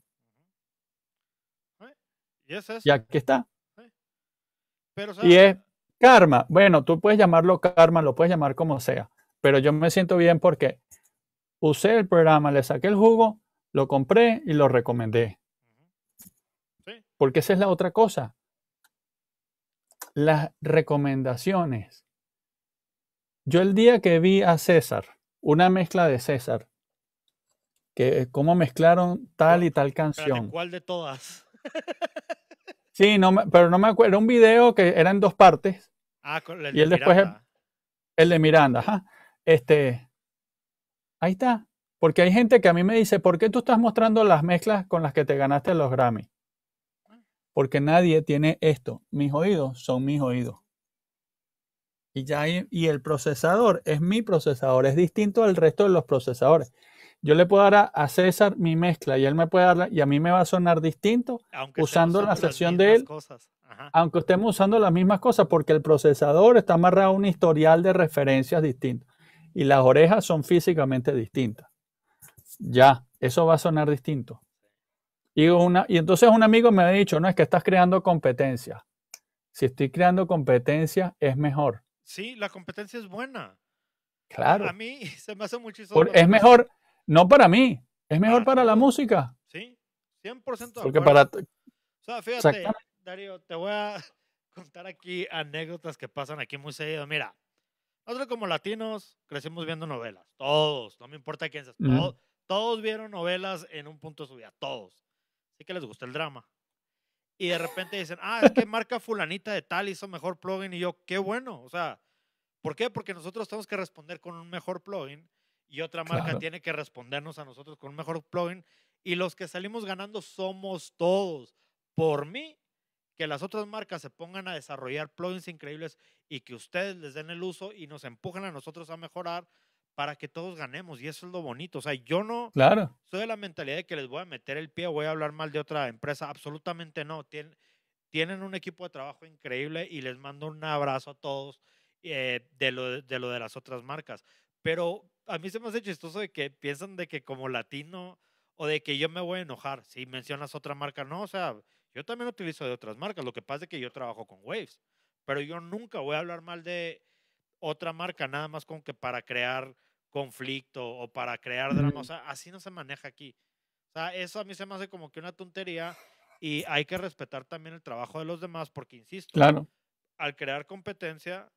Y, aquí está. Pero, y es karma. Bueno, tú puedes llamarlo karma, lo puedes llamar como sea, pero yo me siento bien porque usé el programa, le saqué el jugo, lo compré y lo recomendé. Porque esa es la otra cosa las recomendaciones. Yo el día que vi a César, una mezcla de César, que eh, cómo mezclaron tal y tal canción. ¿Cuál de todas? <laughs> sí, no, pero no me acuerdo. Era un video que era en dos partes. Ah, con el y después em, el, de Miranda. Ajá. Este, ahí está. Porque hay gente que a mí me dice, ¿por qué tú estás mostrando las mezclas con las que te ganaste los Grammy? porque nadie tiene esto. Mis oídos son mis oídos. Y, ya y el procesador es mi procesador, es distinto al resto de los procesadores. Yo le puedo dar a, César mi mezcla y él me puede darla y a mí me va a sonar distinto usando la sesión de él, aunque estemos usando las mismas cosas, porque el procesador está amarrado a un historial de referencias distintas y las orejas son físicamente distintas. Ya, eso va a sonar distinto. Y, una, y entonces un amigo me ha dicho, no, es que estás creando competencia. Si estoy creando competencia, es mejor. Sí, la competencia es buena. Claro. A mí <laughs> se me hace muchísimo. es mejor, no para mí, es mejor para, la música. Sí, 100% de O sea, fíjate, Darío, te voy a <laughs> contar aquí anécdotas que pasan aquí muy seguido. Mira, nosotros como latinos crecimos viendo novelas, todos, no me importa quién seas, todos, todos, vieron novelas en un punto de su vida, todos. Así que les gusta el drama. Y de repente dicen, ah, es que marca fulanita de tal hizo mejor plugin y yo, qué bueno, o sea, ¿por qué? Porque nosotros tenemos que responder con un mejor plugin y otra marca tiene que respondernos a nosotros con un mejor plugin y los que salimos ganando somos todos. Por mí, que las otras marcas se pongan a desarrollar plugins increíbles y que ustedes les den el uso y nos empujen a nosotros a mejorar para que todos ganemos. Y eso es lo bonito. O sea, yo no claro. soy de la mentalidad de que les voy a meter el pie voy a hablar mal de otra empresa. Absolutamente no. tienen tienen un equipo de trabajo increíble y les mando un abrazo a todos eh, de, lo, de lo de las otras marcas. Pero a mí se me hace chistoso de que piensan de que como latino o de que yo me voy a enojar si mencionas otra marca. No, o sea, yo también utilizo de otras marcas. Lo que pasa es que yo trabajo con Waves, pero yo nunca voy a hablar mal de otra marca, nada más con que para crear conflicto o para crear drama. O sea, así no se maneja aquí. O sea, eso a mí se me hace como que una tontería y hay que respetar también el trabajo de los demás porque, insisto, claro. al crear competencia,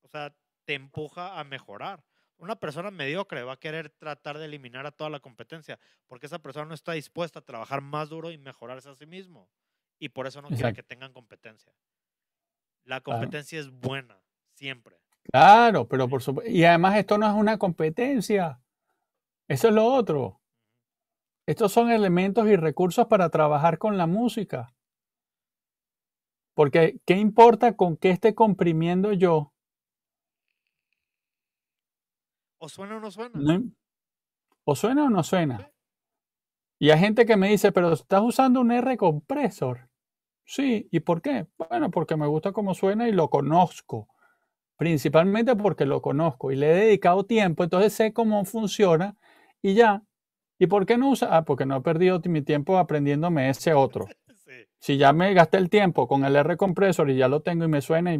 o sea, te empuja a mejorar. Una persona mediocre va a querer tratar de eliminar a toda la competencia porque esa persona no está dispuesta a trabajar más duro y mejorarse a sí mismo. Y por eso no quiere que tengan competencia. La competencia es buena, siempre. Claro, pero por supuesto. Y además esto no es una competencia. Eso es lo otro. Estos son elementos y recursos para trabajar con la música. Porque ¿qué importa con qué esté comprimiendo yo? ¿O suena o no suena? ¿O suena o no suena? Y hay gente que me dice, pero estás usando un R compresor. Sí, ¿y por qué? Bueno, porque me gusta cómo suena y lo conozco principalmente porque lo conozco y le he dedicado tiempo, entonces sé cómo funciona y ya. ¿Y por qué no usa? Ah, porque no he perdido mi tiempo aprendiéndome ese otro. <laughs> Si ya me gasté el tiempo con el R compresor y ya lo tengo y me suena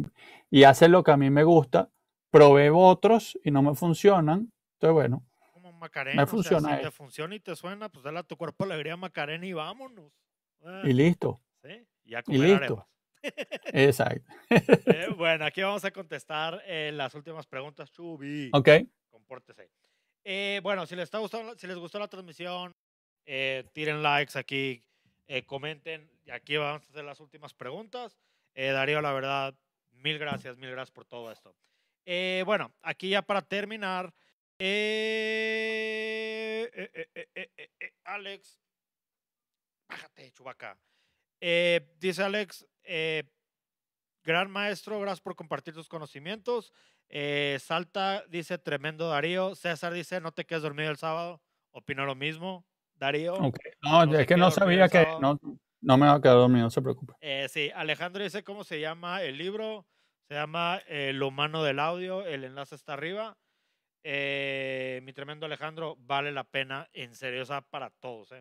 y, hace lo que a mí me gusta, probé otros y no me funcionan, entonces bueno, Macarena. Me funciona. si te funciona y te suena, pues dale a tu cuerpo alegría Macarena y vámonos. Y ah. listo. Y, a listo. Exacto. Eh, <laughs> bueno, aquí vamos a contestar eh, las últimas preguntas, Chubi. Ok. Compórtese. Eh, bueno, si les, está gustando, si les gustó la transmisión, tiren likes aquí, comenten. Y Aquí vamos a hacer las últimas preguntas. Darío, la verdad, mil gracias, mil gracias por todo esto. bueno, aquí ya para terminar, Alex, bájate, Chubaca. dice Alex, eh, gran maestro, gracias por compartir tus conocimientos. Eh, Salta dice, tremendo Darío. César dice, no te quedes dormido el sábado. Opino lo mismo, Darío. No, es que no sabía que... No, me va a dormido, no se preocupe. Eh, sí, Alejandro dice, ¿cómo se llama el libro? Se llama Lo humano del audio, el enlace está arriba. mi tremendo Alejandro, vale la pena, en serio, para todos.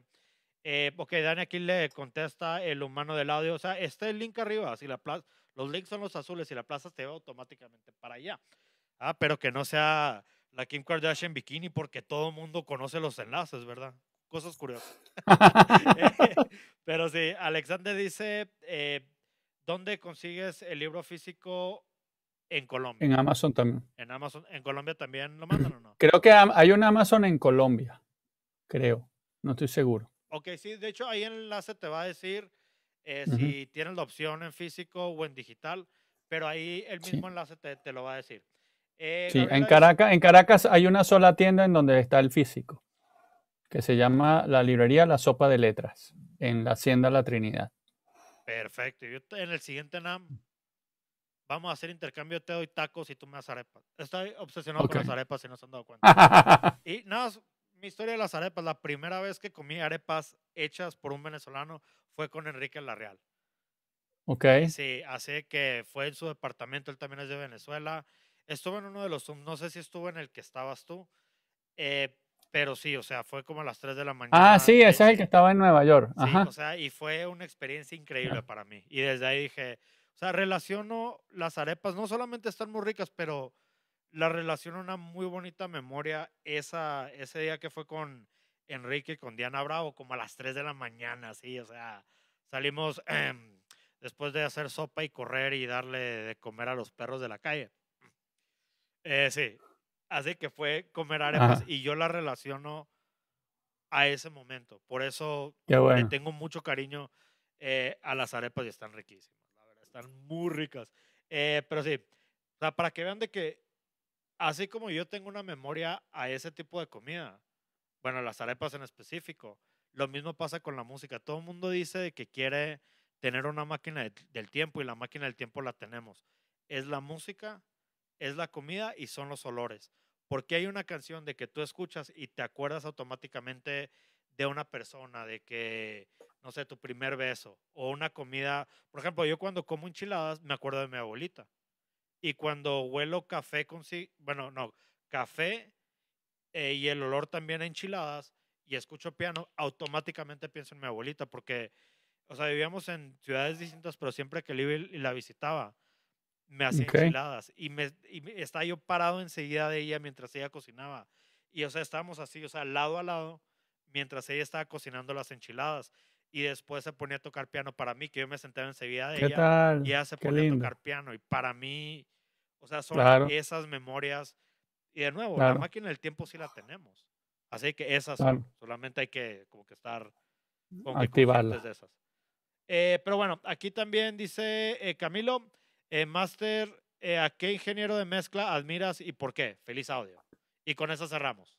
Eh, ok, Dani aquí le contesta el humano del audio. O sea, está el link arriba. Si la plaza, los links son los azules y la plaza te va automáticamente para allá. Ah, pero que no sea la Kim Kardashian bikini porque todo el mundo conoce los enlaces, ¿verdad? Cosas curiosas. <laughs> Eh, pero sí, Alexander dice, eh, ¿dónde consigues el libro físico en Colombia? En Amazon también. En Amazon, en Colombia también lo mandan o no? Creo que hay un Amazon en Colombia, creo, no estoy seguro. Ok, sí, de hecho ahí el enlace te va a decir eh, si tienes la opción en físico o en digital, pero ahí el mismo enlace te, lo va a decir. Eh, sí, en, Caracas, en Caracas hay una sola tienda en donde está el físico, que se llama la librería La Sopa de Letras, en la Hacienda La Trinidad. Perfecto, yo en el siguiente NAM vamos a hacer intercambio, te doy tacos y tú me das arepas. Estoy obsesionado con las arepas si no se han dado cuenta. <laughs> y nada, mi historia de las arepas, la primera vez que comí arepas hechas por un venezolano fue con Enrique Larreal. Ok. Sí, así que fue en su departamento, él también es de Venezuela. Estuve en uno de los no sé si estuvo en el que estabas tú, eh, pero sí, o sea, fue como a las 3 de la ah, mañana. Ah, sí, ese es el que estaba en Nueva York. Ajá. Sí, o sea, y fue una experiencia increíble para mí. Y desde ahí dije, o sea, relaciono las arepas, no solamente están muy ricas, pero la relación una muy bonita memoria esa, ese día que fue con Enrique y con Diana Bravo, como a las 3 de la mañana, sí, o sea, salimos em, después de hacer sopa y correr y darle de comer a los perros de la calle. Eh, sí, así que fue comer arepas y yo la relaciono a ese momento. Por eso le tengo mucho cariño eh, a las arepas y están riquísimas, la verdad, están muy ricas. Eh, pero sí, para que vean de que así como yo tengo una memoria a ese tipo de comida, bueno, las arepas en específico, lo mismo pasa con la música. Todo el mundo dice que quiere tener una máquina del tiempo y la máquina del tiempo la tenemos. Es la música, es la comida y son los olores. Porque hay una canción de que tú escuchas y te acuerdas automáticamente de una persona, de que, no sé, tu primer beso o una comida. Por ejemplo, yo cuando como enchiladas me acuerdo de mi abuelita y cuando huelo café con... Bueno, no, café eh, y el olor también a enchiladas y escucho piano, automáticamente pienso en mi abuelita porque, o sea, vivíamos en ciudades distintas, pero siempre que la visitaba, me hacía enchiladas y, me, y estaba yo parado enseguida de ella mientras ella cocinaba. Y, o sea, estábamos así, o sea, lado a lado, mientras ella estaba cocinando las enchiladas y después se ponía a tocar piano para mí, que yo me sentaba enseguida de ¿Qué ella tal? y ella se ponía a tocar piano y para mí, o sea, son esas memorias y de nuevo, la máquina del tiempo sí la tenemos. Así que esas solamente hay que como que estar mm, con esas. Eh, pero bueno, aquí también dice eh, Camilo, eh, Master, eh, ¿a qué ingeniero de mezcla admiras y por qué? Feliz audio. Y con eso cerramos.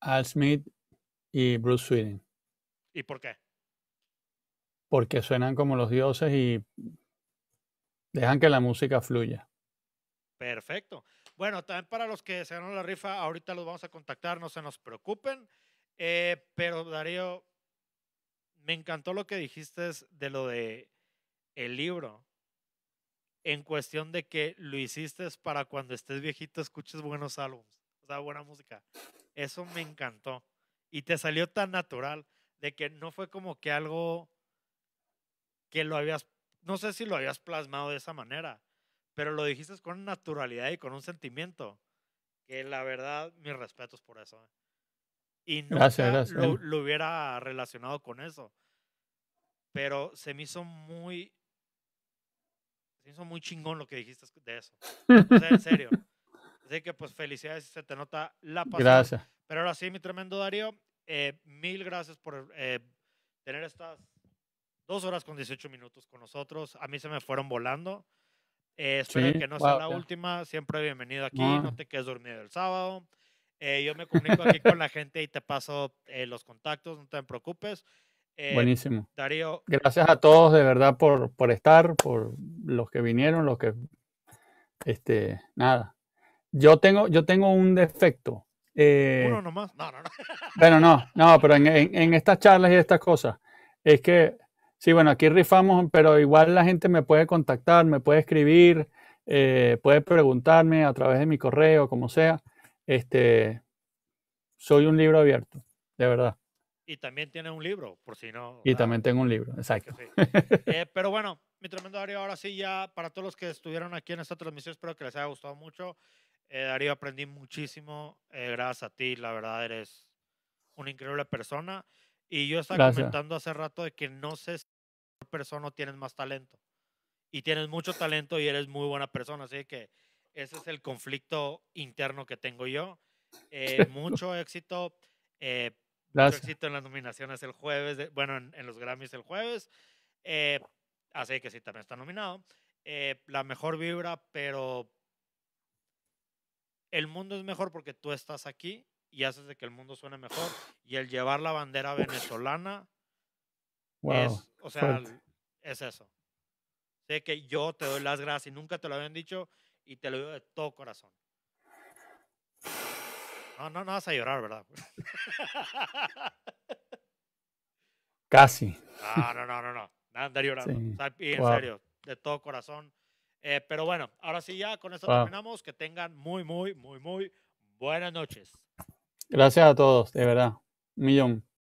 Al Smith y Bruce Sweden. ¿Y por qué? Porque suenan como los dioses y dejan que la música fluya. Perfecto. Bueno, también para los que se ganaron la rifa, ahorita los vamos a contactar, no se nos preocupen. Eh, pero Darío, me encantó lo que dijiste de lo de el libro. En cuestión de que lo hiciste para cuando estés viejito escuches buenos álbumes, o sea, buena música. Eso me encantó. Y te salió tan natural de que no fue como que algo que lo habías, no sé si lo habías plasmado de esa manera, pero lo dijiste con naturalidad y con un sentimiento, que la verdad, mis respetos por eso. Eh. Y nunca Lo, hubiera relacionado con eso. Pero se me hizo muy, se me hizo muy chingón lo que dijiste de eso. O sea, en serio. <laughs> Así que pues felicidades, se te nota la pasión. Gracias. Pero ahora sí, mi tremendo Darío, eh, mil gracias por eh, tener estas dos horas con 18 minutos con nosotros. A mí se me fueron volando. Eh, espero que no sea la última. Siempre bienvenido aquí. No te quedes dormido el sábado. yo me comunico aquí con la gente y te paso los contactos. No te preocupes. Buenísimo. Darío. Gracias a todos de verdad por, por estar, por los que vinieron, los que. Este, nada. Yo tengo, yo tengo un defecto eh, Uno nomás. No, no, no. <laughs> Bueno, no, no, pero en, estas charlas y estas cosas, es que, sí, bueno, aquí rifamos, pero igual la gente me puede contactar, me puede escribir, eh, puede preguntarme a través de mi correo, como sea. Este, soy un libro abierto, de verdad. Y también tiene un libro, por si no. Y también tengo un libro, exacto. Eh, pero bueno, mi tremendo Darío, ahora sí, ya para todos los que estuvieron aquí en esta transmisión, espero que les haya gustado mucho. Eh, Darío, aprendí muchísimo. Eh, gracias a ti, la verdad, eres una increíble persona. Y yo estaba comentando hace rato de que no sé si persona tienes más talento. Y tienes mucho talento y eres muy buena persona. Así que ese es el conflicto interno que tengo yo. Eh, <laughs> mucho éxito. mucho éxito en las nominaciones el jueves. bueno, en, los Grammys el jueves. así que sí, también está nominado. la mejor vibra, pero el mundo es mejor porque tú estás aquí y haces de que el mundo suene mejor. Y el llevar la bandera venezolana es, sea, es eso. Sé que yo te doy las gracias y nunca te lo habían dicho y te lo digo de todo corazón. No, no, no vas a llorar, ¿verdad? Casi. <laughs> No, no, no, no, no. Nada de andar llorando. y en serio, de todo corazón. Eh, pero bueno, ahora sí ya con esto terminamos. Que tengan muy, muy, muy, muy buenas noches. Gracias a todos, de verdad. millón.